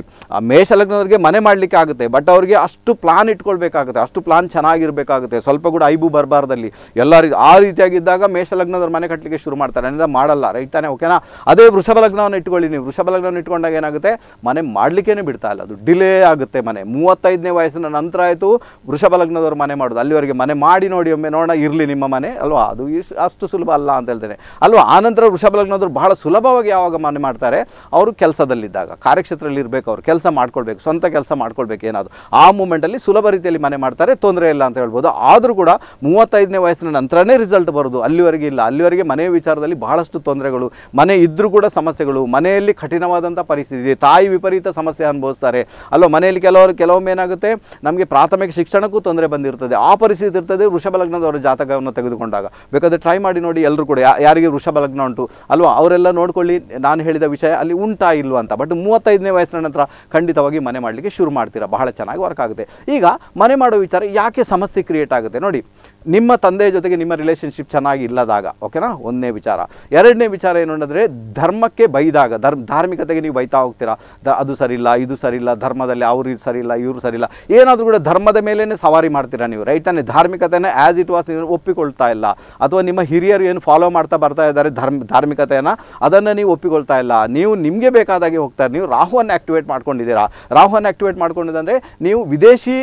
ಮೇಷ ಲಗ್ನದವರಿಗೆ ಮನೆ ಮಾಡಲಿಕ್ಕೆ ಆಗುತ್ತೆ ಬಟ್ ಅವರಿಗೆ ಅಷ್ಟು ಪ್ಲಾನ್ ಇಟ್ಕೊಳ್ಬೇಕಾಗುತ್ತೆ ಅಷ್ಟು ಪ್ಲಾನ್ ಚೆನ್ನಾಗಿರಬೇಕಾಗುತ್ತೆ ಸ್ವಲ್ಪ ಕೂಡ ಐಬು ಬರಬಾರ್ದಲ್ಲಿ ಎಲ್ಲ ಆ ರೀತಿಯಾಗಿದ್ದಾಗ ಮೇಷ ಲಗ್ನದವ್ರು ಮನೆ ಕಟ್ಟಲಿಕ್ಕೆ ಶುರು ಮಾಡ್ತಾರೆ ಅದರಿಂದ ಮಾಡಲ್ಲ ರೈಟ್ ತಾನೆ ಓಕೆನಾ ಅದೇ ವೃಷಭ ಲಗ್ನವನ್ನು ಇಟ್ಕೊಳ್ಳಿ ನೀವು ವೃಷಭ ಲಗ್ನವನ್ನು ಇಟ್ಕೊಂಡಾಗ ಏನಾಗುತ್ತೆ ಮನೆ ಮಾಡಲಿಕ್ಕೇ ಬಿಡ್ತಾ ಇಲ್ಲ ಅದು ಡಿಲೇ ಆಗುತ್ತೆ ಮನೆ ಮೂವತ್ತೈದು ಐದನೇ ವಯಸ್ಸಿನ ನಂತರ ಆಯಿತು ವೃಷಭ ಮನೆ ಮಾಡೋದು ಅಲ್ಲಿವರೆಗೆ ಮನೆ ಮಾಡಿ ನೋಡಿ ಒಮ್ಮೆ ನೋಡೋಣ ಇರಲಿ ನಿಮ್ಮ ಮನೆ ಅಲ್ವಾ ಅದು ಅಷ್ಟು ಸುಲಭ ಅಲ್ಲ ಅಂತ ಹೇಳ್ತೇನೆ ಅಲ್ವಾ ಆನಂತರ ವೃಷಭ ಲಗ್ನದವ್ರು ಬಹಳ ಸುಲಭವಾಗಿ ಯಾವಾಗ ಮನೆ ಮಾಡ್ತಾರೆ ಅವರು ಕೆಲಸದಲ್ಲಿದ್ದಾಗ ಕಾರ್ಯಕ್ಷೇತ್ರದಲ್ಲಿ ಇರಬೇಕು ಅವರು ಕೆಲಸ ಮಾಡ್ಕೊಳ್ಬೇಕು ಸ್ವಂತ ಕೆಲಸ ಮಾಡ್ಕೊಳ್ಬೇಕು ಏನಾದರೂ ಆ ಮೂಮೆಂಟಲ್ಲಿ ಸುಲಭ ರೀತಿಯಲ್ಲಿ ಮನೆ ಮಾಡ್ತಾರೆ ತೊಂದರೆ ಇಲ್ಲ ಅಂತ ಹೇಳ್ಬೋದು ಆದರೂ ಕೂಡ ಮೂವತ್ತೈದನೇ ವಯಸ್ಸಿನ ನಂತರನೇ ರಿಸಲ್ಟ್ ಬರೋದು ಅಲ್ಲಿವರೆಗೆ ಇಲ್ಲ ಅಲ್ಲಿವರೆಗೆ ಮನೆ ವಿಚಾರದಲ್ಲಿ ಬಹಳಷ್ಟು ತೊಂದರೆಗಳು ಮನೆ ಇದ್ದರೂ ಕೂಡ ಸಮಸ್ಯೆಗಳು ಮನೆಯಲ್ಲಿ ಕಠಿಣವಾದಂಥ ಪರಿಸ್ಥಿತಿ ತಾಯಿ ವಿಪರೀತ ಸಮಸ್ಯೆ ಅನುಭವಿಸ್ತಾರೆ ಅಲ್ವಾ ಮನೆಯಲ್ಲಿ ಕೆಲವರು ಕೆಲವೊಮ್ಮೆ ಏನಾಗುತ್ತೆ ನಮಗೆ ಪ್ರಾಥಮಿಕ ಶಿಕ್ಷಣಕ್ಕೂ ತೊಂದರೆ ಬಂದಿರ್ತದೆ ಆ ಪರಿಸ್ಥಿತಿ ಇರ್ತದೆ ವೃಷಭ ಲಗ್ನದವರ ಜಾತಕವನ್ನು ತೆಗೆದುಕೊಂಡಾಗ ಬೇಕಾದರೆ ಟ್ರೈ ಮಾಡಿ ನೋಡಿ ಎಲ್ಲರೂ ಕೂಡ ಯಾರಿಗೆ ವೃಷಭ ಲಗ್ನ ಉಂಟು ಅಲ್ವಾ ಅವರೆಲ್ಲ ನೋಡ್ಕೊಳ್ಳಿ ನಾನು ಹೇಳಿದ ವಿಷಯ ಅಲ್ಲಿ ಉಂಟಾ ಇಲ್ವಾ ಅಂತ ಬಟ್ ಮೂವತ್ತೈದನೇ ವಯಸ್ಸಿನ ನಂತರ ಖಂಡಿತವಾಗಿ ಮನೆ ಮಾಡಲಿಕ್ಕೆ ಶುರು ಮಾಡ್ತೀರಾ ಬಹಳ ಚೆನ್ನಾಗಿ ವರ್ಕ್ ಆಗುತ್ತೆ ಈಗ ಮನೆ ಮಾಡೋ ವಿಚಾರ ಯಾಕೆ ಸಮಸ್ಯೆ ಕ್ರಿಯೇಟ್ ಆಗುತ್ತೆ ನೋಡಿ ನಿಮ್ಮ ತಂದೆಯ ಜೊತೆಗೆ ನಿಮ್ಮ ರಿಲೇಷನ್ಶಿಪ್ ಚೆನ್ನಾಗಿ ಇಲ್ಲದಾಗ ಓಕೆನಾ ಒಂದನೇ ವಿಚಾರ ಎರಡನೇ ವಿಚಾರ ಏನು ಅಂದರೆ ಧರ್ಮಕ್ಕೆ ಬೈದಾಗ ಧರ್ಮ ಧಾರ್ಮಿಕತೆಗೆ ನೀವು ಬೈತಾ ಹೋಗ್ತೀರಾ ದ ಅದು ಸರಿಯಿಲ್ಲ ಇದು ಸರಿಯಿಲ್ಲ ಧರ್ಮದಲ್ಲಿ ಅವರು ಇದು ಸರಿಯಿಲ್ಲ ಇವರು ಸರಿಯಿಲ್ಲ ಏನಾದರೂ ಕೂಡ ಧರ್ಮದ ಮೇಲೇ ಸವಾರಿ ಮಾಡ್ತೀರಾ ನೀವು ರೈಟ್ ತಾನೇ ಧಾರ್ಮಿಕತೆಯನ್ನು ಆ್ಯಸ್ ಇಟ್ ವಾಸ್ ನೀವು ಒಪ್ಪಿಕೊಳ್ತಾ ಇಲ್ಲ ಅಥವಾ ನಿಮ್ಮ ಹಿರಿಯರು ಏನು ಫಾಲೋ ಮಾಡ್ತಾ ಬರ್ತಾ ಇದ್ದಾರೆ ಧರ್ಮ ಧಾರ್ಮಿಕತೆಯನ್ನು ಅದನ್ನು ನೀವು ಒಪ್ಪಿಕೊಳ್ತಾ ಇಲ್ಲ ನೀವು ನಿಮಗೆ ಬೇಕಾದಾಗೆ ಹೋಗ್ತಾರೆ ನೀವು ರಾಹುವನ್ನು ಆಕ್ಟಿವೇಟ್ ಮಾಡ್ಕೊಂಡಿದ್ದೀರಾ ರಾಹುವನ್ನು ಆಕ್ಟಿವೇಟ್ ಮಾಡ್ಕೊಂಡಿದ್ದಂದರೆ ನೀವು ವಿದೇಶಿ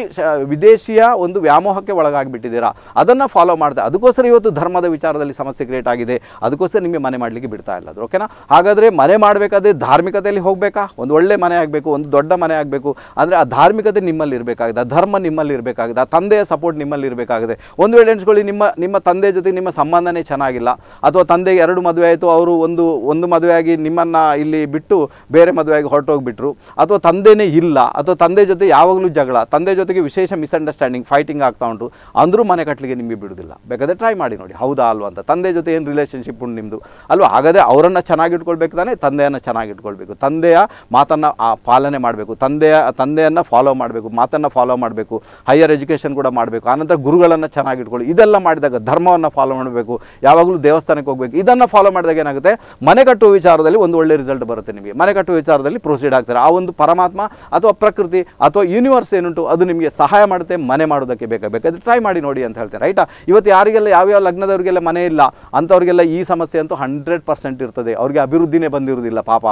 ವಿದೇಶಿಯ ಒಂದು ವ್ಯಾಮೋಹಕ್ಕೆ ಒಳಗಾಗಿಬಿಟ್ಟಿದ್ದೀರಾ ಅದನ್ನು ಅದನ್ನು ಫಾಲೋ ಮಾಡಿದೆ ಅದಕ್ಕೋಸ್ಕರ ಇವತ್ತು ಧರ್ಮದ ವಿಚಾರದಲ್ಲಿ ಸಮಸ್ಯೆ ಕ್ರಿಯೇಟ್ ಆಗಿದೆ ಅದಕ್ಕೋಸ್ಕರ ನಿಮಗೆ ಮನೆ ಮಾಡಲಿಕ್ಕೆ ಬಿಡ್ತಾ ಇಲ್ಲ ಅದು ಓಕೆನಾ ಹಾಗಾದರೆ ಮನೆ ಮಾಡಬೇಕಾದ್ರೆ ಧಾರ್ಮಿಕತೆಯಲ್ಲಿ ಹೋಗಬೇಕಾ ಒಂದು ಒಳ್ಳೆ ಮನೆ ಆಗಬೇಕು ಒಂದು ದೊಡ್ಡ ಮನೆ ಆಗಬೇಕು ಅಂದರೆ ಆ ಧಾರ್ಮಿಕತೆ ನಿಮ್ಮಲ್ಲಿ ಇರಬೇಕಾಗಿದೆ ಆ ಧರ್ಮ ನಿಮ್ಮಲ್ಲಿ ಇರಬೇಕಾಗಿದೆ ಆ ತಂದೆಯ ಸಪೋರ್ಟ್ ನಿಮ್ಮಲ್ಲಿ ಇರಬೇಕಾಗಿದೆ ಒಂದು ವೇಳೆ ಎಣಿಸ್ಕೊಳ್ಳಿ ನಿಮ್ಮ ನಿಮ್ಮ ತಂದೆ ಜೊತೆ ನಿಮ್ಮ ಸಂಬಂಧನೇ ಚೆನ್ನಾಗಿಲ್ಲ ಅಥವಾ ತಂದೆಗೆ ಎರಡು ಮದುವೆ ಆಯಿತು ಅವರು ಒಂದು ಒಂದು ಮದುವೆಯಾಗಿ ನಿಮ್ಮನ್ನು ಇಲ್ಲಿ ಬಿಟ್ಟು ಬೇರೆ ಮದುವೆಯಾಗಿ ಹೊರಟೋಗಿಬಿಟ್ರು ಅಥವಾ ತಂದೆಯೇ ಇಲ್ಲ ಅಥವಾ ತಂದೆ ಜೊತೆ ಯಾವಾಗಲೂ ಜಗಳ ತಂದೆ ಜೊತೆಗೆ ವಿಶೇಷ ಮಿಸ್ಅಂಡರ್ಸ್ಟ್ಯಾಂಡಿಂಗ್ ಫೈಟಿಂಗ್ ಆಗ್ತಾ ಉಂಟು ಅಂದರೂ ಮನೆ ಕಟ್ಟಲಿಕ್ಕೆ ನಿಮಗೆ ಬಿಡೋದಿಲ್ಲ ಬೇಕಾದರೆ ಟ್ರೈ ಮಾಡಿ ನೋಡಿ ಹೌದಾ ಅಲ್ವಾ ಅಂತ ತಂದೆ ಜೊತೆ ಏನು ರಿಲೇಷನ್ಶಿಪ್ ಉಂಟು ನಿಮ್ಮದು ಅಲ್ವಾ ಹಾಗಾದರೆ ಅವರನ್ನು ಚೆನ್ನಾಗಿಟ್ಕೊಳ್ಬೇಕು ತಾನೇ ತಂದೆಯನ್ನು ಚೆನ್ನಾಗಿಟ್ಕೊಳ್ಬೇಕು ತಂದೆಯ ಮಾತನ್ನು ಪಾಲನೆ ಮಾಡಬೇಕು ತಂದೆಯ ತಂದೆಯನ್ನು ಫಾಲೋ ಮಾಡಬೇಕು ಮಾತನ್ನು ಫಾಲೋ ಮಾಡಬೇಕು ಹೈಯರ್ ಎಜುಕೇಷನ್ ಕೂಡ ಮಾಡಬೇಕು ಆನಂತರ ಗುರುಗಳನ್ನು ಚೆನ್ನಾಗಿಟ್ಕೊಳ್ಳಿ ಇದೆಲ್ಲ ಮಾಡಿದಾಗ ಧರ್ಮವನ್ನು ಫಾಲೋ ಮಾಡಬೇಕು ಯಾವಾಗಲೂ ದೇವಸ್ಥಾನಕ್ಕೆ ಹೋಗಬೇಕು ಇದನ್ನು ಫಾಲೋ ಮಾಡಿದಾಗ ಏನಾಗುತ್ತೆ ಮನೆ ಕಟ್ಟುವ ವಿಚಾರದಲ್ಲಿ ಒಂದು ಒಳ್ಳೆ ರಿಸಲ್ಟ್ ಬರುತ್ತೆ ನಿಮಗೆ ಮನೆ ಕಟ್ಟುವ ವಿಚಾರದಲ್ಲಿ ಪ್ರೊಸೀಡ್ ಆಗ್ತಾರೆ ಆ ಒಂದು ಪರಮಾತ್ಮ ಅಥವಾ ಪ್ರಕೃತಿ ಅಥವಾ ಯೂನಿವರ್ಸ್ ಏನುಂಟು ಅದು ನಿಮಗೆ ಸಹಾಯ ಮಾಡುತ್ತೆ ಮನೆ ಮಾಡೋದಕ್ಕೆ ಬೇಕಾಗಬೇಕಾದ್ರೆ ಟ್ರೈ ಮಾಡಿ ನೋಡಿ ಅಂತ ಹೇಳ್ತಾರೆ ರೈಟಾ ಇವತ್ತು ಯಾರಿಗೆಲ್ಲ ಯಾವ್ಯಾವ ಲಗ್ನದವರಿಗೆಲ್ಲ ಮನೆ ಇಲ್ಲ ಅಂಥವ್ರಿಗೆಲ್ಲ ಈ ಸಮಸ್ಯೆ ಅಂತೂ ಹಂಡ್ರೆಡ್ ಪರ್ಸೆಂಟ್ ಇರ್ತದೆ ಅವ್ರಿಗೆ ಅಭಿವೃದ್ಧಿನೇ ಬಂದಿರೋದಿಲ್ಲ ಪಾಪ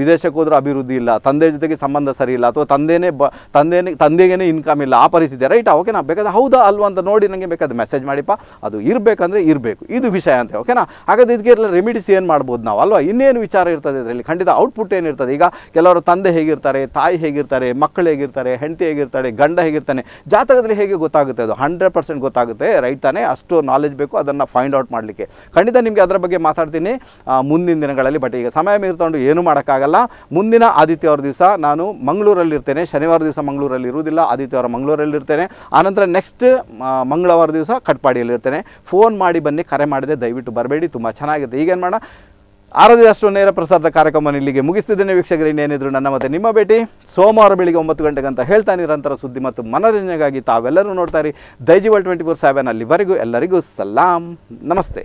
ವಿದೇಶಕ್ಕೆ ಹೋದ್ರೂ ಅಭಿವೃದ್ಧಿ ಇಲ್ಲ ತಂದೆ ಜೊತೆಗೆ ಸಂಬಂಧ ಸರಿ ಇಲ್ಲ ಅಥವಾ ತಂದೆಯೇ ಬ ತಂದೆನೇ ತಂದೆಗೇನೆ ಇನ್ಕಮ್ ಇಲ್ಲ ಆ ಪರಿಸ್ಥಿತಿ ರೈಟಾ ಓಕೆನಾ ಬೇಕಾದ್ರೆ ಹೌದಾ ಅಲ್ವಾ ಅಂತ ನೋಡಿ ನನಗೆ ಬೇಕಾದ್ರೆ ಮೆಸೇಜ್ ಮಾಡಿಪ್ಪ ಅದು ಇರಬೇಕಂದ್ರೆ ಇರಬೇಕು ಇದು ವಿಷಯ ಅಂತೆ ಓಕೆನಾ ಹಾಗಾದ್ರೆ ಇದಕ್ಕೆಲ್ಲ ರೆಮಿಡೀಸ್ ಏನು ಮಾಡ್ಬೋದು ನಾವು ಅಲ್ವಾ ಇನ್ನೇನು ವಿಚಾರ ಇರ್ತದೆ ಇದರಲ್ಲಿ ಖಂಡಿತ ಔಟ್ಪುಟ್ ಏನಿರ್ತದೆ ಈಗ ಕೆಲವರು ತಂದೆ ಹೇಗಿರ್ತಾರೆ ತಾಯಿ ಹೇಗಿರ್ತಾರೆ ಮಕ್ಕಳು ಹೇಗಿರ್ತಾರೆ ಹೆಂಡತಿ ಹೇಗಿರ್ತಾರೆ ಗಂಡ ಹೇಗಿರ್ತಾನೆ ಜಾತಕದಲ್ಲಿ ಹೇಗೆ ಗೊತ್ತಾಗುತ್ತೆ ಅದು ಹಂಡ್ರೆಡ್ ಪರ್ಸೆಂಟ್ ಗೊತ್ತಾಗುತ್ತೆ ಆಗುತ್ತೆ ರೈಟ್ ತಾನೇ ಅಷ್ಟು ನಾಲೆಜ್ ಬೇಕು ಅದನ್ನು ಫೈಂಡ್ ಔಟ್ ಮಾಡಲಿಕ್ಕೆ ಖಂಡಿತ ನಿಮಗೆ ಅದರ ಬಗ್ಗೆ ಮಾತಾಡ್ತೀನಿ ಮುಂದಿನ ದಿನಗಳಲ್ಲಿ ಬಟ್ ಈಗ ಸಮಯ ತೊಗೊಂಡು ಏನು ಮಾಡೋಕ್ಕಾಗಲ್ಲ ಮುಂದಿನ ಆದಿತ್ಯವಾರ ದಿವಸ ನಾನು ಮಂಗಳೂರಲ್ಲಿ ಇರ್ತೇನೆ ಶನಿವಾರ ದಿವಸ ಮಂಗಳೂರಲ್ಲಿ ಇರುವುದಿಲ್ಲ ಆದಿತ್ಯವಾರ ಮಂಗಳೂರಲ್ಲಿ ಇರ್ತೇನೆ ಆನಂತರ ನೆಕ್ಸ್ಟ್ ಮಂಗಳವಾರ ದಿವಸ ಕಟ್ಪಾಡಿಯಲ್ಲಿ ಇರ್ತೇನೆ ಫೋನ್ ಮಾಡಿ ಬನ್ನಿ ಕರೆ ಮಾಡಿದೆ ದಯವಿಟ್ಟು ಬರಬೇಡಿ ತುಂಬ ಚೆನ್ನಾಗಿದೆ ಈಗೇನು ಮಾಡೋಣ ಆರದಿ ಅಷ್ಟು ನೇರ ಪ್ರಸಾರದ ಕಾರ್ಯಕ್ರಮ ಇಲ್ಲಿಗೆ ಮುಗಿಸ್ತಿದ್ದೇನೆ ವೀಕ್ಷಕರು ಇನ್ನೇನಿದ್ರು ನನ್ನ ಮತ್ತೆ ನಿಮ್ಮ ಭೇಟಿ ಸೋಮವಾರ ಬೆಳಿಗ್ಗೆ ಒಂಬತ್ತು ಗಂಟೆಗಂತ ಹೇಳ್ತಾ ನಿರಂತರ ಸುದ್ದಿ ಮತ್ತು ಮನರಂಜನೆಗಾಗಿ ತಾವೆಲ್ಲರೂ ನೋಡ್ತಾ ಇರಿ ದೈಜಿವಲ್ ಟ್ವೆಂಟಿ ಫೋರ್ ಸೆವೆನ್ ಅಲ್ಲಿವರೆಗೂ ಎಲ್ಲರಿಗೂ ಸಲಾಂ ನಮಸ್ತೆ